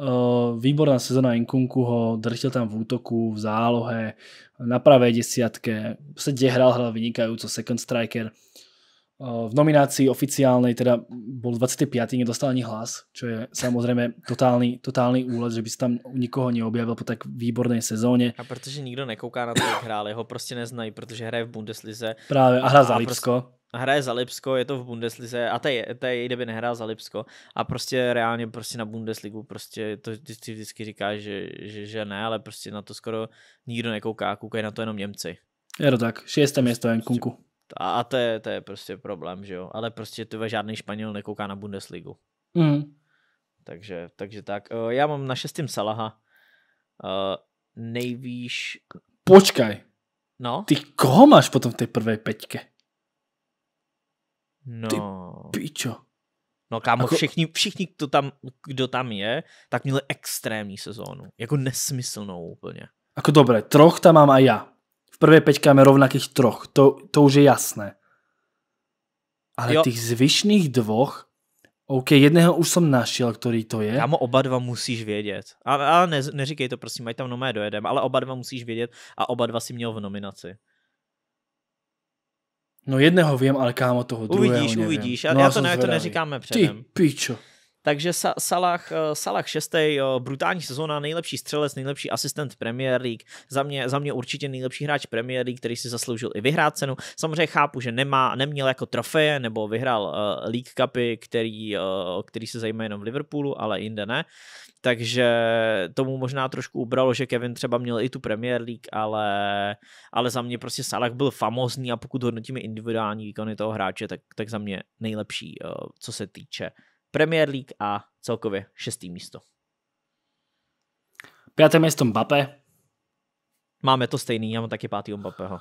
Eh, výborná sezóna Inkunkuho, drtil tam v útoku, v zálohe, na pravé desiatke, se hrál, hral vynikajúco second striker. Eh, v nominácii oficiálnej teda bol 25. nedostal ani hlas, čo je samozrejme totálny, totálny úlet, že by sa tam nikoho neobjavil po tak výborné sezóně. A protože nikdo nekouká na to, jak hrál, jeho prostě neznají, protože hraje v Bundeslize. Práve, a hra za Lipsko. Prostě- hraje za Lipsko, je to v Bundeslize a to je, to je kdyby nehrál za Lipsko a prostě reálně prostě na Bundesligu prostě to si vždycky říká, že, že, že ne, ale prostě na to skoro nikdo nekouká, koukají na to jenom Němci. Je to tak, šesté prostě město jen prostě kunku. A, a to, je, to je prostě problém, že jo, ale prostě je žádný Španěl nekouká na Bundesligu. Mm. Takže, takže tak, eh, já mám na šestém Salaha, eh, nejvýš... Počkaj, No? Ty koho máš potom v té prvé peťke? No. Ty pičo. No kámo, jako... všichni, všichni kdo, tam, kdo tam je, tak měli extrémní sezónu. Jako nesmyslnou úplně. Ako dobré, troch tam mám a já. V prvé peťka máme rovnakých troch, to, to už je jasné. Ale jo. těch zvyšných dvoch, OK, jedného už jsem našel, který to je. Kámo, oba dva musíš vědět. Ale, ale ne, neříkej to prosím, ať tam nomé dojedeme, ale oba dva musíš vědět a oba dva si měl v nominaci. No jedného vím, ale kámo toho druhého Uvidíš, nevím. uvidíš. Já no, já, já to, ne, to neříkáme předem. Ty pičo. Takže Sa- Salah, eh, Salah 6. Eh, brutální sezóna, nejlepší střelec, nejlepší asistent Premier League, za mě, za mě určitě nejlepší hráč Premier League, který si zasloužil i vyhrát cenu. Samozřejmě chápu, že nemá, neměl jako trofeje nebo vyhrál uh, League Cupy, který, uh, který se zajímá jenom v Liverpoolu, ale jinde ne. Uh, takže tomu možná trošku ubralo, že Kevin třeba měl i tu Premier League, ale, ale za mě prostě Salah byl famózní a pokud hodnotíme individuální výkony toho hráče, tak, tak za mě nejlepší, eh, co se týče Premier League a celkově šestý místo. Pěté místo Mbappé. Máme to stejný, já mám taky pátý Mbappého.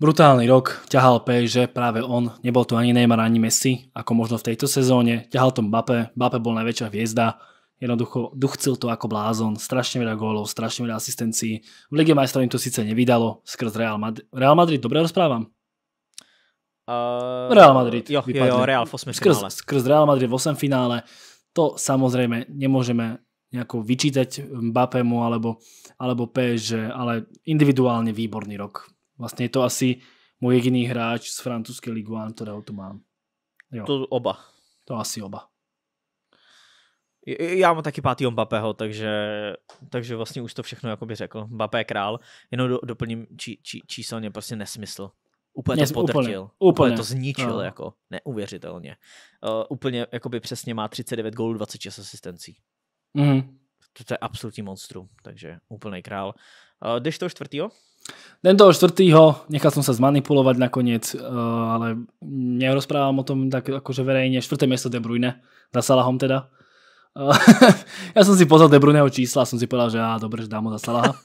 Brutálny rok ťahal PSG, práve on, nebol to ani Neymar, ani Messi, ako možno v tejto sezóne, ťahal to Mbappé, Mbappé bol najväčšia hviezda, Jednoducho duchcil to ako blázon, strašne veľa gólov, strašne veľa asistencií. V Lige majstrov im to síce nevydalo skrz Real Madrid. Real Madrid, dobre rozprávam? Uh, eh, Real Madrid. Jo, jo, jo, Real v 8 skrz, finále. Skrz Real Madrid v 8 finále. To samozrejme nemôžeme nejako vyčítať Mbappému alebo, alebo PSG, ale individuálne výborný rok. Vlastne je to asi môj jediný hráč z francúzskej Ligue 1, ktorého tu mám. Jo. To oba. To asi oba. Já mám taky pátý Mbappého, takže, takže vlastně už to všechno jakoby řekl. Mbappé král, jenom do, doplním či, či, číselně, prostě nesmysl. Úplně Nes, to podrtil. Úplně, úplně. úplně to zničil, no. jako neuvěřitelně. Uh, úplně, jakoby přesně má 39 gólů, 26 asistencí. Mm. To, to je absolutní monstrum, takže úplný král. Uh, jdeš toho čtvrtýho? Den toho čtvrtýho, nechal jsem se zmanipulovat nakonec, uh, ale rozprávám o tom tak jakože verejně. Čtvrté město De Bruyne, za Salahom teda. Eh, ja som si pozal De Bruyneho čísla a som si povedal, že á, dobre, že dám ho za Salaha.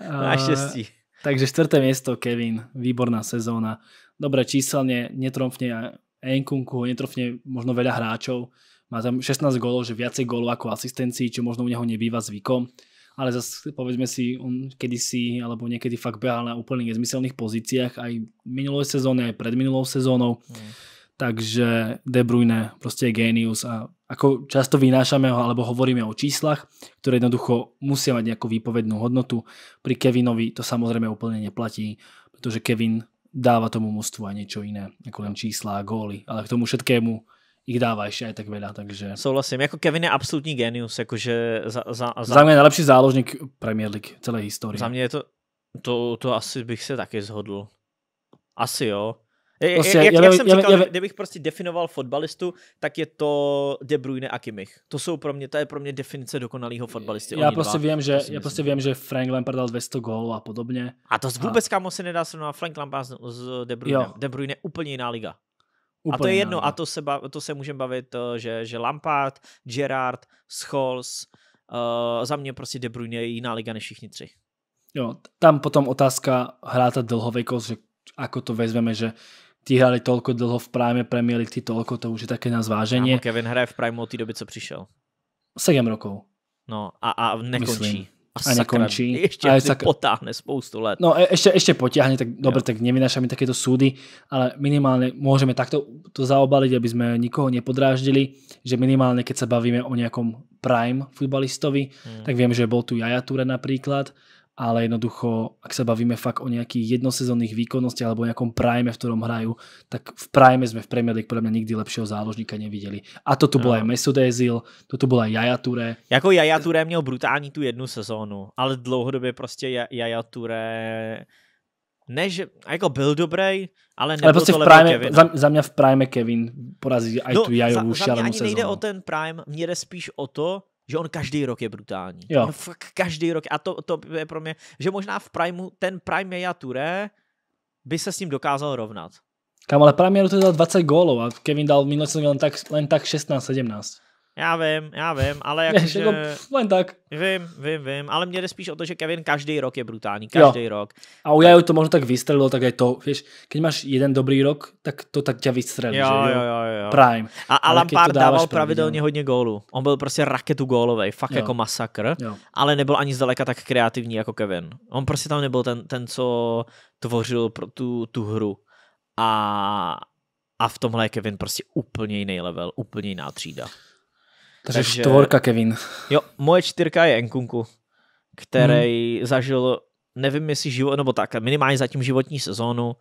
Eh, šestí. Takže štvrté miesto, Kevin, výborná sezóna. Dobre, číselne, netromfne Enkunku, netrofne možno veľa hráčov. Má tam 16 gólov, že viacej gólov ako asistencií, čo možno u neho nebýva zvykom. Ale zase povedzme si, on kedysi alebo niekedy fakt behal na úplne nezmyselných pozíciách aj minulou sezóne, aj pred minulou sezónou. Mm takže De Bruyne prostě je genius a ako často vynášame ho alebo hovoríme o číslach, ktoré jednoducho musia mať nejakú výpovednú hodnotu. Pri Kevinovi to samozrejme úplne neplatí, pretože Kevin dáva tomu mužstvu aj niečo iné, ako len čísla a góly, ale k tomu všetkému jich dává ještě aj tak veľa, takže... Souhlasím, jako Kevin je absolutní genius, jakože za, za, za... za mě je nejlepší záložník Premier League celé historie. Za mě je to, to, to asi bych se taky zhodl. Asi jo. Prostě, jak, jak, jak jsem já, říkal, já, kdybych prostě definoval fotbalistu, tak je to De Bruyne a Kimmich. To jsou pro mě, to je pro mě definice dokonalého fotbalisty. Já prostě dva, vím, že, já myslím. prostě vím, že Frank Lampard dal 200 gólů a podobně. A to vůbec a... kámo se nedá srovnat Frank Lampard s De Bruyne. Jo. De Bruyne úplně jiná liga. Úplně a to je jedno, liga. a to se, to se můžeme bavit, eh, že, že Lampard, Gerard, Scholes, uh, za mě prostě De Bruyne je jiná liga než všichni tři. Jo, tam potom otázka hráta dlhovekost, že ako to vezmeme, že tí hrali toľko dlho v Prime, Premier League, ty toľko, to už je také na zváženie. Kevin hraje v Prime od té doby, co přišel. 7 rokov. No a, a nekončí. Myslím. A, a nekončí. Ještě a je sak... potáhne spoustu let. No e, ještě, ještě potiahne, tak dobre, tak mi takéto súdy, ale minimálne môžeme takto to zaobaliť, aby sme nikoho nepodráždili, že minimálne keď sa bavíme o nejakom prime futbalistovi, hmm. tak viem, že bol tu Jaja Ture napríklad, ale jednoducho, ak sa bavíme fakt o nejakých jednosezónnych výkonnosti alebo o nejakom prime, v ktorom hrajú, tak v prime sme v Premier League podľa mňa nikdy lepšieho záložníka nevideli. A to tu byl no. aj Mesut Özil, to tu byl aj Jaja Ture. Jako Jaja Ture měl brutální tu jednu sezónu, ale dlouhodobě prostě Jaja Ture... ne, že jako byl dobrý, ale nebyl ale prostě to v prime, Za, za, mě v prime Kevin porazí aj no, tu jajovou za, za mě ani nejde o ten prime, mně jde spíš o to, že on každý rok je brutální. Jo. On fakt každý rok. A to, to je pro mě, že možná v Primeu, ten Prime Meja Touré by se s ním dokázal rovnat. Kam ale Prime to dal 20 gólov a Kevin dal minulý sezóně tak, len tak 16-17. Já vím, já vím, ale jako, že... jako jen tak. Vím, vím, vím, ale mě jde spíš o to, že Kevin každý rok je brutální, každý jo. rok. A u Jaju to možno tak vystřelilo, tak je to, víš, když máš jeden dobrý rok, tak to tak tě vystřelí, jo, že jo, jo, jo. Prime. A a Lampard dával pravidelně hodně gólů. On byl prostě raketu gólovej, fakt jo. jako masakr, jo. ale nebyl ani zdaleka tak kreativní jako Kevin. On prostě tam nebyl ten, ten co tvořil pro tu, tu hru. A, a v tomhle je Kevin prostě úplně jiný level, úplně jiná třída. Takže, čtvorka Kevin. Jo, moje čtyřka je Enkunku, který hmm. zažil, nevím jestli život, nebo tak, minimálně zatím životní sezónu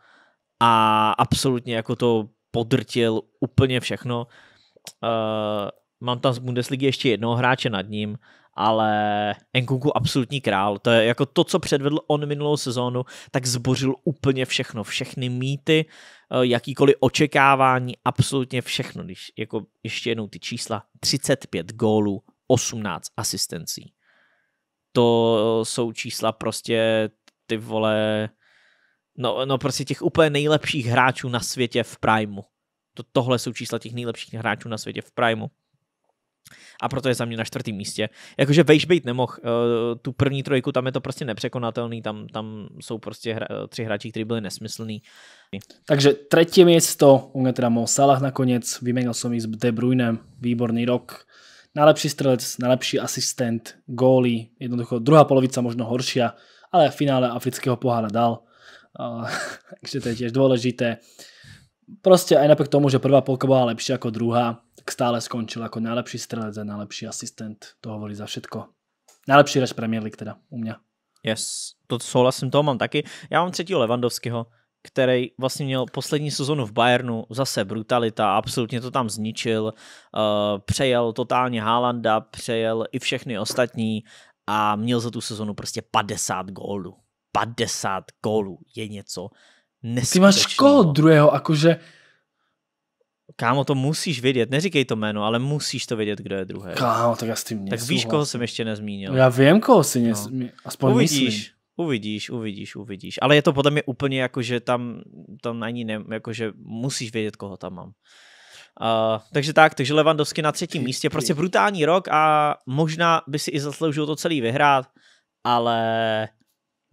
a absolutně jako to podrtil úplně všechno. Uh, mám tam z Bundesligy ještě jednoho hráče nad ním ale Nkunku absolutní král. To je jako to, co předvedl on minulou sezónu, tak zbořil úplně všechno, všechny mýty, eh, jakýkoliv očekávání, absolutně všechno. Když jako ještě jednou ty čísla, 35 gólů, 18 asistencí. To jsou čísla prostě ty vole, no, no prostě těch úplně nejlepších hráčů na světě v Primu. To, tohle jsou čísla těch nejlepších hráčů na světě v Primu a proto je za mě na čtvrtém místě. Jakože Vejš být nemohl, eh, tu první trojku, tam je to prostě nepřekonatelný, tam, tam jsou prostě hra, eh, tři hráči, kteří byli nesmyslní. Takže třetí místo, u mě teda Salah nakonec, Vyměnil jsem ji s De Bruyne, výborný rok, najlepší strelec, najlepší asistent, góly, jednoducho druhá polovica možno horšia, ale v finále afrického pohára dal. Eh, takže to je tiež dôležité proste aj napriek tomu, že prvá polka bola lepšia ako druhá, tak stále skončil ako najlepší strelec a najlepší asistent. To hovorí za všetko. Najlepší reč Premier League teda u mňa. Yes, to souhlasím, toho mám taky. Já mám třetího Levandovského, který vlastně měl poslední sezonu v Bayernu, zase brutalita, absolutně to tam zničil, eh, přejel totálně Haalanda, přejel i všechny ostatní a měl za tu sezonu prostě 50 gólů. 50 gólů je něco Neskutečný. Ty máš koho druhého, akože... Kámo, to musíš vědět, neříkej to jméno, ale musíš to vědět, kdo je druhý. Kámo, tak já s tím Tak víš, koho jsem ještě nezmínil. Já vím, koho si nes... no. aspoň uvidíš, myslím. Uvidíš, uvidíš, uvidíš. Ale je to podle mě úplně jako, že tam, tam ani ne, jako, že musíš vědět, koho tam mám. Uh, takže tak, takže Levandovský na třetím místě, prostě brutální rok a možná by si i zasloužil to celý vyhrát, ale...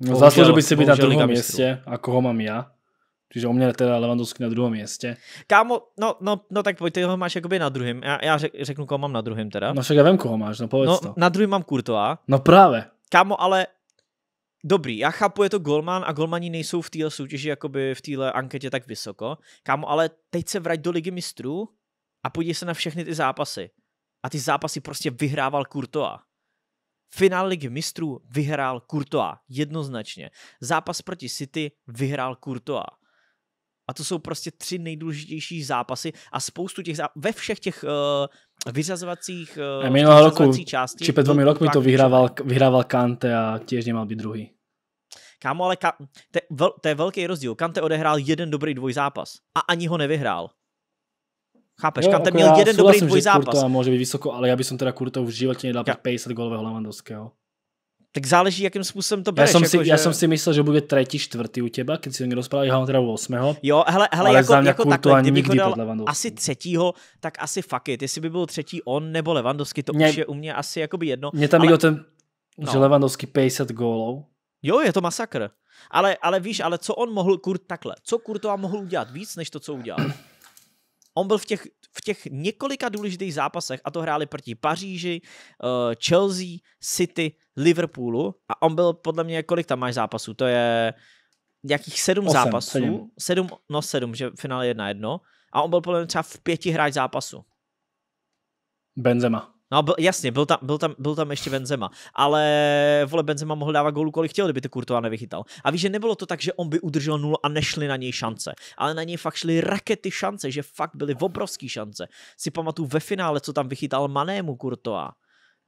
No, zasloužil by si být na druhém místě, a koho mám já. Čiže u mě teda Levandovský na druhém městě. Kámo, no, no, no tak pojď, ty ho máš jakoby na druhém. Já, já řek, řeknu, koho mám na druhém teda. No však já vím, koho máš, no povedz no, to. na druhém mám Kurtová. No právě. Kámo, ale dobrý, já chápu, je to golman a golmani nejsou v téhle soutěži, jakoby v téhle anketě tak vysoko. Kámo, ale teď se vrať do ligy mistrů a podívej se na všechny ty zápasy. A ty zápasy prostě vyhrával Kurtoa. Finál ligy mistrů vyhrál Kurtoa jednoznačně. Zápas proti City vyhrál Kurtoa a to jsou prostě tři nejdůležitější zápasy a spoustu těch zápasů, ve všech těch uh, vyřazovacích uh, eh, minulého roku, části. Či před dvomi rokmi to vyhrával, vyhrával Kante a těž nemal být druhý. Kámo, ale ka- to, je vel- to je velký rozdíl. Kante odehrál jeden dobrý dvojzápas a ani ho nevyhrál. Chápeš, jo, Kante jako měl jeden dobrý dvojzápas. Kurta může být vysoko, ale já bych teda Kurta v životě nedal 50 golového Lewandowského tak záleží, jakým způsobem to bereš. Jako já jsem, jako, si, že... já jsem si myslel, že bude třetí, čtvrtý u těba, když někdo rozpral, já mám teda osmého. Jo, hele, hele ale jako, jako takhle, kdyby nikdy dal asi třetího, tak asi fuck it. Jestli by byl třetí on nebo Levandovský, to mě, už je u mě asi jakoby jedno. Mě tam ale... o ten, no. že Levandovský 50 gólov. Jo, je to masakr. Ale, ale víš, ale co on mohl, Kurt, takhle, co Kurtová mohl udělat víc, než to, co udělal? On byl v těch v těch několika důležitých zápasech, a to hráli proti Paříži, eh, Chelsea, City, Liverpoolu a on byl podle mě, kolik tam máš zápasů? To je nějakých sedm 8, zápasů. Sedm. sedm. no sedm, že finále jedna jedno. A on byl podle mě třeba v pěti hráč zápasu. Benzema. No byl, jasně, byl tam, byl, tam, byl tam ještě Benzema, ale vole Benzema mohl dávat gólu kolik chtěl, kdyby to Courtois nevychytal. A víš, že nebylo to tak, že on by udržel nulu a nešli na něj šance, ale na něj fakt šly rakety šance, že fakt byly obrovské šance. Si pamatuju ve finále, co tam vychytal Manému Courtois.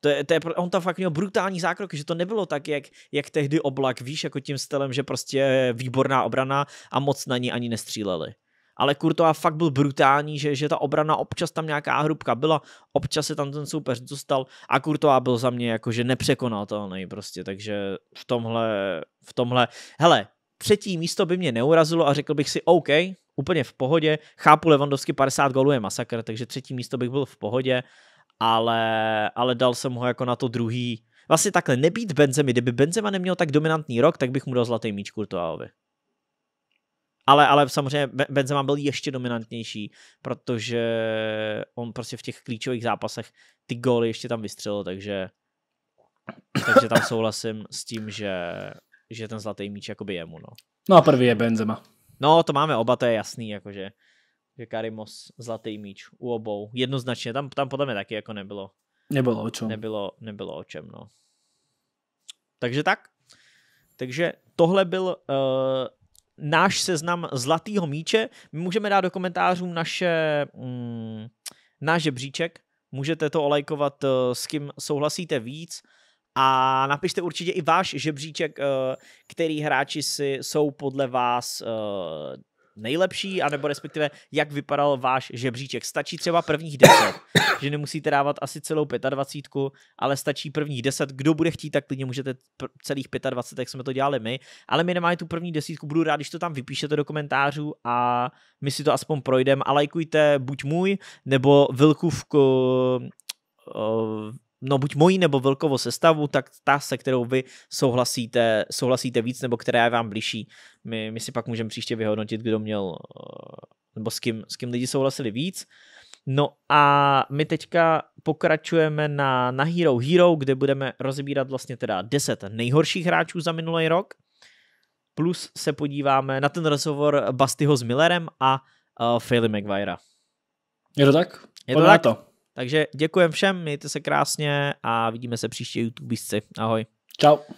To je, to je, on tam fakt měl brutální zákroky, že to nebylo tak, jak, jak tehdy oblak, víš, jako tím stylem, že prostě výborná obrana a moc na ní ani nestříleli ale Kurtová fakt byl brutální, že, že ta obrana občas tam nějaká hrubka byla, občas se tam ten soupeř dostal a Kurtová byl za mě jakože nepřekonatelný prostě, takže v tomhle, v tomhle, hele, třetí místo by mě neurazilo a řekl bych si OK, úplně v pohodě, chápu Levandovsky 50 gólů je masakr, takže třetí místo bych byl v pohodě, ale, ale dal jsem ho jako na to druhý. Vlastně takhle, nebýt Benzemi, kdyby Benzema neměl tak dominantní rok, tak bych mu dal zlatý míč Kurtoáovi. Ale, ale samozřejmě Benzema byl ještě dominantnější, protože on prostě v těch klíčových zápasech ty góly ještě tam vystřelil, takže, takže tam souhlasím s tím, že, že ten zlatý míč jakoby mu No. no a první je Benzema. No to máme oba, to je jasný, jakože že Karimos zlatý míč u obou. Jednoznačně, tam, tam podle mě taky jako nebylo. Nebylo o čem. Nebylo, nebylo o čem, no. Takže tak. Takže tohle byl uh, náš seznam zlatého míče. My můžeme dát do komentářů naše, mm, náš žebříček, můžete to olajkovat, eh, s kým souhlasíte víc a napište určitě i váš žebříček, eh, který hráči si jsou podle vás eh, nejlepší, anebo respektive jak vypadal váš žebříček. Stačí třeba prvních 10, že nemusíte dávat asi celou 25, ale stačí prvních 10. Kdo bude chtít, tak klidně můžete celých 25, jak jsme to dělali my, ale my nemáme tu první desítku, budu rád, když to tam vypíšete do komentářů a my si to aspoň projdeme a lajkujte buď můj, nebo Vilkův no buď mojí nebo Vilkovo sestavu, tak ta, se kterou vy souhlasíte, souhlasíte víc nebo která je vám blížší. My, my si pak můžeme příště vyhodnotit, kdo měl, eh, nebo s kým, s kým lidi souhlasili víc. No a my teďka pokračujeme na, na Hero Hero, kde budeme rozbírat vlastně teda 10 nejhorších hráčů za minulý rok. Plus se podíváme na ten rozhovor Bastyho s Millerem a uh, Philly McVira. Je to tak? Je to Podle tak? To. Takže děkujem všem, mějte se krásně a vidíme se příště YouTube. Ahoj. Ciao.